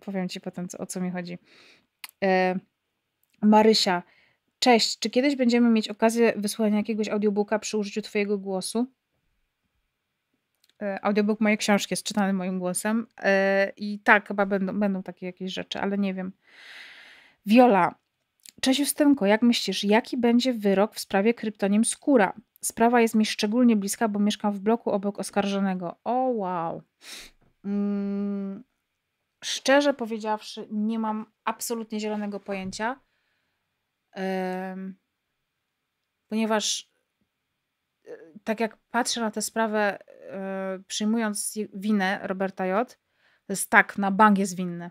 Speaker 1: Powiem ci potem, o co mi chodzi. E, Marysia, cześć. Czy kiedyś będziemy mieć okazję wysłuchania jakiegoś audiobooka przy użyciu Twojego głosu? E, audiobook mojej książki jest czytany moim głosem. E, I tak, chyba będą, będą takie jakieś rzeczy, ale nie wiem. Viola, Cześć Justynko, jak myślisz, jaki będzie wyrok w sprawie kryptonim Skóra? Sprawa jest mi szczególnie bliska, bo mieszkam w bloku obok oskarżonego. O wow. Mm, szczerze powiedziawszy, nie mam absolutnie zielonego pojęcia, yy, ponieważ yy, tak jak patrzę na tę sprawę, yy, przyjmując winę Roberta J., to jest tak, na bank jest winny.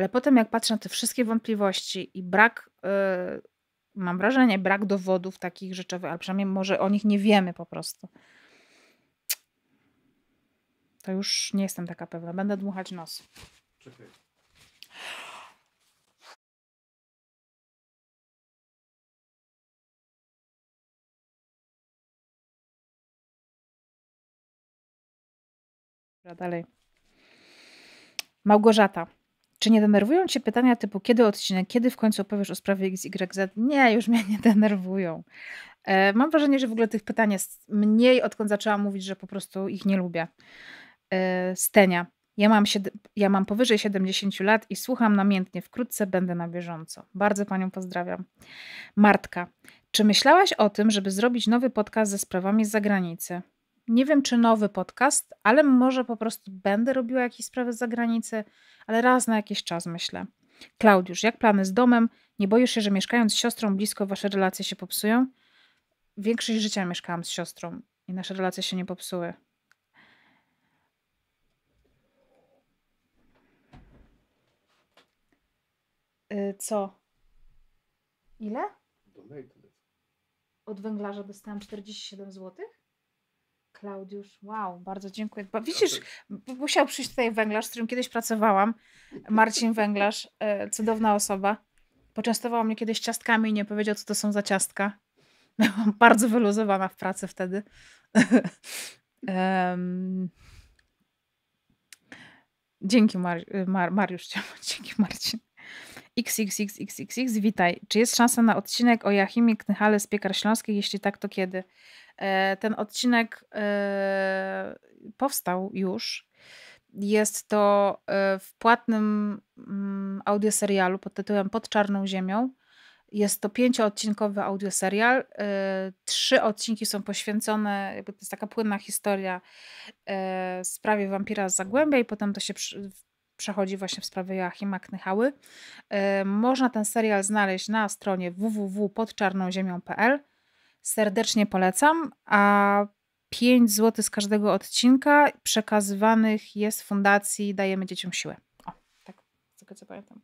Speaker 1: Ale potem, jak patrzę na te wszystkie wątpliwości i brak, yy, mam wrażenie, brak dowodów takich rzeczowych, ale przynajmniej może o nich nie wiemy po prostu, to już nie jestem taka pewna. Będę dmuchać nos. Czekaj. dalej. Małgorzata. Czy nie denerwują cię pytania typu, kiedy odcinek, kiedy w końcu opowiesz o sprawie XYZ? Nie, już mnie nie denerwują. E, mam wrażenie, że w ogóle tych pytań jest mniej, odkąd zaczęłam mówić, że po prostu ich nie lubię. E, Stenia. Ja mam, ja mam powyżej 70 lat i słucham namiętnie. Wkrótce będę na bieżąco. Bardzo Panią pozdrawiam. Martka. Czy myślałaś o tym, żeby zrobić nowy podcast ze sprawami z zagranicy? nie wiem czy nowy podcast, ale może po prostu będę robiła jakieś sprawy z zagranicy, ale raz na jakiś czas myślę. Klaudiusz, jak plany z domem? Nie boisz się, że mieszkając z siostrą blisko wasze relacje się popsują? Większość życia mieszkałam z siostrą i nasze relacje się nie popsuły. Y, co? Ile? Od węglarza dostałam 47 złotych? Klaudiusz, wow, bardzo dziękuję. Bo widzisz, musiał przyjść tutaj węglarz, z którym kiedyś pracowałam. Marcin Węglarz, e, cudowna osoba. Poczęstował mnie kiedyś ciastkami i nie powiedział, co to są za ciastka. Byłam bardzo wyluzowana w pracy wtedy. um, dzięki Mar Mar Mariusz, dzięki Marcin. XXXXXX, witaj. Czy jest szansa na odcinek o Jachimie Knychale z Piekar Śląskich? Jeśli tak, to kiedy? E, ten odcinek e, powstał już. Jest to e, w płatnym mm, audioserialu pod tytułem Pod Czarną Ziemią. Jest to pięcioodcinkowy audioserial. Trzy odcinki są poświęcone, jakby to jest taka płynna historia sprawie wampira z Zagłębia i potem to się przechodzi właśnie w sprawie Joachima Knychały. Można ten serial znaleźć na stronie www.podczarnąziemią.pl Serdecznie polecam, a 5 zł z każdego odcinka przekazywanych jest fundacji Dajemy Dzieciom Siłę. O, tak, tylko co pamiętam.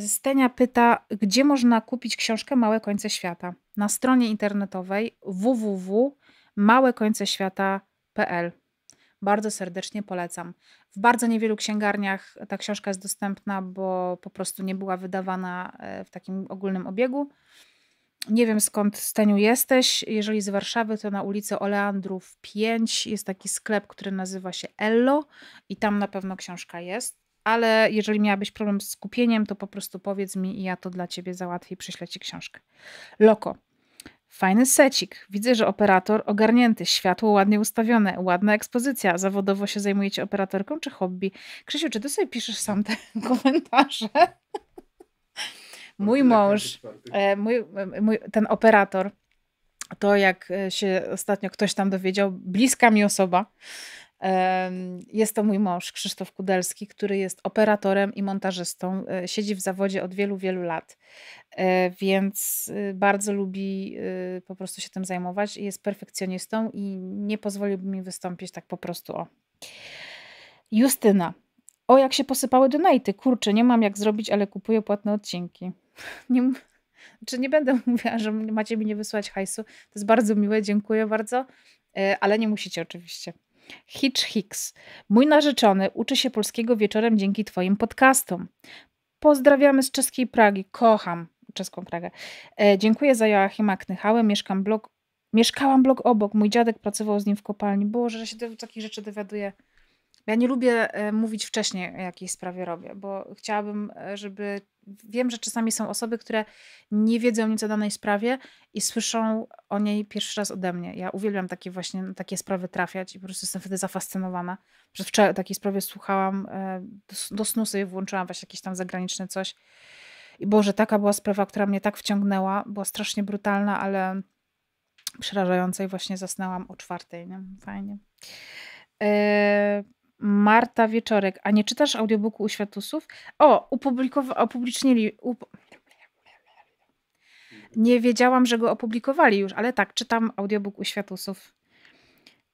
Speaker 1: Stenia pyta, gdzie można kupić książkę Małe Końce Świata? Na stronie internetowej www.małekońceświata.pl. Bardzo serdecznie polecam. W bardzo niewielu księgarniach ta książka jest dostępna, bo po prostu nie była wydawana e, w takim ogólnym obiegu. Nie wiem skąd Steniu jesteś. Jeżeli z Warszawy, to na ulicy Oleandrów 5 jest taki sklep, który nazywa się Ello i tam na pewno książka jest. Ale jeżeli miałabyś problem z kupieniem, to po prostu powiedz mi i ja to dla ciebie załatwię i przyślę ci książkę. Loko. Fajny secik. Widzę, że operator ogarnięty, światło ładnie ustawione, ładna ekspozycja. Zawodowo się zajmujecie operatorką czy hobby? Krzysiu, czy ty sobie piszesz sam te komentarze? mój mąż, e, mój, e, mój, ten operator, to jak e, się ostatnio ktoś tam dowiedział, bliska mi osoba, jest to mój mąż Krzysztof Kudelski, który jest operatorem i montażystą. Siedzi w zawodzie od wielu, wielu lat, więc bardzo lubi po prostu się tym zajmować i jest perfekcjonistą i nie pozwoliłby mi wystąpić tak po prostu o. Justyna. O, jak się posypały donaty. Kurczę, nie mam jak zrobić, ale kupuję płatne odcinki. nie, czy nie będę mówiła, że macie mi nie wysłać hajsu. To jest bardzo miłe, dziękuję bardzo, e, ale nie musicie oczywiście. Hitch Hicks. Mój narzeczony uczy się polskiego wieczorem dzięki Twoim podcastom. Pozdrawiamy z czeskiej Pragi. Kocham czeską Pragę. E, dziękuję za Joachima Knychałę. Mieszkam blok, mieszkałam blok obok. Mój dziadek pracował z nim w kopalni. Było, że się do takich rzeczy dowiaduje. Ja nie lubię e, mówić wcześniej, o jakiej sprawie robię, bo chciałabym, e, żeby. Wiem, że czasami są osoby, które nie wiedzą nic o danej sprawie i słyszą o niej pierwszy raz ode mnie. Ja uwielbiam takie właśnie no, takie sprawy trafiać i po prostu jestem wtedy zafascynowana. przez wczoraj o takiej sprawie słuchałam, e, do, do snu sobie włączyłam właśnie jakieś tam zagraniczne coś. I Boże, taka była sprawa, która mnie tak wciągnęła, była strasznie brutalna, ale przerażająca i właśnie zasnęłam o czwartej. Nie? Fajnie. Yy... Marta Wieczorek. A nie czytasz audiobooku u Światusów? O, upublikowa- opublicznili. Up- nie wiedziałam, że go opublikowali już, ale tak, czytam audiobook u Światusów.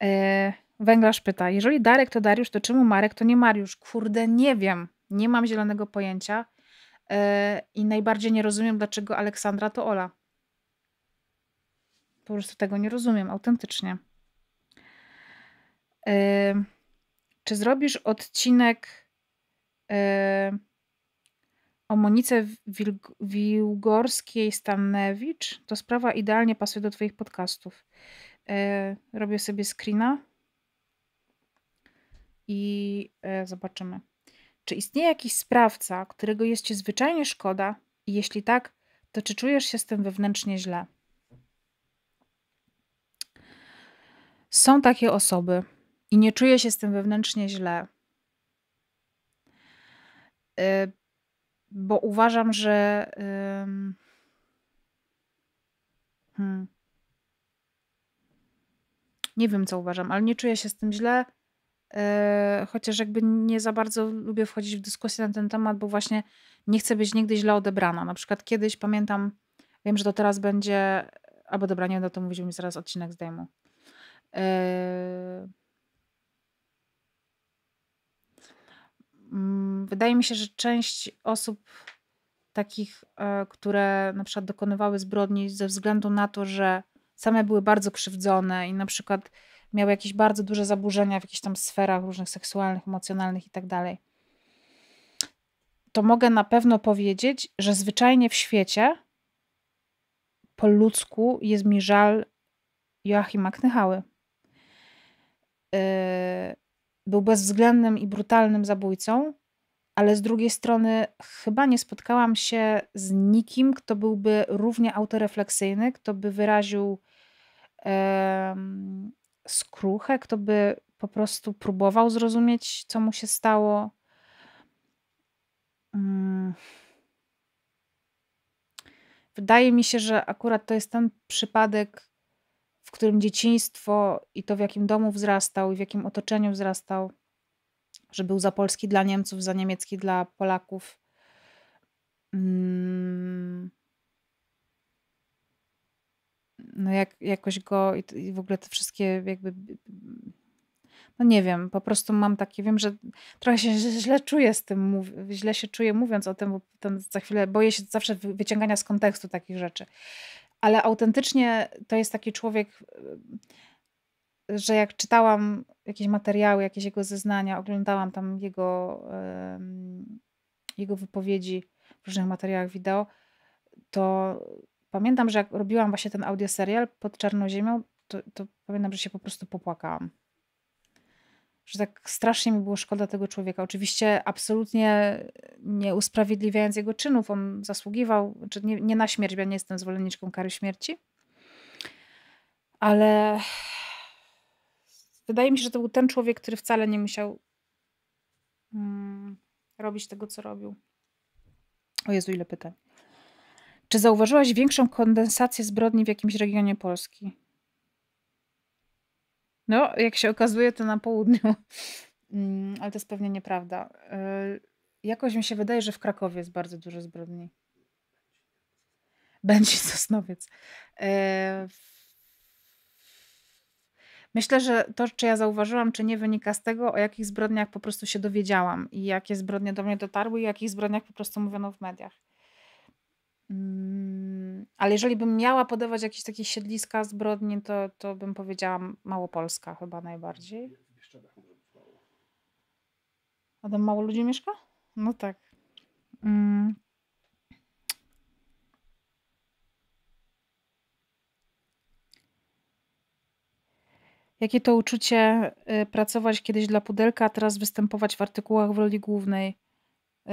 Speaker 1: E- Węglarz pyta, jeżeli Darek to Dariusz, to czemu Marek to nie Mariusz? Kurde, nie wiem. Nie mam zielonego pojęcia. E- I najbardziej nie rozumiem, dlaczego Aleksandra to Ola. Po prostu tego nie rozumiem, autentycznie. E- czy zrobisz odcinek yy, o Monice Wilg Wilgorskiej Stanewicz? To sprawa idealnie pasuje do Twoich podcastów. Yy, robię sobie screena i yy, zobaczymy. Czy istnieje jakiś sprawca, którego jest Ci zwyczajnie szkoda? I jeśli tak, to czy czujesz się z tym wewnętrznie źle? Są takie osoby i nie czuję się z tym wewnętrznie źle. Y, bo uważam, że. Hmm. Nie wiem, co uważam, ale nie czuję się z tym źle. Y, chociaż jakby nie za bardzo lubię wchodzić w dyskusję na ten temat, bo właśnie nie chcę być nigdy źle odebrana. Na przykład kiedyś pamiętam, wiem, że to teraz będzie, albo dobra, nie będę o tym mówić, mi zaraz odcinek zdejmu. Yy, Mm, wydaje mi się, że część osób takich, e, które na przykład dokonywały zbrodni ze względu na to, że same były bardzo krzywdzone i na przykład miały jakieś bardzo duże zaburzenia w jakichś tam sferach różnych seksualnych, emocjonalnych i tak dalej. To mogę na pewno powiedzieć, że zwyczajnie w świecie po ludzku jest mi żal Joachima Knychały. Yy, e, był bezwzględnym i brutalnym zabójcą, ale z drugiej strony chyba nie spotkałam się z nikim, kto byłby równie autorefleksyjny, kto by wyraził e, skruchę, kto by po prostu próbował zrozumieć, co mu się stało. Mm. Wydaje mi się, że akurat to jest ten przypadek, w którym dzieciństwo i to, w jakim domu wzrastał i w jakim otoczeniu wzrastał, że był za polski dla Niemców, za niemiecki dla Polaków. Mm. No jak, jakoś go i w ogóle te wszystkie jakby no nie wiem, po prostu mam takie, wiem, że trochę się źle czuję z tym, źle się czuję mówiąc o tym, bo za chwilę boję się zawsze wyciągania z kontekstu takich rzeczy ale autentycznie to jest taki człowiek, y, że jak czytałam jakieś materiały, jakieś jego zeznania, oglądałam tam jego, jego wypowiedzi w różnych materiałach wideo, to pamiętam, że jak robiłam właśnie ten audioserial pod Czarnoziemią, to, to pamiętam, że się po prostu popłakałam że tak strasznie mi było szkoda tego człowieka. Oczywiście absolutnie nie usprawiedliwiając jego czynów, on zasługiwał, czy znaczy nie, nie na śmierć, ja nie jestem zwolenniczką kary śmierci, ale wydaje mi się, że to był ten człowiek, który wcale nie musiał mm, robić tego, co robił. O Jezu, ile pytań. Czy zauważyłaś większą kondensację zbrodni w jakimś regionie Polski? No, jak się okazuje, to na południu. Mm, ale to jest pewnie nieprawda. E, jakoś mi się wydaje, że w Krakowie jest bardzo dużo zbrodni. Będzie Sosnowiec. E, myślę, że to, czy ja zauważyłam, czy nie, wynika z tego, o jakich zbrodniach po prostu się dowiedziałam i jakie zbrodnie do mnie dotarły i o jakich zbrodniach po prostu mówiono w mediach. Mm ale jeżeli bym miała podawać jakieś takie siedliska zbrodni, to, to bym powiedziała Małopolska chyba najbardziej. A tam mało ludzi mieszka? No tak. Mm. Jakie to uczucie y, pracować kiedyś dla pudelka, a teraz występować w artykułach w roli głównej? Yy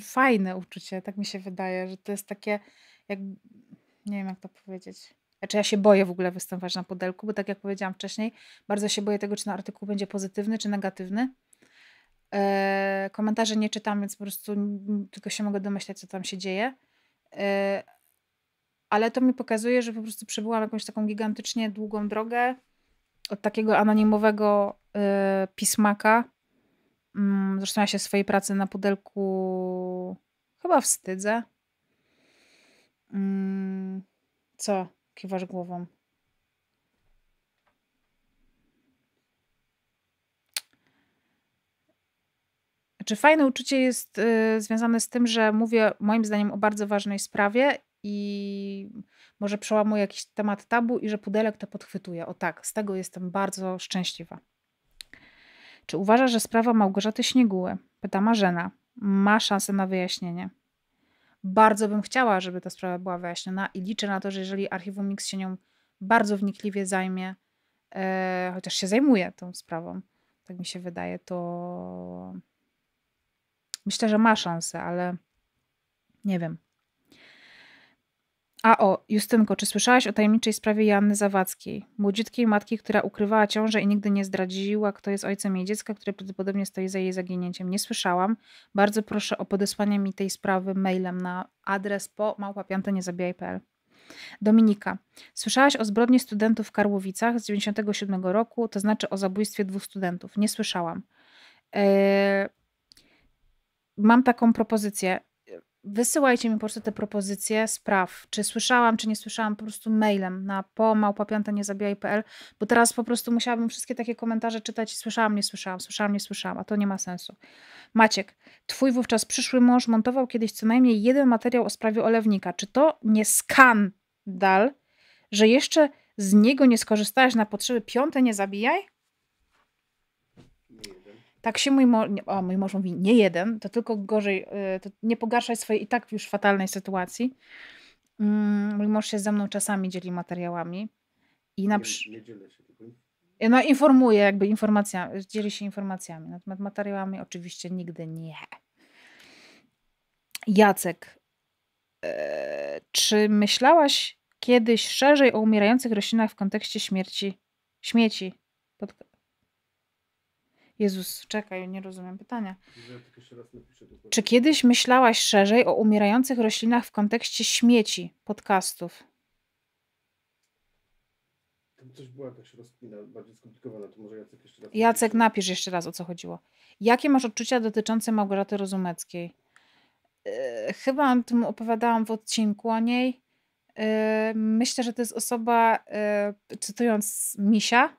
Speaker 1: fajne uczucie, tak mi się wydaje, że to jest takie, jak, nie wiem jak to powiedzieć. Znaczy ja się boję w ogóle występować na pudelku, bo tak jak powiedziałam wcześniej, bardzo się boję tego, czy na artykuł będzie pozytywny, czy negatywny. E, komentarze nie czytam, więc po prostu tylko się mogę domyślać, co tam się dzieje. E, ale to mi pokazuje, że po prostu przebyłam jakąś taką gigantycznie długą drogę od takiego anonimowego e, pismaka Mm, zresztą ja się swojej pracy na pudelku chyba wstydzę. Mm, co? Kiwasz głową. Czy fajne uczucie jest y, związane z tym, że mówię moim zdaniem o bardzo ważnej sprawie i może przełamuję jakiś temat tabu i że pudelek to podchwytuje. O tak, z tego jestem bardzo szczęśliwa. Czy uważa, że sprawa Małgorzaty Śnieguły, pyta Marzena, ma szansę na wyjaśnienie? Bardzo bym chciała, żeby ta sprawa była wyjaśniona i liczę na to, że jeżeli Archiwum Mix się nią bardzo wnikliwie zajmie, e, chociaż się zajmuje tą sprawą, tak mi się wydaje, to myślę, że ma szansę, ale nie wiem. A o, Justynko, czy słyszałaś o tajemniczej sprawie Janny Zawadzkiej, młodziutkiej matki, która ukrywała ciążę i nigdy nie zdradziła, kto jest ojcem jej dziecka, które prawdopodobnie stoi za jej zaginięciem? Nie słyszałam. Bardzo proszę o podesłanie mi tej sprawy mailem na adres po małpapianteniezabiaj.pl. Dominika, słyszałaś o zbrodni studentów w Karłowicach z 97 roku, to znaczy o zabójstwie dwóch studentów? Nie słyszałam. E, mam taką propozycję wysyłajcie mi po prostu te propozycje spraw, czy słyszałam, czy nie słyszałam, po prostu mailem na pomałpa5niezabijaj.pl, bo teraz po prostu musiałabym wszystkie takie komentarze czytać słyszałam, nie słyszałam, słyszałam, nie słyszałam, a to nie ma sensu. Maciek, twój wówczas przyszły mąż montował kiedyś co najmniej jeden materiał o sprawie Olewnika. Czy to nie skandal, że jeszcze z niego nie skorzystałeś na potrzeby piąte nie zabijaj? Tak się mój, mo- o, mój mąż mówi, nie jeden, to tylko gorzej, y, to nie pogarszaj swojej i tak już fatalnej sytuacji. Mm, mój mąż się ze mną czasami dzieli materiałami i na przykład. nie, dzielę się y, No, informuje jakby informacjami, dzieli się informacjami. Natomiast materiałami oczywiście nigdy nie. Jacek, y, czy myślałaś kiedyś szerzej o umierających roślinach w kontekście śmierci, śmieci? Pod, Jezus, czekaj, nie rozumiem pytania. Czy kiedyś myślałaś szerzej o umierających roślinach w kontekście śmieci, podcastów? Tam coś była jakaś rozpina, bardziej skomplikowana, to może Jacek jeszcze raz. Jacek, napisz jeszcze raz, o co chodziło. Jakie masz odczucia dotyczące Małgorzaty Rozumeckiej? Yy, chyba o tym opowiadałam w odcinku o niej. Yy, myślę, że to jest osoba, yy, cytując Misia,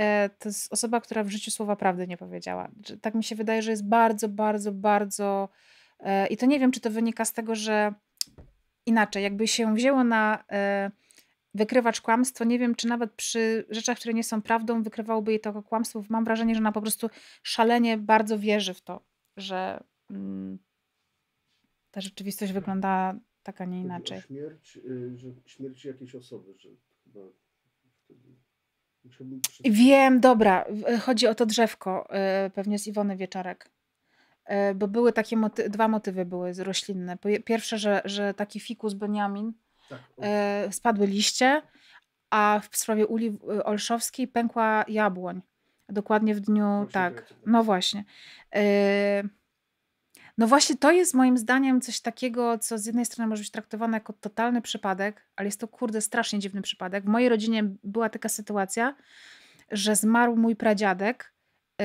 Speaker 1: E, to jest osoba, która w życiu słowa prawdy nie powiedziała. Tak mi się wydaje, że jest bardzo, bardzo, bardzo. E, I to nie wiem, czy to wynika z tego, że inaczej, jakby się wzięło na e, wykrywacz kłamstwo, nie wiem, czy nawet przy rzeczach, które nie są prawdą, wykrywałoby jej to kłamstwo. Mam wrażenie, że ona po prostu szalenie bardzo wierzy w to, że mm, ta rzeczywistość wygląda tak, a nie inaczej. Śmierć, y, że śmierć jakiejś osoby, że chyba Wiem, dobra. E, chodzi o to drzewko, e, pewnie z Iwony Wieczorek. E, bo były takie moty dwa motywy były roślinne. Pierwsze, że, że taki fikus Beniamin, tak, spadły liście, a w sprawie uli Olszowskiej pękła jabłoń. Dokładnie w dniu, tak. No właśnie. Y no właśnie to jest moim zdaniem coś takiego, co z jednej strony może być traktowane jako totalny przypadek, ale jest to kurde strasznie dziwny przypadek. W mojej rodzinie była taka sytuacja, że zmarł mój pradziadek e,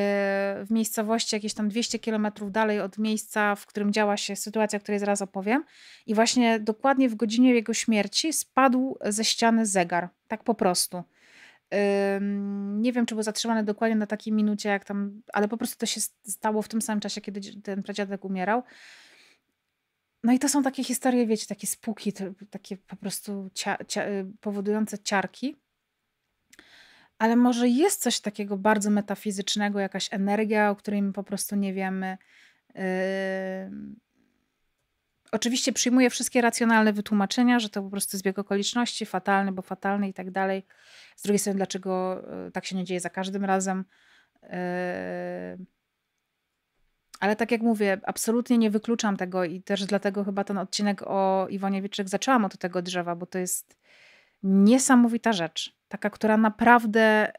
Speaker 1: w miejscowości jakieś tam 200 kilometrów dalej od miejsca, w którym działa się sytuacja, o której zaraz opowiem. I właśnie dokładnie w godzinie jego śmierci spadł ze ściany zegar, tak po prostu. Nie wiem, czy było zatrzymane dokładnie na takiej minucie, jak tam, ale po prostu to się stało w tym samym czasie, kiedy ten pradziadek umierał. No i to są takie historie, wiecie, takie spuki, takie po prostu cia, cia, y, powodujące ciarki. Ale może jest coś takiego bardzo metafizycznego, jakaś energia, o której my po prostu nie wiemy. Yy Oczywiście przyjmuję wszystkie racjonalne wytłumaczenia, że to po prostu zbieg okoliczności, fatalny, bo fatalny i tak dalej. Z drugiej strony, dlaczego e, tak się nie dzieje za każdym razem? E, ale tak jak mówię, absolutnie nie wykluczam tego i też dlatego chyba ten odcinek o Iwonie Wieczyk zaczęłam od tego drzewa, bo to jest niesamowita rzecz. Taka, która naprawdę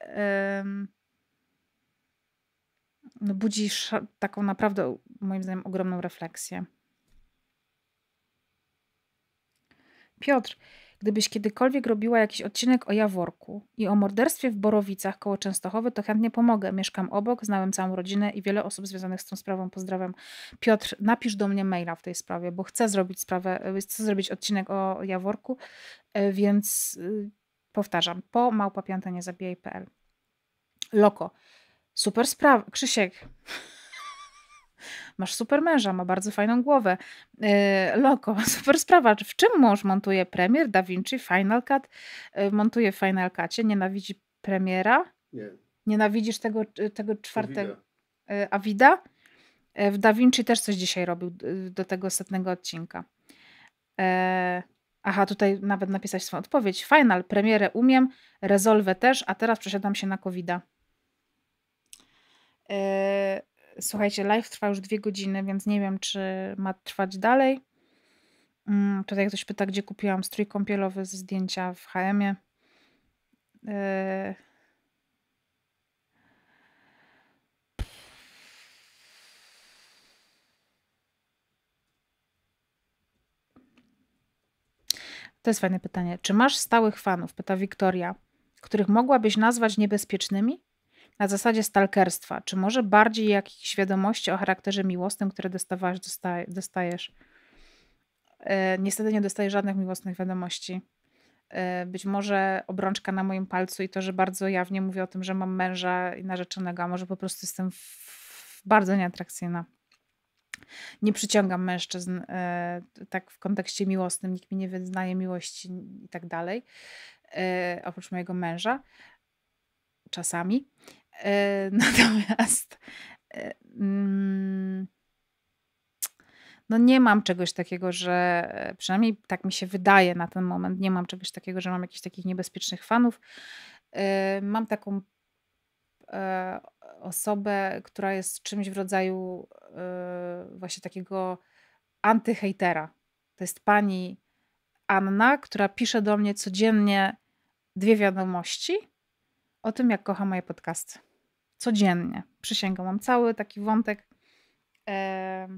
Speaker 1: no budzi taką naprawdę, moim zdaniem, ogromną refleksję. Piotr, gdybyś kiedykolwiek robiła jakiś odcinek o Jaworku i o morderstwie w Borowicach koło Częstochowy, to chętnie pomogę. Mieszkam obok, znałem całą rodzinę i wiele osób związanych z tą sprawą. Pozdrawiam. Piotr, napisz do mnie maila w tej sprawie, bo chcę zrobić sprawę, y, chcę zrobić odcinek o Jaworku, y, więc y, powtarzam, po małpapiantaniezabijaj.pl Loko. Super sprawa. Krzysiek. Masz super męża, ma bardzo fajną głowę. E, loko, super sprawa. W czym mąż montuje premier, Da Vinci, Final Cut? E, montuje w Final Cutie, nienawidzi premiera? Nie. Nienawidzisz tego, e, tego czwartego? Avida. W Da Vinci też coś dzisiaj robił do tego setnego odcinka. E... Aha, tutaj nawet napisać swoją odpowiedź. Final, premierę umiem, rezolwę też, a teraz przesiadam się na covid e... Słuchajcie, live trwa już dwie godziny, więc nie wiem, czy ma trwać dalej. Mm, tutaj ktoś pyta, gdzie kupiłam strój kąpielowy ze zdjęcia w HM-ie. Yy. To jest fajne pytanie. Czy masz stałych fanów? Pyta Wiktoria, których mogłabyś nazwać niebezpiecznymi? na zasadzie stalkerstwa, czy może bardziej jakichś świadomości o charakterze miłosnym, które dostawasz, dostaj, dostajesz. E, niestety nie dostaję żadnych miłosnych wiadomości. E, być może obrączka na moim palcu i to, że bardzo jawnie mówię o tym, że mam męża i narzeczonego, a może po prostu jestem w, w bardzo nieatrakcyjna. Nie przyciągam mężczyzn e, tak w kontekście miłosnym, nikt mi nie wyznaje miłości i tak dalej, oprócz mojego męża czasami. E, natomiast e, mm, no nie mam czegoś takiego, że e, przynajmniej tak mi się wydaje na ten moment, nie mam czegoś takiego, że mam jakichś takich niebezpiecznych fanów. Mam taką osobę, która jest czymś w rodzaju właśnie takiego antyhejtera. To jest pani Anna, która pisze do mnie codziennie dwie wiadomości o tym, jak kocha moje podcasty codziennie. Przysięgam, mam cały taki wątek e,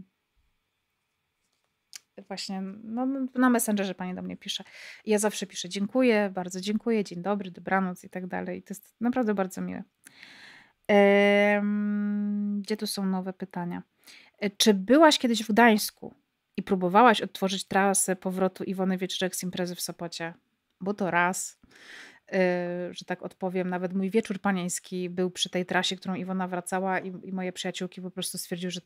Speaker 1: właśnie no, na Messengerze pani do mnie pisze. ja zawsze piszę dziękuję, bardzo dziękuję, dzień dobry, dobranoc i tak dalej. to jest naprawdę bardzo miłe. E, gdzie tu są nowe pytania? E, czy byłaś kiedyś w Gdańsku i próbowałaś odtworzyć trasę powrotu Iwony Wieczorek z imprezy w Sopocie? Bo to raz. Y, że tak odpowiem, nawet mój wieczór panieński był przy tej trasie, którą Iwona wracała i, i moje przyjaciółki po prostu stwierdziły, że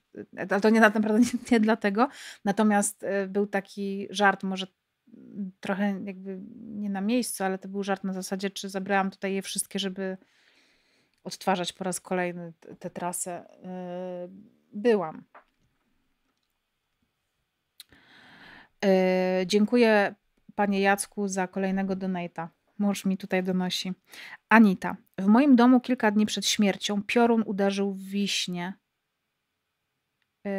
Speaker 1: ale to nie naprawdę nie, nie dlatego, natomiast y, był taki żart, może trochę jakby nie na miejscu, ale to był żart na zasadzie, czy zabrałam tutaj je wszystkie, żeby odtwarzać po raz kolejny tę trasę. Y, byłam. Dziękuję panie Jacku za kolejnego donata. Mąż mi tutaj donosi. Anita. W moim domu kilka dni przed śmiercią piorun uderzył w wiśnie. Yy.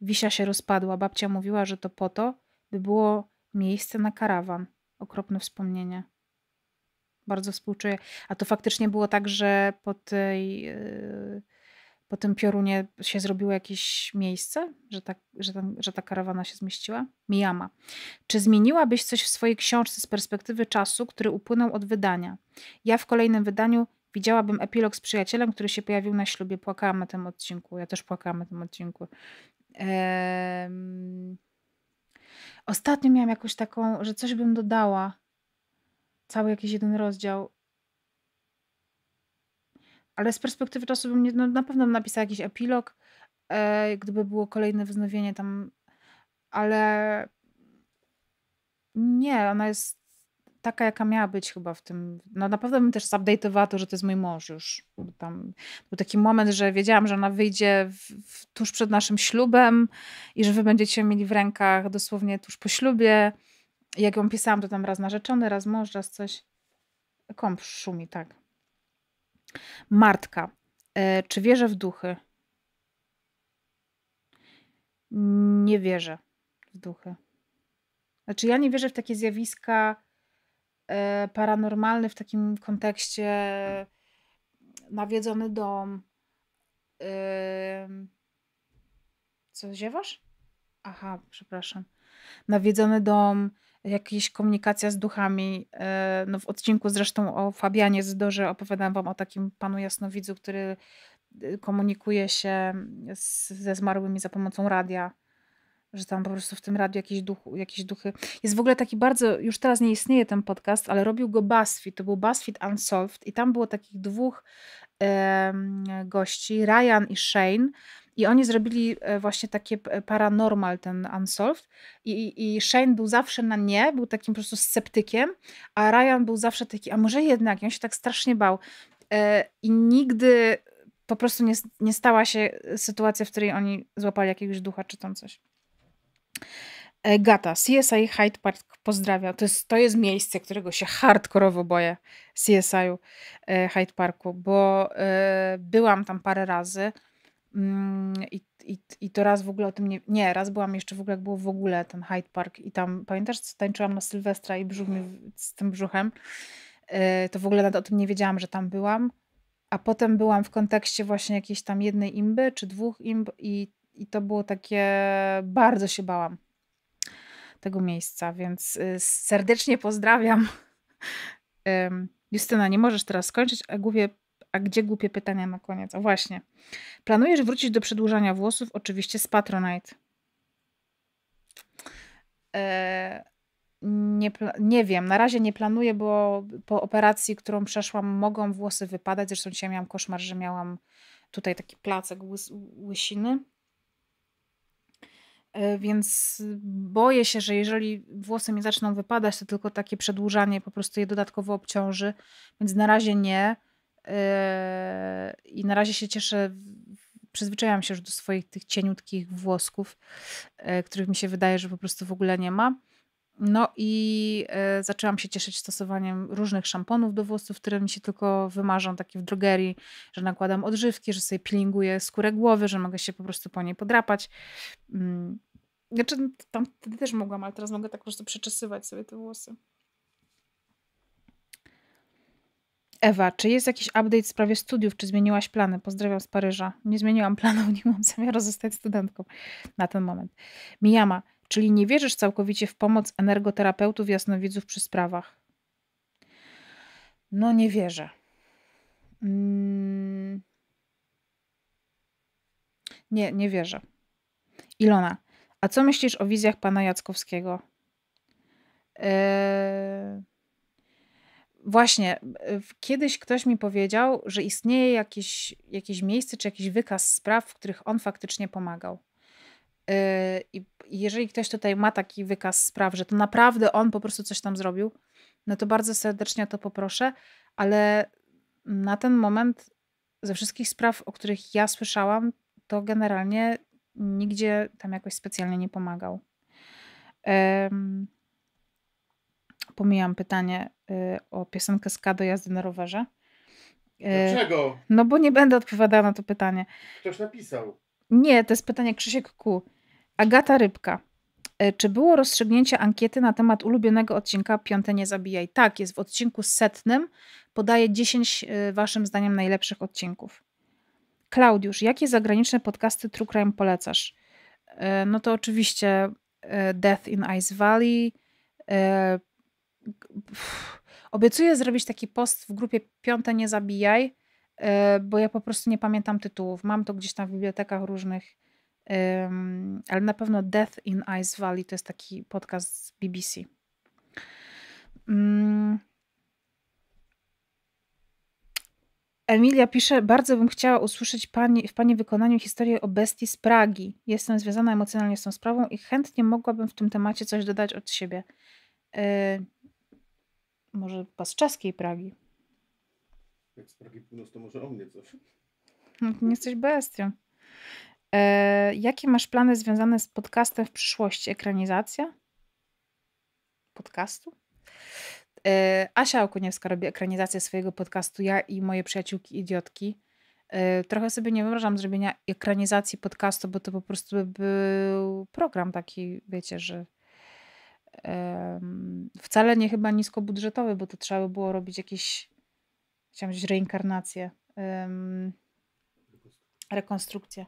Speaker 1: Wisia się rozpadła. Babcia mówiła, że to po to, by było miejsce na karawan. Okropne wspomnienie. Bardzo współczuję. A to faktycznie było tak, że po tej. Yy po tym piorunie się zrobiło jakieś miejsce, że ta, że, tam, że ta karawana się zmieściła? Miyama. Czy zmieniłabyś coś w swojej książce z perspektywy czasu, który upłynął od wydania? Ja w kolejnym wydaniu widziałabym epilog z przyjacielem, który się pojawił na ślubie. Płakałam na tym odcinku. Ja też płakałam na tym odcinku. Ehm... Ostatnio miałam jakąś taką, że coś bym dodała. Cały jakiś jeden rozdział. Ale z perspektywy czasu bym nie, no, na pewno napisał jakiś epilog, e, gdyby było kolejne wznowienie tam, ale nie, ona jest taka, jaka miała być chyba w tym. No na pewno bym też zupdate'owała to, że to jest mój mąż już. Bo tam był taki moment, że wiedziałam, że ona wyjdzie w, w, tuż przed naszym ślubem i że wy będziecie mieli w rękach dosłownie tuż po ślubie. I jak ją pisałam, to tam raz narzeczony, raz mąż, raz coś. Kąp szumi, tak. Martka. E, czy wierzę w duchy? Nie wierzę w duchy. Znaczy, ja nie wierzę w takie zjawiska e, paranormalne w takim kontekście nawiedzony dom. E, co ziewasz? Aha, przepraszam. Nawiedzony dom, jakaś komunikacja z duchami. E, no w odcinku zresztą o Fabianie Zdorze opowiadam wam o takim panu jasnowidzu, który y, komunikuje się z, ze zmarłymi za pomocą radia. Że tam po prostu w tym radiu jakieś, duch, jakieś duchy. Jest w ogóle taki bardzo, już teraz nie istnieje ten podcast, ale robił go BuzzFeed. To był BuzzFeed Unsolved i tam było takich dwóch gości, Ryan i Shane. I oni zrobili e, właśnie takie e, paranormal, ten Unsolved. I, I Shane był zawsze na nie, był takim po prostu sceptykiem, a Ryan był zawsze taki, a może jednak, I on się tak strasznie bał. E, I nigdy po prostu nie, nie stała się sytuacja, w której oni złapali jakiegoś ducha czy tam coś. Gata, CSI Hyde Park pozdrawiam. To jest, to jest miejsce, którego się hardkorowo boję, CSI Hyde Parku, bo y, byłam tam parę razy. Mm, I, i, I to raz w ogóle o tym nie. Nie, raz byłam jeszcze w ogóle, jak było w ogóle ten Hyde Park, i tam pamiętasz, co tańczyłam na Sylwestra i brzuch mi, z tym brzuchem. Y, to w ogóle nawet o tym nie wiedziałam, że tam byłam. A potem byłam w kontekście właśnie jakiejś tam jednej imby czy dwóch imb, i, i to było takie. Bardzo się bałam tego miejsca, więc y, serdecznie pozdrawiam. Justyna, nie możesz teraz skończyć, a głównie a gdzie głupie pytania na koniec? O właśnie. Planujesz wrócić do przedłużania włosów, oczywiście z Patronite. Eee, nie, nie wiem, na razie nie planuję, bo po operacji, którą przeszłam, mogą włosy wypadać. Zresztą dzisiaj miałam koszmar, że miałam tutaj taki placek łys łysiny. E, więc boję się, że jeżeli włosy mi zaczną wypadać, to tylko takie przedłużanie po prostu je dodatkowo obciąży. Więc na razie nie. Yy, I na razie się cieszę, przyzwyczaiłam się już do swoich tych cieniutkich włosków, yy, których mi się wydaje, że po prostu w ogóle nie ma. No i yy, zaczęłam się cieszyć stosowaniem różnych szamponów do włosów, które mi się tylko wymarzą, takie w drogerii, że nakładam odżywki, że sobie peelinguję skórę głowy, że mogę się po prostu po niej podrapać. Mm. Znaczy, tam wtedy też mogłam, ale teraz mogę tak po prostu przeczesywać sobie te włosy. Ewa, czy jest jakiś update w sprawie studiów? Czy zmieniłaś plany? Pozdrawiam z Paryża. Nie zmieniłam planów, nie mam zamiaru zostać studentką na ten moment. Mijama, czyli nie wierzysz całkowicie w pomoc energoterapeutów, jasnowidzów przy sprawach? No nie wierzę. Mm. Nie, nie wierzę. Ilona, a co myślisz o wizjach pana Jackowskiego? Yy... Właśnie, e, kiedyś ktoś mi powiedział, że istnieje jakieś, jakieś miejsce czy jakiś wykaz spraw, w których on faktycznie pomagał. E, I jeżeli ktoś tutaj ma taki wykaz spraw, że to naprawdę on po prostu coś tam zrobił, no to bardzo serdecznie o to poproszę, ale na ten moment ze wszystkich spraw, o których ja słyszałam, to generalnie nigdzie tam jakoś specjalnie nie pomagał. Um, pomijam pytanie, Y, o piosenkę Ska do jazdy na rowerze. Y, Dlaczego? No bo nie będę odpowiadała na to pytanie. Ktoś napisał. Nie, to jest pytanie Krzysiek Ku. Agata Rybka. Y, czy było rozstrzygnięcie ankiety na temat ulubionego odcinka Piąte Nie Zabijaj? Tak, jest w odcinku setnym. Podaję 10 waszym zdaniem najlepszych odcinków. Klaudiusz, jakie zagraniczne podcasty True Crime polecasz? No to oczywiście Death in Ice Valley, Obiecuję zrobić taki post w grupie Piąte Nie Zabijaj, e, bo ja po prostu nie pamiętam tytułów. Mam to gdzieś tam w bibliotekach różnych, ale na pewno Death in Ice Valley to jest taki podcast z BBC. Mm. Emilia pisze, bardzo bym chciała usłyszeć pani, w Pani wykonaniu historię o bestii z Pragi. Jestem związana emocjonalnie z tą sprawą i chętnie mogłabym w tym temacie coś dodać od siebie. Yy, może chyba z czeskiej Pragi. Jak z Pragi Północ, to może o mnie coś. No, nie jesteś bestią. E, jakie masz plany związane z podcastem w przyszłości? Ekranizacja? Podcastu? E, Asia Okuniewska robi ekranizację swojego podcastu Ja i moje przyjaciółki idiotki. E, trochę sobie nie wyobrażam zrobienia ekranizacji podcastu, bo to po prostu by był program taki, wiecie, że wcale nie chyba niskobudżetowy, bo to trzeba by było robić jakieś, chciałam powiedzieć, reinkarnacje, rekonstrukcję.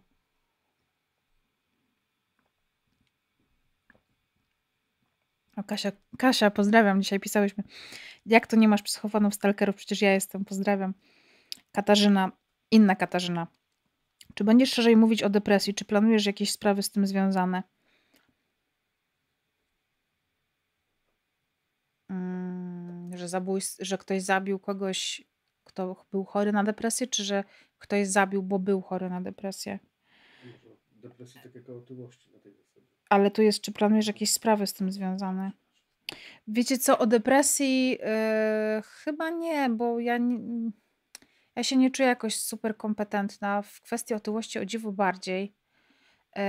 Speaker 1: O, Kasia, Kasia, pozdrawiam, dzisiaj pisałyśmy. Jak to nie masz psychofonów stalkerów? Przecież ja jestem, pozdrawiam. Katarzyna, inna Katarzyna. Czy będziesz szerzej mówić o depresji? Czy planujesz jakieś sprawy z tym związane? że, zabój, że ktoś zabił kogoś, kto był chory na depresję, czy że ktoś zabił, bo był chory na depresję? No depresji tak jak otyłości na tej zasadzie. Ale tu jest, czy planujesz jakieś sprawy z tym związane? Wiecie co, o depresji yy, chyba nie, bo ja, nie, ja się nie czuję jakoś super kompetentna. W kwestii otyłości o dziwo bardziej. Yy,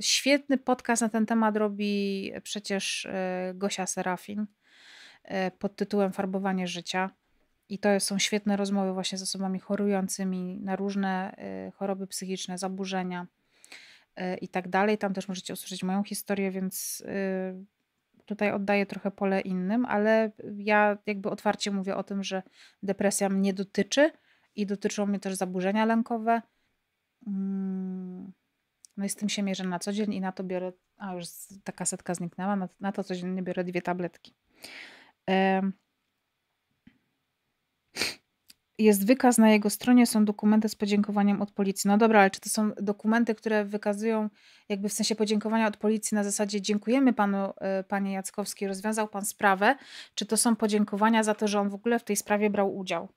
Speaker 1: świetny podcast na ten temat robi przecież yy, Gosia Serafin. E, pod tytułem Farbowanie życia. I to są świetne rozmowy właśnie z osobami chorującymi na różne e, choroby psychiczne, zaburzenia e, i tak dalej. Tam też możecie usłyszeć moją historię, więc tutaj oddaję trochę pole innym, ale ja jakby otwarcie mówię o tym, że depresja mnie dotyczy i dotyczą mnie też zaburzenia lękowe. Mm, no i z tym się mierzę na co dzień i na to biorę, a już taka setka zniknęła, na, to to codziennie biorę dwie tabletki jest wykaz na jego stronie, są dokumenty z podziękowaniem od policji. No dobra, ale czy to są dokumenty, które wykazują jakby w sensie podziękowania od policji na zasadzie dziękujemy panu, e, panie Jackowski, rozwiązał pan sprawę, czy to są podziękowania za to, że on w ogóle w tej sprawie brał udział?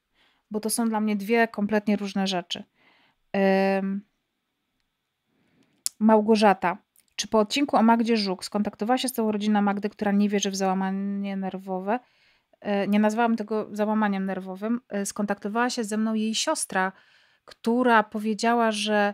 Speaker 1: Bo to są dla mnie dwie kompletnie różne rzeczy. Małgorzata. Czy po odcinku o Magdzie Żuk skontaktowała się z całą rodziną Magdy, która nie wierzy w załamanie nerwowe? E, nie nazwałam tego załamaniem nerwowym. E, skontaktowała się ze mną jej siostra, która powiedziała, że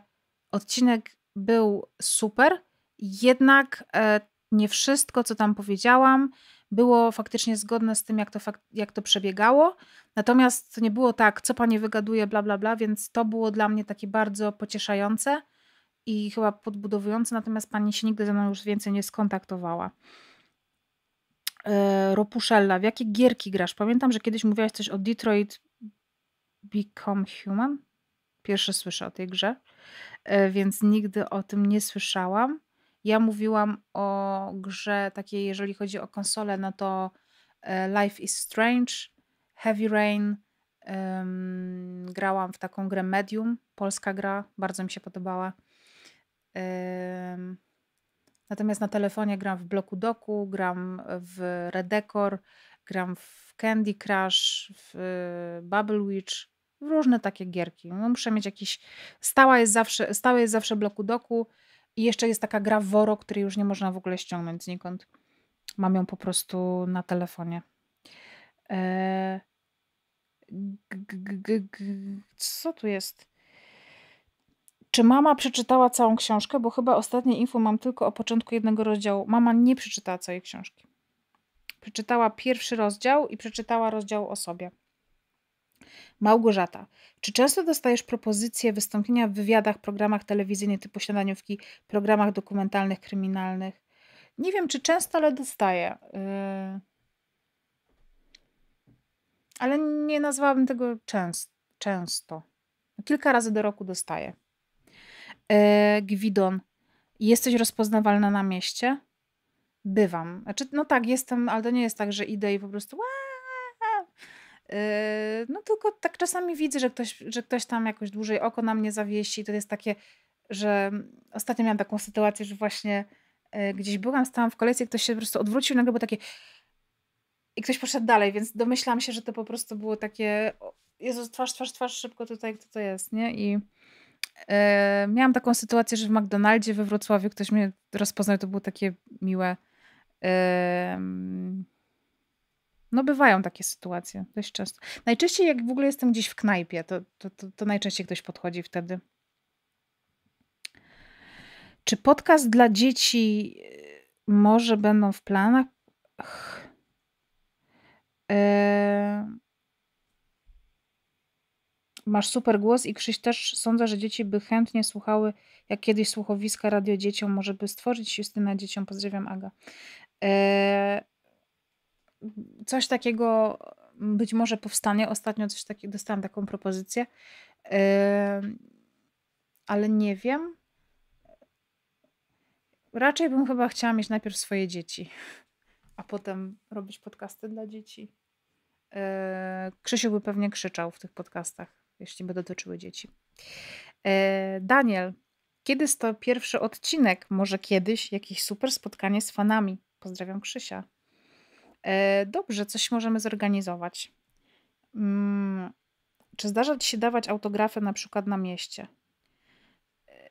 Speaker 1: odcinek był super, jednak e, nie wszystko, co tam powiedziałam, było faktycznie zgodne z tym, jak to, jak to przebiegało. Natomiast to nie było tak, co pani wygaduje, bla, bla, bla, więc to było dla mnie takie bardzo pocieszające i chyba podbudowujący, natomiast pani się nigdy ze mną już więcej nie skontaktowała. E, Ropuszella, w jakie gierki grasz? Pamiętam, że kiedyś mówiłaś coś o Detroit Become Human. Pierwsze słyszę o tej grze, e, więc nigdy o tym nie słyszałam. Ja mówiłam o grze takiej, jeżeli chodzi o konsolę, no to e, Life is Strange, Heavy Rain. Um, grałam w taką grę Medium, polska gra, bardzo mi się podobała. Natomiast na telefonie gram w bloku doku, gram w Redekor, gram w Candy Crush, w Bubble Witch, w różne takie gierki. No, muszę mieć jakiś. Stała jest zawsze, stałe jest zawsze bloku doku i jeszcze jest taka gra Woro, której już nie można w ogóle ściągnąć znikąd. Mam ją po prostu na telefonie. E, co tu jest? Czy mama przeczytała całą książkę? Bo chyba ostatnie info mam tylko o początku jednego rozdziału. Mama nie przeczytała całej książki. Przeczytała pierwszy rozdział i przeczytała rozdział o sobie. Małgorzata, czy często dostajesz propozycje wystąpienia w wywiadach, programach telewizyjnych typu śniadaniówki, programach dokumentalnych, kryminalnych? Nie wiem, czy często, ale dostaję. Yy... Ale nie nazwałabym tego częst często. Kilka razy do roku dostaję. E, Gwidon, jesteś rozpoznawalna na mieście? Bywam. Znaczy, no tak, jestem, ale to nie jest tak, że idę i po prostu. E, no tylko tak czasami widzę, że ktoś, że ktoś tam jakoś dłużej oko na mnie zawiesi. To jest takie, że ostatnio miałam taką sytuację, że właśnie e, gdzieś byłam, stałam w kolejce i ktoś się po prostu odwrócił nagle, bo takie i ktoś poszedł dalej, więc domyślam się, że to po prostu było takie Jezus, twarz, twarz, twarz, szybko tutaj, kto to jest, nie? I E, miałam taką sytuację, że w McDonaldzie we Wrocławiu ktoś mnie rozpoznał, to było takie miłe. no bywają takie sytuacje dość często. Najczęściej jak w ogóle jestem gdzieś w knajpie, to, to, to, to najczęściej ktoś podchodzi wtedy. Czy podcast dla dzieci e, może będą w planach? Yy... Masz super głos i Krzyś też sądzę, że dzieci by chętnie słuchały, jak kiedyś słuchowiska radio dzieciom, może by stworzyć Justyna dzieciom. Pozdrawiam, Aga. Eee, coś takiego być może powstanie. Ostatnio coś takiego, dostałam taką propozycję, eee, ale nie wiem. Raczej bym chyba chciała mieć najpierw swoje dzieci, a potem robić podcasty dla dzieci. E, Krzysiu by pewnie krzyczał w tych podcastach jeśli by dotyczyły dzieci. E, Daniel, kiedyś to pierwszy odcinek? Może kiedyś jakieś super spotkanie z fanami? Pozdrawiam Krzysia. E, dobrze, coś możemy zorganizować. Mm, czy zdarza ci się dawać autografy na przykład na mieście? E,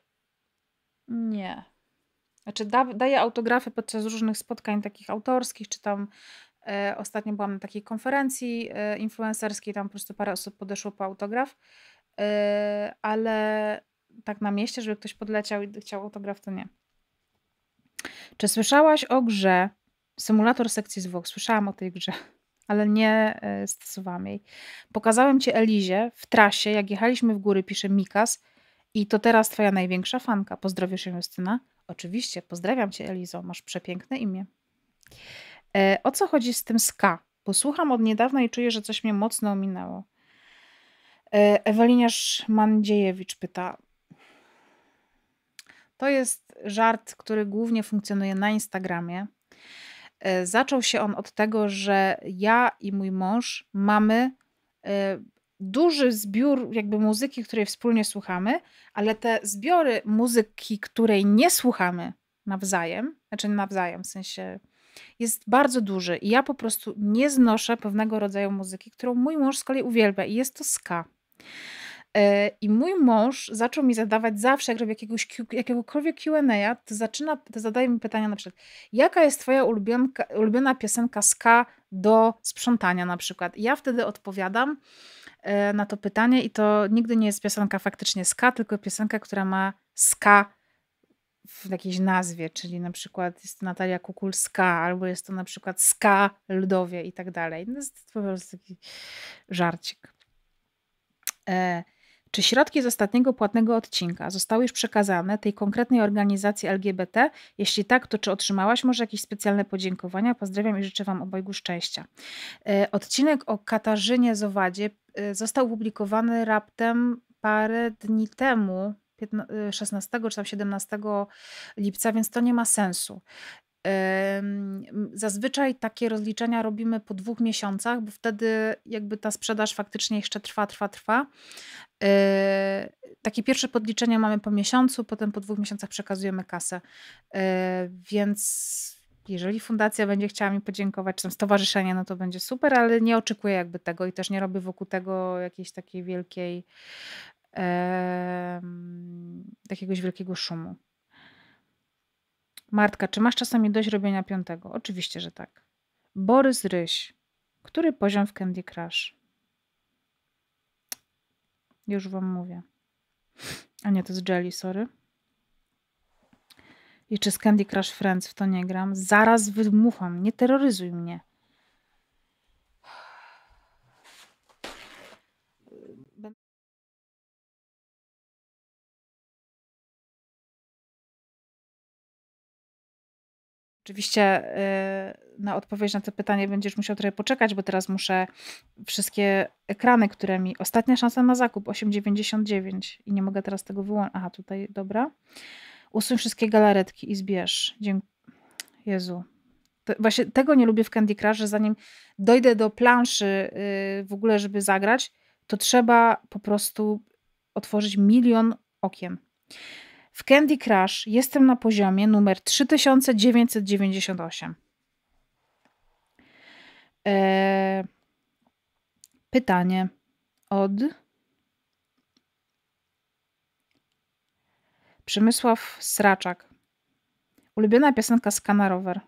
Speaker 1: nie. Znaczy, da, daję autografy podczas różnych spotkań takich autorskich, czy tam E, ostatnio byłam na takiej konferencji e, influencerskiej, tam po prostu parę osób podeszło po autograf, e, ale tak na mieście, żeby ktoś podleciał i chciał autograf, to nie. Czy słyszałaś o grze Symulator sekcji zwłok? Słyszałam o tej grze, ale nie stosowałam jej. Pokazałem ci Elizie w trasie, jak jechaliśmy w góry, pisze Mikas. I to teraz twoja największa fanka. Pozdrowisz ją, Justyna? Oczywiście, pozdrawiam cię, Elizo. Masz przepiękne imię. E, o co chodzi z tym ska? Posłucham od niedawna i czuję, że coś mnie mocno ominęło. E, Eweliniarz Mandziejewicz pyta. To jest żart, który głównie funkcjonuje na Instagramie. E, zaczął się on od tego, że ja i mój mąż mamy duży zbiór jakby muzyki, której wspólnie słuchamy, ale te zbiory muzyki, której nie słuchamy nawzajem, znaczy nawzajem, w sensie jest bardzo duży i ja po prostu nie znoszę pewnego rodzaju muzyki, którą mój mąż z kolei uwielbia i jest to ska. E, I mój mąż zaczął mi zadawać zawsze, jak robię jakiegoś, jakiegokolwiek QA, to, zaczyna, to zadaje mi pytania na przykład, jaka jest Twoja ulubionka, ulubiona piosenka ska do sprzątania na przykład. I ja wtedy odpowiadam e, na to pytanie i to nigdy nie jest piosenka faktycznie ska, tylko piosenka, która ma ska w jakiejś nazwie, czyli na przykład jest to Natalia Kukulska, albo jest to na przykład Ska Ludowie i tak dalej. No jest to po prostu taki żarcik. E, czy środki z ostatniego płatnego odcinka zostały już przekazane tej konkretnej organizacji LGBT? Jeśli tak, to czy otrzymałaś może jakieś specjalne podziękowania? Pozdrawiam i życzę Wam obojgu szczęścia. E, odcinek o Katarzynie Zowadzie e, został opublikowany raptem parę dni temu, 16 y, czy tam 17 lipca, więc to nie ma sensu. Zazwyczaj takie rozliczenia robimy po dwóch miesiącach, bo wtedy jakby ta sprzedaż faktycznie jeszcze trwa, trwa, trwa. E, takie pierwsze podliczenia mamy po miesiącu, potem po dwóch miesiącach przekazujemy kasę. E, więc jeżeli fundacja będzie chciała mi podziękować, czy tam stowarzyszenie, no to będzie super, ale nie oczekuję jakby tego i też nie robię wokół tego jakiejś takiej wielkiej e, jakiegoś wielkiego szumu. Martka, czy masz czasami dość robienia piątego? Oczywiście, że tak. Borys Ryś. Który poziom w Candy Crush? Już wam mówię. A nie, to z Jelly, sorry. I czy z Candy Crush Friends w to nie gram? Zaraz wydmucham, nie terroryzuj mnie. Oczywiście y, na odpowiedź na to pytanie będziesz musiał trochę poczekać, bo teraz muszę wszystkie ekrany, które mi. Ostatnia szansa na zakup 8,99 i nie mogę teraz tego wyłączyć. Aha, tutaj, dobra. Usuń wszystkie galaretki i zbierz. Dziękuję. Jezu. To, właśnie tego nie lubię w Candy Crush, że zanim dojdę do planszy yy, w ogóle, żeby zagrać, to trzeba po prostu otworzyć milion okien. W Candy Crush jestem na poziomie numer 3998. Eee, pytanie od Przemysław Sraczak. Ulubiona piosenka Skana Rower.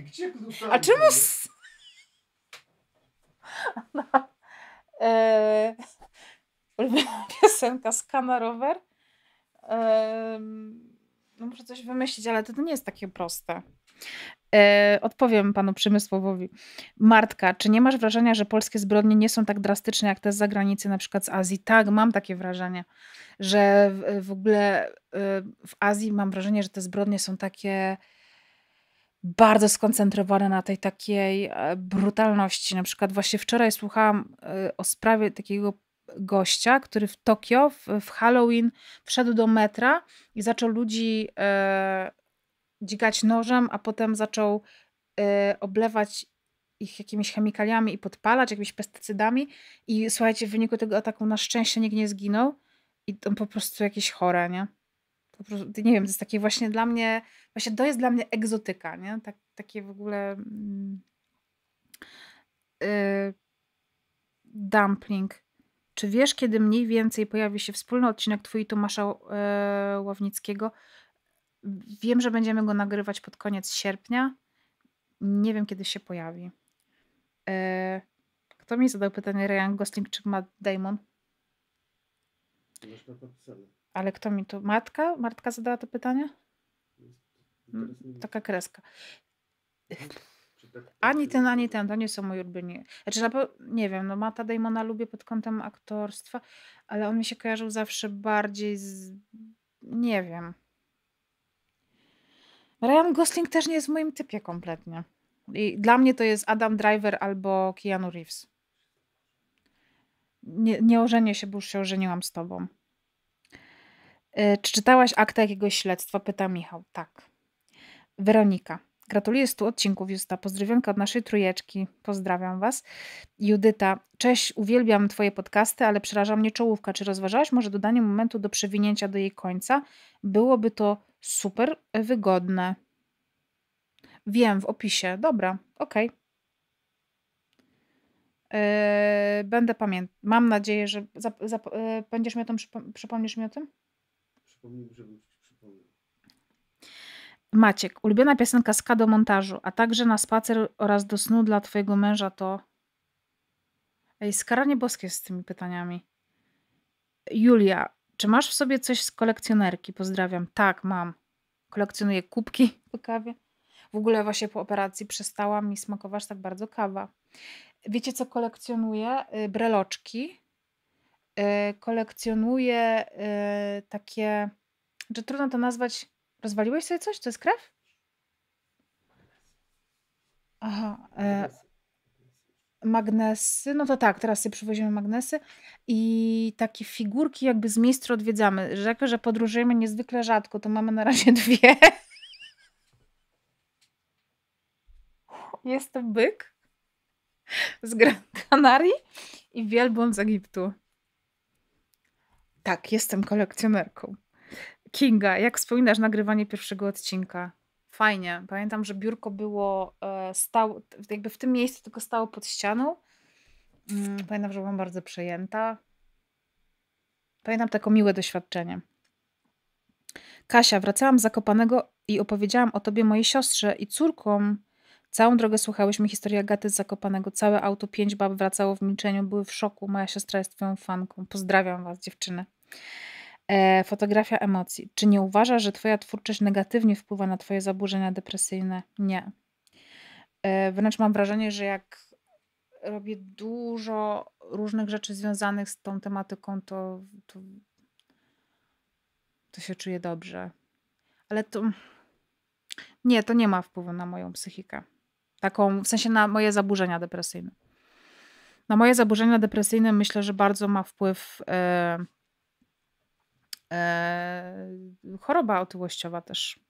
Speaker 1: gdzie A czemu... Eee... ulubiona piosenka z Rower. No muszę coś wymyślić, ale to, to nie jest takie proste. E, odpowiem panu Przemysłowowi. Martka, czy nie masz wrażenia, że polskie zbrodnie nie są tak drastyczne jak te z zagranicy, na przykład z Azji? Tak, mam takie wrażenie, że w, w ogóle e, w Azji mam wrażenie, że te zbrodnie są takie bardzo skoncentrowane na tej takiej e, brutalności. Na przykład właśnie wczoraj słuchałam e, o sprawie takiego gościa, który w Tokio w, w Halloween wszedł do metra i zaczął ludzi e, dzigać nożem, a potem zaczął e, oblewać ich jakimiś chemikaliami i podpalać, jakimiś pestycydami. I słuchajcie, w wyniku tego ataku na szczęście nikt nie zginął. I to po prostu jakieś chore, nie? Po prostu, nie wiem, to jest takie właśnie dla mnie, właśnie to jest dla mnie egzotyka, nie? Tak, takie w ogóle... Yy, dumpling czy wiesz, kiedy mniej więcej pojawi się wspólny odcinek Twój i Tomasza e, Ławnickiego? Wiem, że będziemy go nagrywać pod koniec sierpnia. Nie wiem, kiedy się pojawi. E, kto mi zadał pytanie, Ryan Gosling czy Matt Damon? Ale kto mi to... Matka? Martka zadała to pytanie? Hmm, taka kreska. Ani ten, ani ten, to nie są moje ulubieni. Znaczy, nie wiem, no Mata Damona lubię pod kątem aktorstwa, ale on mi się kojarzył zawsze bardziej z... nie wiem. Ryan Gosling też nie jest w moim typie kompletnie. I dla mnie to jest Adam Driver albo Keanu Reeves. Nie, nie ożenię się, bo już się ożeniłam z tobą. E, czy czytałaś akta jakiegoś śledztwa? Pyta Michał. Tak. Weronika. Gratuluję 100 odcinków, Justa. Pozdrowionka od naszej trójeczki. Pozdrawiam Was. Judyta, cześć, uwielbiam Twoje podcasty, ale przeraża mnie czołówka. Czy rozważałaś może dodanie momentu do przewinięcia do jej końca? Byłoby to super wygodne. Wiem, w opisie. Dobra, okej. Okay. Yy, będę pamiętał. Mam nadzieję, że yy, będziesz mi o tym przypo przypomnisz mi o tym? Przypomnij, żebym Maciek, ulubiona piosenka ska do montażu, a także na spacer oraz do snu dla twojego męża to... Ej, skaranie boskie z tymi pytaniami. Julia, czy masz w sobie coś z kolekcjonerki? Pozdrawiam. Tak, mam. Kolekcjonuję kubki po kawie. W ogóle właśnie po operacji przestała mi smakować tak bardzo kawa. Wiecie, co kolekcjonuję? Y, breloczki. Y, kolekcjonuję y, takie, że trudno to nazwać Rozwaliłeś sobie coś? To jest krew? Aha. E, magnesy. No to tak, teraz sobie przywozimy magnesy i takie figurki jakby z miejsca odwiedzamy. Rzekę, że podróżujemy niezwykle rzadko, to mamy na razie dwie. Jest to byk z Gran Canarii i wielbłąd z Egiptu. Tak, jestem kolekcjonerką. Kinga, jak wspominasz nagrywanie pierwszego odcinka? Fajnie. Pamiętam, że biurko było e, stało, jakby w tym miejscu, tylko stało pod ścianą. Mm, pamiętam, że byłam bardzo przejęta. Pamiętam takie miłe doświadczenie. Kasia, wracałam z Zakopanego i opowiedziałam o tobie mojej siostrze i córkom. Całą drogę słuchałyśmy historii Agaty z Zakopanego. Całe auto pięć bab wracało w milczeniu. Były w szoku. Moja siostra jest twoją fanką. Pozdrawiam was, dziewczyny. E, fotografia emocji. Czy nie uważasz, że Twoja twórczość negatywnie wpływa na Twoje zaburzenia depresyjne? Nie. E, wręcz mam wrażenie, że jak robię dużo różnych rzeczy związanych z tą tematyką, to, to, to się czuję dobrze. Ale to. Nie, to nie ma wpływu na moją psychikę. Taką, w sensie na moje zaburzenia depresyjne. Na moje zaburzenia depresyjne myślę, że bardzo ma wpływ. Yy, E, choroba otyłościowa też.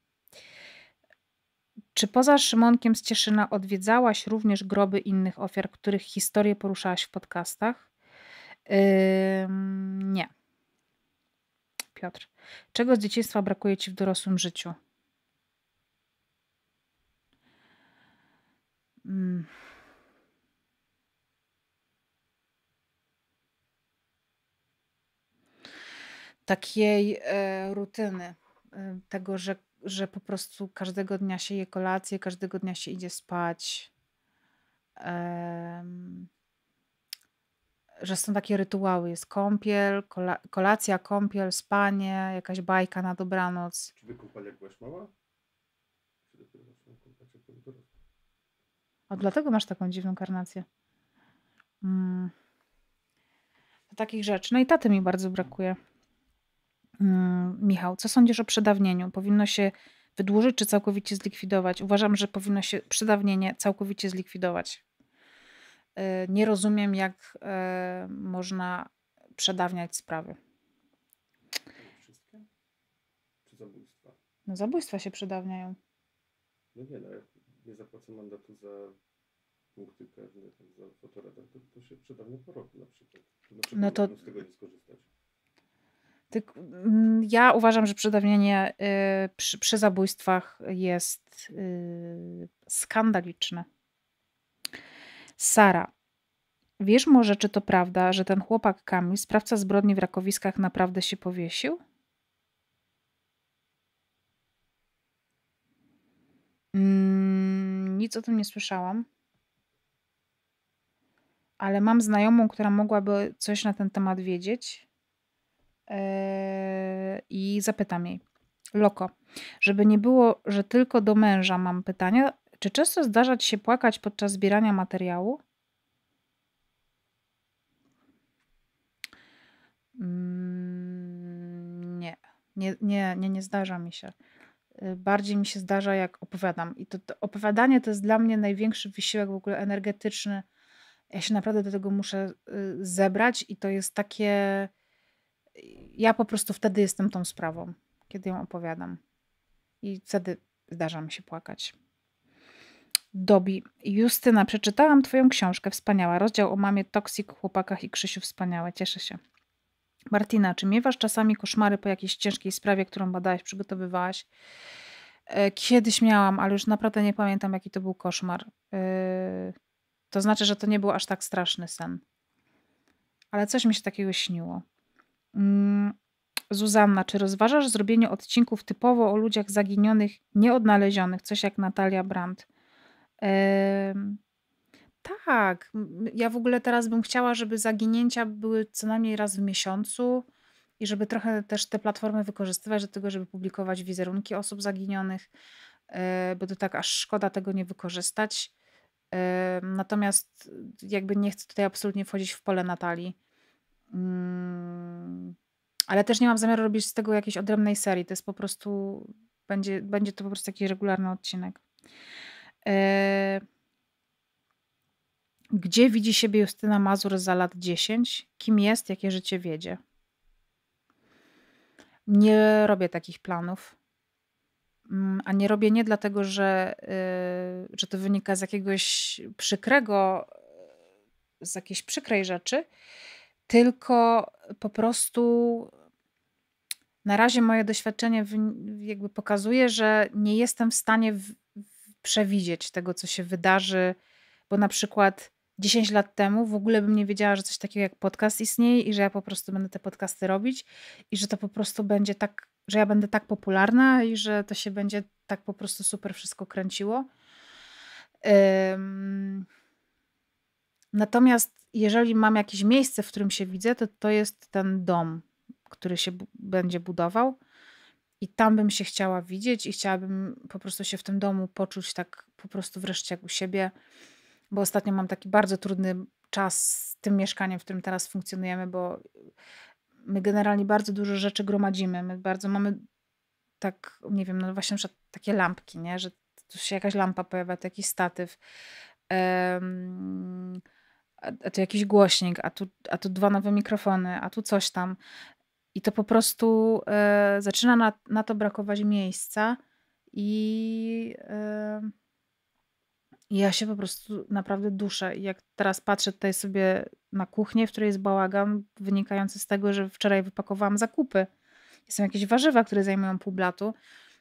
Speaker 1: Czy poza Szymonkiem z Cieszyna odwiedzałaś również groby innych ofiar, których historię poruszałaś w podcastach? nie. Piotr, czego z dzieciństwa brakuje ci w dorosłym życiu? Hmm. takiej e, rutyny, e, tego, że, że po prostu każdego dnia się je kolację, każdego dnia się idzie spać. Że są takie rytuały, jest kąpiel, kolacja, kąpiel, spanie, jakaś bajka na dobranoc. Czy ty kupać jak byłaś mała? Czy dopiero dlatego masz taką dziwną karnację. Mm. Takich rzeczy. No i taty mi bardzo brakuje. Mm, Michał, co sądzisz o przedawnieniu? Powinno się wydłużyć czy całkowicie zlikwidować? Uważam, że powinno się przedawnienie całkowicie zlikwidować. E, nie rozumiem, jak e, można przedawniać sprawy. Wszystkie? Czy zabójstwa? No zabójstwa się przedawniają. No nie, no jak nie zapłacę mandatu za punkty karne, za fotoradar, to, to się przedawnia po roku na przykład. no to... z tego nie skorzystać? Mm, ja uważam, że przedawnienie y, przy, przy zabójstwach jest y, skandaliczne. Sara. Wiesz może, czy to prawda, że ten chłopak Kamil, sprawca zbrodni w Rakowiskach, naprawdę się powiesił? Mm, nic o tym nie słyszałam. Ale mam znajomą, która mogłaby coś na ten temat wiedzieć i zapytam jej, Loko, żeby nie było, że tylko do męża mam pytania, czy często zdarzać się płakać podczas zbierania materiału? Nie, nie, nie, nie, nie zdarza mi się. Bardziej mi się zdarza, jak opowiadam. I to, to opowiadanie to jest dla mnie największy wysiłek w ogóle energetyczny. Ja się naprawdę do tego muszę zebrać, i to jest takie ja po prostu wtedy jestem tą sprawą, kiedy ją opowiadam. I wtedy zdarza mi się płakać. Dobi. Justyna, przeczytałam Twoją książkę, wspaniała. Rozdział o mamie toksik, chłopakach i Krzysiu, wspaniałe. Cieszę się. Martina, czy miewasz czasami koszmary po jakiejś ciężkiej sprawie, którą badałaś, przygotowywałaś? E, kiedyś miałam, ale już naprawdę nie pamiętam, jaki to był koszmar. E, to znaczy, że to nie był aż tak straszny sen. Ale coś mi się takiego śniło. Mm, Zuzanna, czy rozważasz zrobienie odcinków typowo o ludziach zaginionych, nieodnalezionych, coś jak Natalia Brandt? tak, ja w ogóle teraz bym chciała, żeby zaginięcia były co najmniej raz w miesiącu i żeby trochę też te platformy wykorzystywać do tego, żeby publikować wizerunki osób zaginionych, e, bo to tak aż szkoda tego nie wykorzystać. natomiast e, jakby nie chcę tutaj absolutnie wchodzić w pole Natalii Mm, ale też nie mam zamiaru robić z tego jakiejś odrębnej serii. To jest po prostu, będzie, będzie to po prostu taki regularny odcinek. E, gdzie widzi siebie Justyna Mazur za lat 10? Kim jest, jakie życie wiedzie? Nie robię takich planów. Mm, a nie robię nie dlatego, że, e, że to wynika z jakiegoś przykrego, e, z jakiejś przykrej rzeczy, tylko po prostu na razie moje doświadczenie jakby pokazuje, że nie jestem w stanie w, w przewidzieć tego, co się wydarzy, bo na przykład 10 lat temu w ogóle bym nie wiedziała, że coś takiego jak podcast istnieje i że ja po prostu będę te podcasty robić i że to po prostu będzie tak, że ja będę tak popularna i że to się będzie tak po prostu super wszystko kręciło. Natomiast jeżeli mam jakieś miejsce, w którym się widzę, to to jest ten dom, który się będzie budował. I tam bym się chciała widzieć i chciałabym po prostu się w tym domu poczuć tak po prostu wreszcie jak u siebie, bo ostatnio mam taki bardzo trudny czas z tym mieszkaniem, w którym teraz funkcjonujemy, bo my generalnie bardzo dużo rzeczy gromadzimy. My bardzo mamy tak, nie wiem, no właśnie na takie lampki, nie? że tu się jakaś lampa pojawia, to jakiś statyw. Um, a, tu jakiś głośnik, a tu, a tu dwa nowe mikrofony, a tu coś tam. I to po prostu e, zaczyna na, na to brakować miejsca i e, ja się po prostu naprawdę duszę. jak teraz patrzę tutaj sobie na kuchnię, w której jest bałagan wynikający z tego, że wczoraj wypakowałam zakupy. Są jakieś warzywa, które zajmują pół blatu,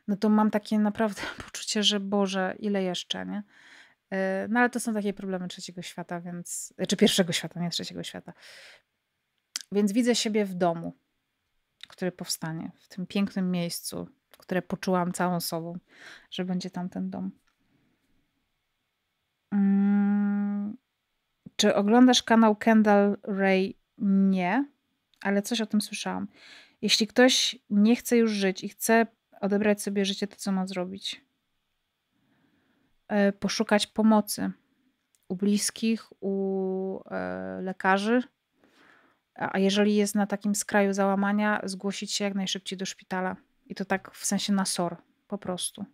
Speaker 1: no to mam takie naprawdę poczucie, że Boże, ile jeszcze, nie? Yy, no ale to są takie problemy trzeciego świata, więc, czy znaczy pierwszego świata, nie trzeciego świata. Więc widzę siebie w domu, który powstanie, w tym pięknym miejscu, które poczułam całą sobą, że będzie tam ten dom. Mm, czy oglądasz kanał Kendall Ray? Nie, ale coś o tym słyszałam. Jeśli ktoś nie chce już żyć i chce odebrać sobie życie, to co ma zrobić? E, poszukać pomocy u bliskich, u e, lekarzy. A jeżeli jest na takim skraju załamania, zgłosić się jak najszybciej do szpitala. I to tak w sensie na SOR, po prostu.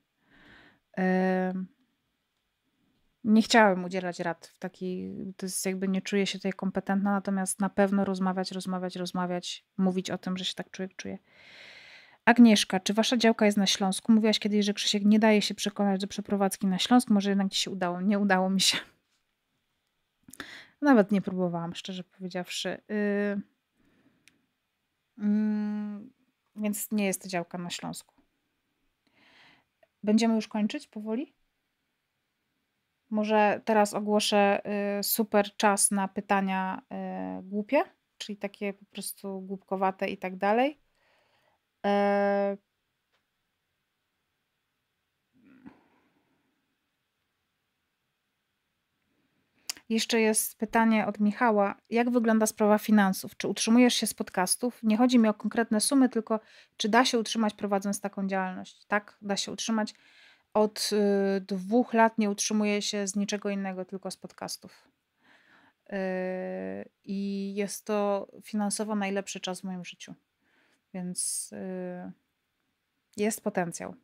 Speaker 1: Nie chciałabym udzielać rad w taki, to jest jakby nie czuję się tutaj kompetentna, natomiast na pewno rozmawiać, rozmawiać, rozmawiać, mówić o tym, że się tak człowiek czuje. Agnieszka, czy wasza działka jest na Śląsku? Mówiłaś kiedyś, że Krzysiek nie daje się przekonać do przeprowadzki na Śląsk. Może jednak ci się udało. Nie udało mi się. Nawet nie próbowałam, szczerze powiedziawszy. Yy... Yy... Więc nie jest to działka na Śląsku. Będziemy już kończyć powoli? Może teraz ogłoszę yy, super czas na pytania yy, głupie, czyli takie po prostu głupkowate i tak dalej. E, Jeszcze jest pytanie od Michała. Jak wygląda sprawa finansów? Czy utrzymujesz się z podcastów? Nie chodzi mi o konkretne sumy, tylko czy da się utrzymać prowadząc taką działalność? Tak, da się utrzymać. Od y, dwóch lat nie utrzymuję się z niczego innego, tylko z podcastów. Yy, I jest to finansowo najlepszy czas w moim życiu. Więc y, jest potencjał.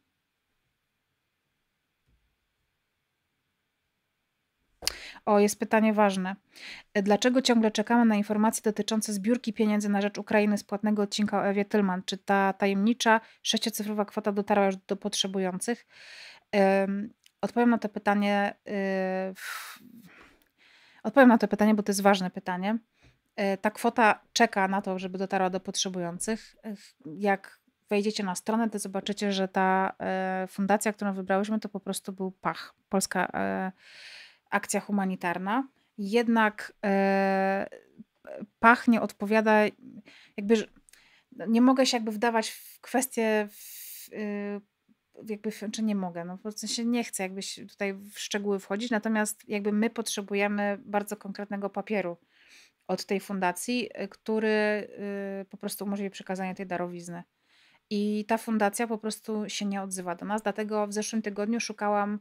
Speaker 1: O, jest pytanie ważne. Dlaczego ciągle czekamy na informacje dotyczące zbiórki pieniędzy na rzecz Ukrainy z płatnego odcinka o Ewie Tylman? Czy ta tajemnicza sześciocyfrowa kwota dotarła już do potrzebujących? odpowiem na to pytanie. Yy, w... Odpowiem na to pytanie, bo to jest ważne pytanie. E, ta kwota czeka na to, żeby dotarła do potrzebujących. E, jak wejdziecie na stronę, to zobaczycie, że ta e, fundacja, którą wybrałyśmy, to po prostu był PACH, Polska Akcja Humanitarna. Jednak PACH nie odpowiada, jakby no, nie mogę się jakby wdawać w kwestie w, jakby, czy nie mogę, no w sensie nie chcę jakby tutaj w szczegóły wchodzić, natomiast jakby my potrzebujemy bardzo konkretnego papieru, od tej fundacji, y, który y, po prostu umożliwi przekazanie tej darowizny. I ta fundacja po prostu się nie odzywa do nas, dlatego w zeszłym tygodniu szukałam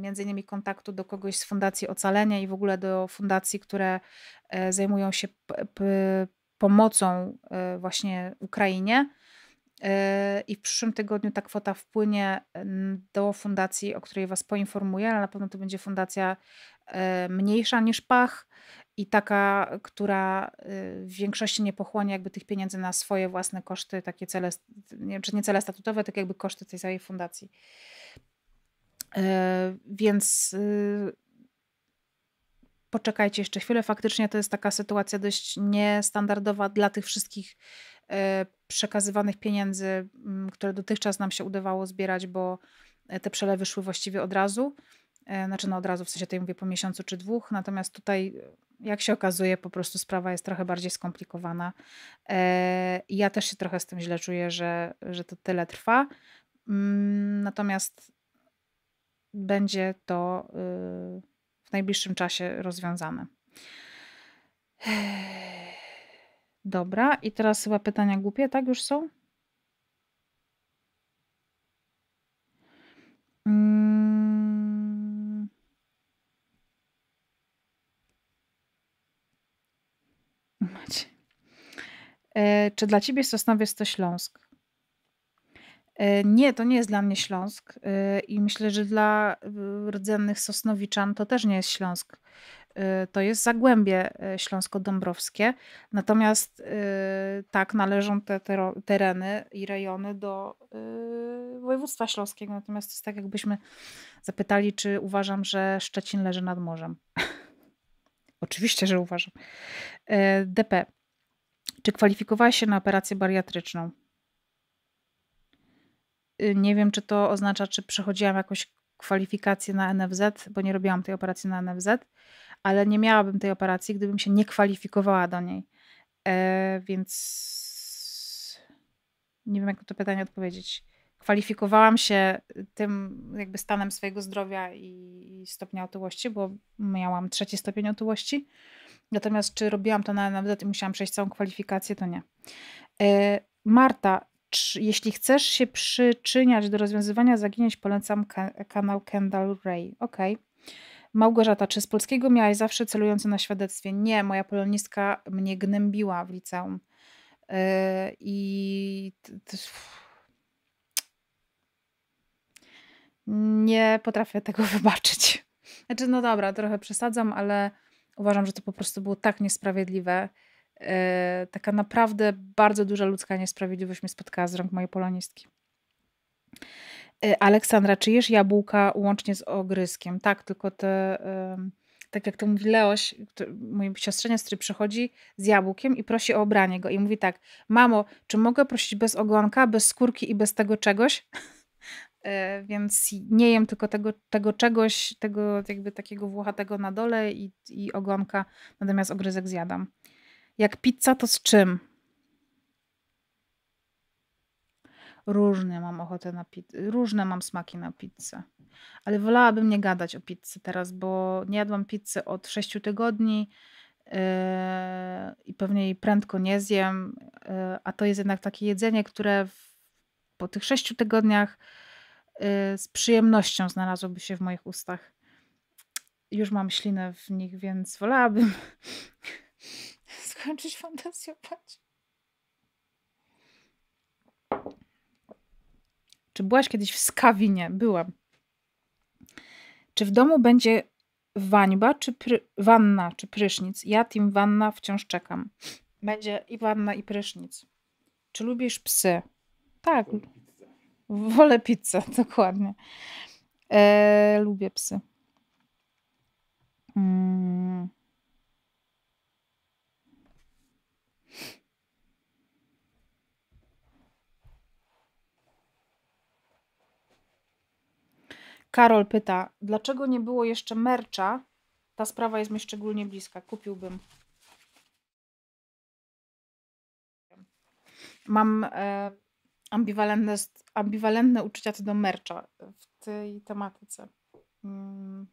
Speaker 1: między innymi kontaktu do kogoś z Fundacji Ocalenia i w ogóle do fundacji, które e, zajmują się pomocą e, właśnie Ukrainie. E, I w przyszłym tygodniu ta kwota wpłynie do fundacji, o której Was poinformuję, ale na pewno to będzie fundacja mniejsza niż Pach i taka, która y, w większości nie pochłania jakby tych pieniędzy na swoje własne koszty, takie cele, nie, czy nie cele statutowe, tak jakby koszty tej całej fundacji. Y, więc y, poczekajcie jeszcze chwilę. Faktycznie to jest taka sytuacja dość niestandardowa dla tych wszystkich przekazywanych pieniędzy, mm, które dotychczas nam się udawało zbierać, bo te przelewy szły właściwie od razu. Znaczy, no od razu, w sensie tej mówię po miesiącu czy dwóch, natomiast tutaj jak się okazuje, po prostu sprawa jest trochę bardziej skomplikowana. E, ja też się trochę z tym źle czuję, że, że to tyle trwa. Mm, natomiast będzie to y, w najbliższym czasie rozwiązane. Dobra, i teraz chyba pytania głupie, tak już są? E, czy dla ciebie Sosnowiec to Śląsk? E, nie, to nie jest dla mnie Śląsk e, i myślę, że dla rdzennych Sosnowiczan to też nie jest Śląsk. To jest Zagłębie Śląsko-Dąbrowskie. Natomiast tak, należą te tereny i rejony do województwa śląskiego. Natomiast to jest tak, jakbyśmy zapytali, czy uważam, że Szczecin leży nad morzem. Oczywiście, że uważam. DP. Czy kwalifikowałaś się na operację bariatryczną? Y, nie wiem, czy to oznacza, czy przechodziłam jakąś kwalifikację na NFZ, bo nie robiłam tej operacji na NFZ, ale nie miałabym tej operacji, gdybym się nie kwalifikowała do niej. E, więc nie wiem, jak na to pytanie odpowiedzieć. Kwalifikowałam się tym jakby stanem swojego zdrowia i, i stopnia otyłości, bo miałam trzeci stopień otyłości. Natomiast czy robiłam to na NFZ i musiałam przejść całą kwalifikację, to nie. E, Marta, czy, jeśli chcesz się przyczyniać do rozwiązywania zaginięć, polecam kanał Kendall Ray. Ok. Małgorzata, czy z polskiego miałaś zawsze celujący na świadectwie? Nie, moja polonistka mnie gnębiła w liceum. Yy, I nie potrafię tego wybaczyć. Znaczy, no dobra, trochę przesadzam, ale Uważam, że to po prostu było tak niesprawiedliwe. E, taka naprawdę bardzo duża ludzka niesprawiedliwość mnie spotkała z rąk mojej polonistki. E, Aleksandra, czy jesz jabłka łącznie z ogryskiem? Tak, tylko te, tak jak to mówi Leoś, mój siostrzenia, który przychodzi z jabłkiem i prosi o obranie go. I mówi tak, mamo, czy mogę prosić bez ogonka, bez skórki i bez tego czegoś? E, więc nie jem tylko tego, tego czegoś, tego jakby takiego włochatego na dole i, i ogonka, natomiast ogryzek zjadam. Jak pizza, to z czym? Różne mam ochotę na pizzę, różne mam smaki na pizzę. Ale wolałabym nie gadać o pizzy teraz, bo nie jadłam pizzy od 6 tygodni yy, i pewnie jej prędko nie zjem. Yy, a to jest jednak takie jedzenie, które w, po tych 6 tygodniach Y, z przyjemnością znalazłoby się w moich ustach. Już mam ślinę w nich, więc wolałabym skończyć fantazjować. Czy byłaś kiedyś w skawinie? Byłam. Czy w domu będzie wańba, czy wanna, czy prysznic? Ja tym wanna wciąż czekam. Będzie i wanna, i prysznic. Czy lubisz psy? Tak, Wolę pizzę, dokładnie. E, lubię psy. Mm. Karol pyta, dlaczego nie było jeszcze mercza? Ta sprawa jest mi szczególnie bliska. Kupiłbym. Mam. E ambiwalentne, ambiwalentne uczucia co do mercza w tej tematyce. Mm.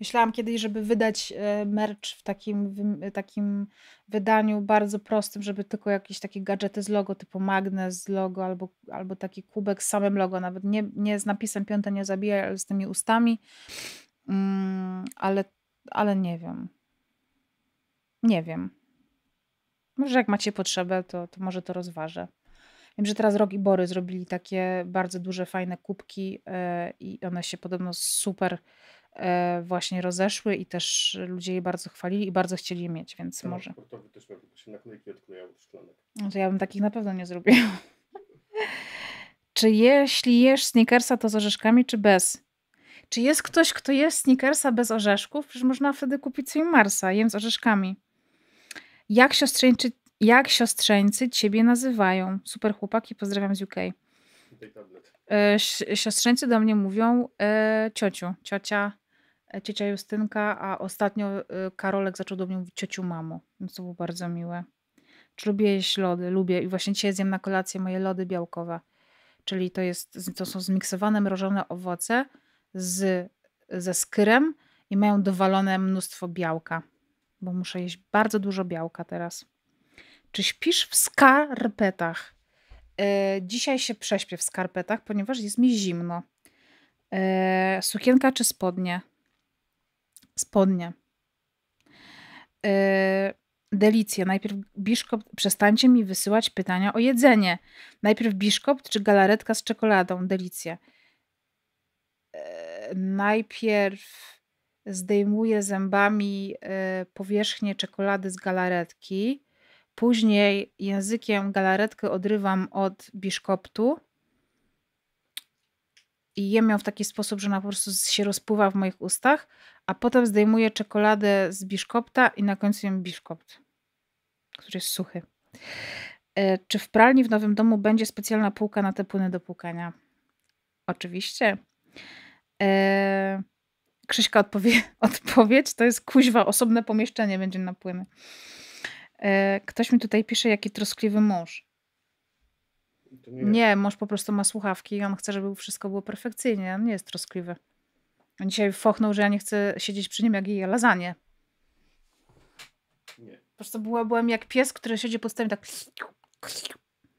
Speaker 1: Myślałam kiedyś, żeby wydać e, merch w takim, takim wydaniu bardzo prostym, żeby tylko jakieś takie gadżety z logo, typu magnes z logo albo, albo taki kubek z samym logo, nawet nie, nie z napisem piąte nie zabijaj, ale z tymi ustami. Mm, ale, ale nie wiem. Nie wiem. Może jak macie potrzebę, to, to może to rozważę. Wiem, że teraz Rog i Bory zrobili takie bardzo duże, fajne kubki e, i one się podobno super e, właśnie rozeszły i też ludzie je bardzo chwalili i bardzo chcieli je mieć, więc może. też się naklejki No to ja bym takich na pewno nie zrobiła. czy jeśli jesz snickersa, to z orzeszkami, czy bez? Czy jest ktoś, kto je snickersa bez orzeszków? Przecież można wtedy kupić sobie Marsa, jem z orzeszkami. Jak siostrzeńczyć jak siostrzeńcy ciebie nazywają? Super chłopaki, pozdrawiam z UK. E, siostrzeńcy do mnie mówią e, ciociu, ciocia, e, ciocia Justynka, a ostatnio e, Karolek zaczął do mnie mówić ciociu mamo, więc to było bardzo miłe. Czy lubię jeść lody? Lubię i właśnie dzisiaj zjem na kolację moje lody białkowe, czyli to, jest, to są zmiksowane mrożone owoce z, ze skyrem i mają dowalone mnóstwo białka, bo muszę jeść bardzo dużo białka teraz. Czy śpisz w skarpetach? E, dzisiaj się prześpię w skarpetach, ponieważ jest mi zimno. E, sukienka czy spodnie? Spodnie. E, delicje. Najpierw biszkopt, przestańcie mi wysyłać pytania o jedzenie. Najpierw biszkopt czy galaretka z czekoladą? Delicje. E, najpierw zdejmuję zębami e, powierzchnię czekolady z galaretki Później językiem galaretkę odrywam od biszkoptu i jem ją w taki sposób, że ona po prostu się rozpływa w moich ustach, a potem zdejmuję czekoladę z biszkopta i na końcu jem biszkopt, który jest suchy. E, czy w pralni w nowym domu będzie specjalna półka na te płyny do płukania? Oczywiście. E, Krzyśka odpowie, odpowiedź to jest kuźwa, osobne pomieszczenie będzie na płyny. E, ktoś mi tutaj pisze, jaki troskliwy mąż. Nie, nie, mąż po prostu ma słuchawki i on chce, żeby wszystko było perfekcyjnie. On nie jest troskliwy. On dzisiaj fochnął, że ja nie chcę siedzieć przy nim, jak jej lasagne. Nie. Po prostu była, byłem jak pies, który siedzi pod stołem tak...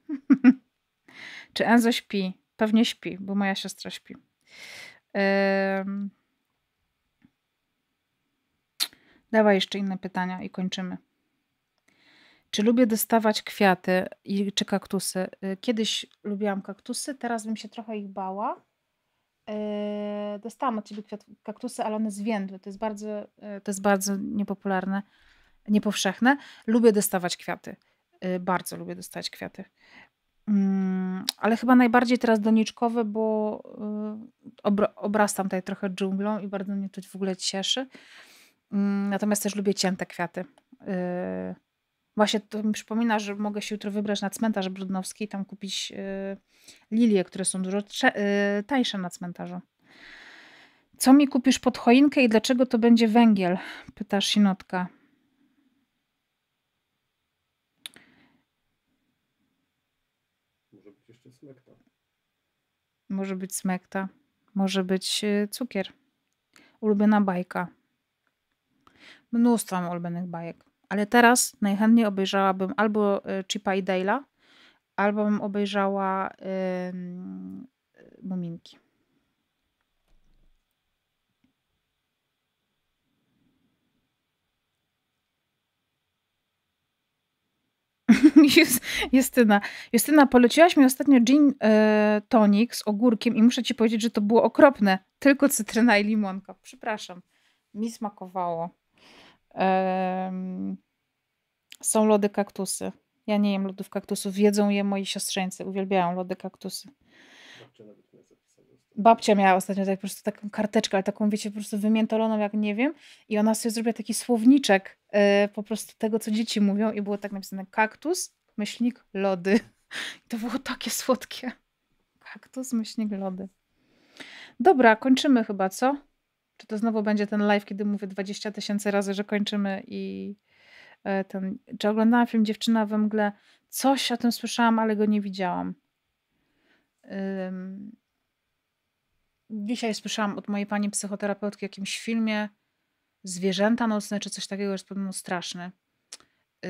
Speaker 1: Czy Enzo śpi? Pewnie śpi, bo moja siostra śpi. Dawa Dawaj jeszcze inne pytania i kończymy. Czy lubię dostawać kwiaty i, czy kaktusy? Y, kiedyś lubiłam kaktusy, teraz bym się trochę ich bała. Y, dostałam od ciebie kwiat, kaktusy, ale one zwiędły. To jest bardzo, y, to jest bardzo niepopularne, niepowszechne. Lubię dostawać kwiaty. bardzo lubię dostawać kwiaty. Mm, ale chyba najbardziej teraz doniczkowe, bo obraz obrastam tutaj trochę dżunglą i bardzo mnie to w ogóle cieszy. Mm, natomiast też lubię cięte kwiaty. Właśnie to mi przypomina, że mogę się jutro wybrać na cmentarz Brudnowski i tam kupić yy, lilie, które są dużo yy, tańsze na cmentarzu. Co mi kupisz pod choinkę i dlaczego to będzie węgiel? Pytasz Sinotka. Może być jeszcze smekta. Może być smekta. Może być y, cukier. Ulubiona bajka. Mnóstwo mam ulubionych bajek. Ale teraz najchętniej obejrzałabym albo e, Chipa i Dale'a, albo bym obejrzała yy, Muminki. Justyna. Justyna, poleciłaś mi ostatnio gin y, tonik z ogórkiem i muszę ci powiedzieć, że to było okropne. Tylko cytryna i limonka. Przepraszam. Mi smakowało są lody kaktusy. Ja nie jem lodów kaktusów, jedzą je moi siostrzeńcy, uwielbiają lody kaktusy. Babcia miała ostatnio tak, po prostu taką karteczkę, ale taką wiecie, po prostu wymiętoloną, jak nie wiem. I ona sobie zrobiła taki słowniczek e, po prostu tego, co dzieci mówią i było tak napisane kaktus, myślnik, lody. I to było takie słodkie. Kaktus, myślnik, lody. Dobra, kończymy chyba, co? Czy to znowu będzie ten live, kiedy mówię 20 tysięcy razy, że kończymy i e, ten... Czy oglądałam film Dziewczyna we mgle? Coś o tym słyszałam, ale go nie widziałam. Um, dzisiaj słyszałam od mojej pani psychoterapeutki o jakimś filmie Zwierzęta nocne, czy coś takiego, jest podobno straszny. Yy,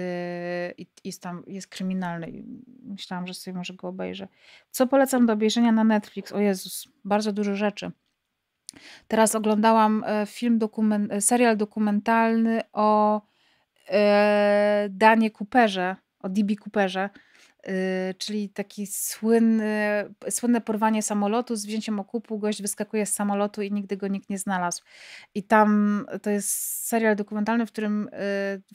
Speaker 1: i jest tam, jest kryminalny. Myślałam, że sobie może go obejrzę. Co polecam do obejrzenia na Netflix? O Jezus, bardzo dużo rzeczy. Teraz oglądałam e, film, dokument, e, serial dokumentalny o e, Danie Cooperze, o D.B. Cooperze, e, czyli taki słynny, słynne porwanie samolotu z wzięciem okupu, gość wyskakuje z samolotu i nigdy go nikt nie znalazł. I tam e, to jest serial dokumentalny, w którym e,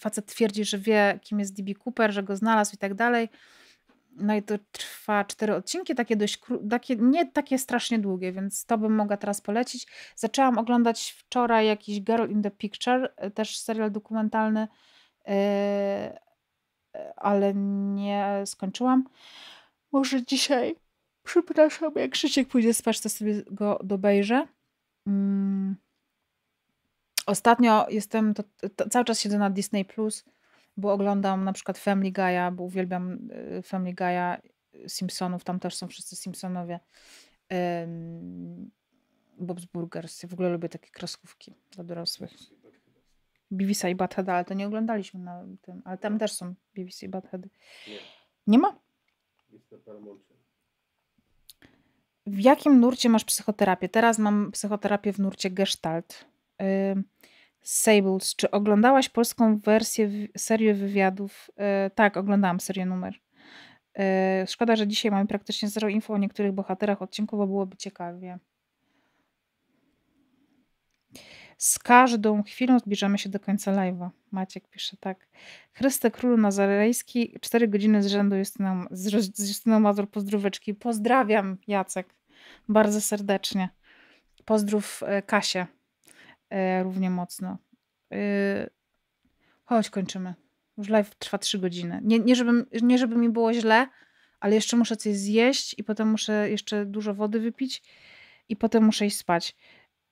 Speaker 1: facet twierdzi, że wie kim jest D.B. Cooper, że go znalazł i tak dalej no i to trwa cztery odcinki, takie dość takie, nie takie strasznie długie, więc to bym mogła teraz polecić. Zaczęłam oglądać wczoraj jakiś Girl in the Picture, e, też serial dokumentalny, yy, ale nie skończyłam. Może dzisiaj, przepraszam, jak Krzysiek pójdzie spać, to sobie go dobejrzę. Mm. Ostatnio jestem, to, to, cały czas siedzę na Disney+, Plus bo oglądam na przykład Family Guy'a, bo uwielbiam y, Family Guy'a, y, Simpsonów, tam też są wszyscy Simpsonowie. Bob's Burgers. Ja w ogóle lubię takie kreskówki dla dorosłych. Beavis i Butthead, ale to nie oglądaliśmy na tym, ale tam też są Beavis i Butthead. Nie. nie ma? W jakim nurcie masz psychoterapię? Teraz mam psychoterapię w nurcie Gestalt. Sables, czy oglądałaś polską wersję, serię wywiadów? E, tak, oglądałam serię numer. E, szkoda, że dzisiaj mamy praktycznie zero info o niektórych bohaterach odcinku, bo byłoby ciekawie. Z każdą chwilą zbliżamy się do końca live'a. Maciek pisze tak. Chryste Król Nazarejski, 4 godziny z rzędu nam, z Justyną Mazur pozdróweczki. Pozdrawiam Jacek bardzo serdecznie. Pozdrów e, Kasie e, równie mocno. E, chodź, kończymy. Już live trwa trzy godziny. Nie, nie, żeby, nie żeby mi było źle, ale jeszcze muszę coś zjeść i potem muszę jeszcze dużo wody wypić i potem muszę iść spać.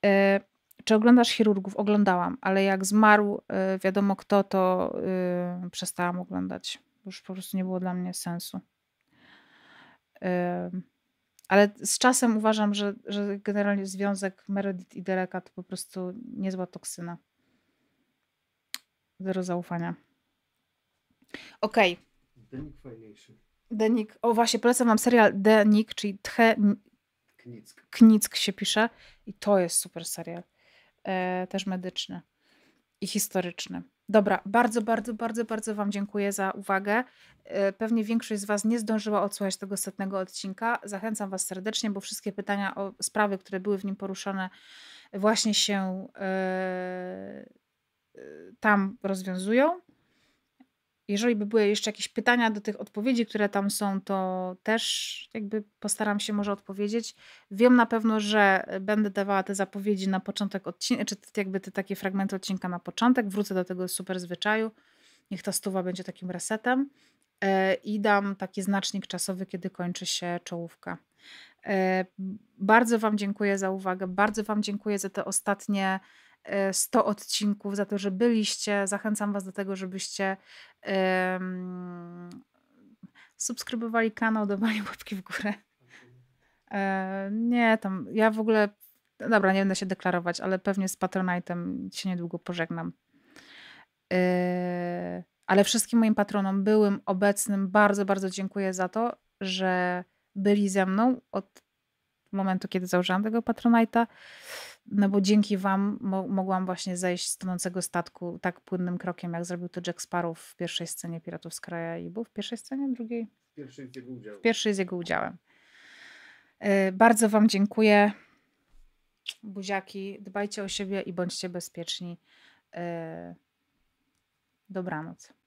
Speaker 1: E, czy oglądasz chirurgów? Oglądałam, ale jak zmarł e, wiadomo kto, to e, przestałam oglądać. Już po prostu nie było dla mnie sensu. E, ale z czasem uważam, że, że generalnie związek Meredith i Dereka to po prostu niezła toksyna. Zero zaufania. Okej. Okay. Denik fajniejszy. Denik. O właśnie, polecam wam serial Denik, czyli Tche... Knick. Knick się pisze. I to jest super serial. E, też medyczny i historyczny. Dobra, bardzo, bardzo, bardzo, bardzo Wam dziękuję za uwagę. E, pewnie większość z Was nie zdążyła odsłuchać tego setnego odcinka. Zachęcam Was serdecznie, bo wszystkie pytania o sprawy, które były w nim poruszone, właśnie się yy, tam rozwiązują jeżeli by były jeszcze jakieś pytania do tych odpowiedzi, które tam są, to też jakby postaram się może odpowiedzieć. Wiem na pewno, że będę dawała te zapowiedzi na początek odcinka, czy jakby te takie fragmenty odcinka na początek. Wrócę do tego super zwyczaju. Niech ta stuwa będzie takim resetem. E, I dam taki znacznik czasowy, kiedy kończy się czołówka. E, bardzo Wam dziękuję za uwagę. Bardzo Wam dziękuję za te ostatnie 100 e, odcinków, za to, że byliście. Zachęcam Was do tego, żebyście um, subskrybowali kanał, dawali łapki w górę. E, nie, tam ja w ogóle, no dobra, nie będę się deklarować, ale pewnie z Patronite'em się niedługo pożegnam. E, ale wszystkim moim patronom, byłym, obecnym, bardzo, bardzo dziękuję za to, że byli ze mną od momentu, kiedy założyłam tego Patronite'a no bo dzięki wam mo mogłam właśnie zejść z tonącego statku tak płynnym krokiem, jak zrobił to Jack Sparrow w pierwszej scenie Piratów z Kraja i był w pierwszej scenie, drugiej? W pierwszej z jego udziałem. W pierwszej z jego udziałem. Yy, bardzo wam dziękuję. Buziaki, dbajcie o siebie i bądźcie bezpieczni. Yy, dobranoc.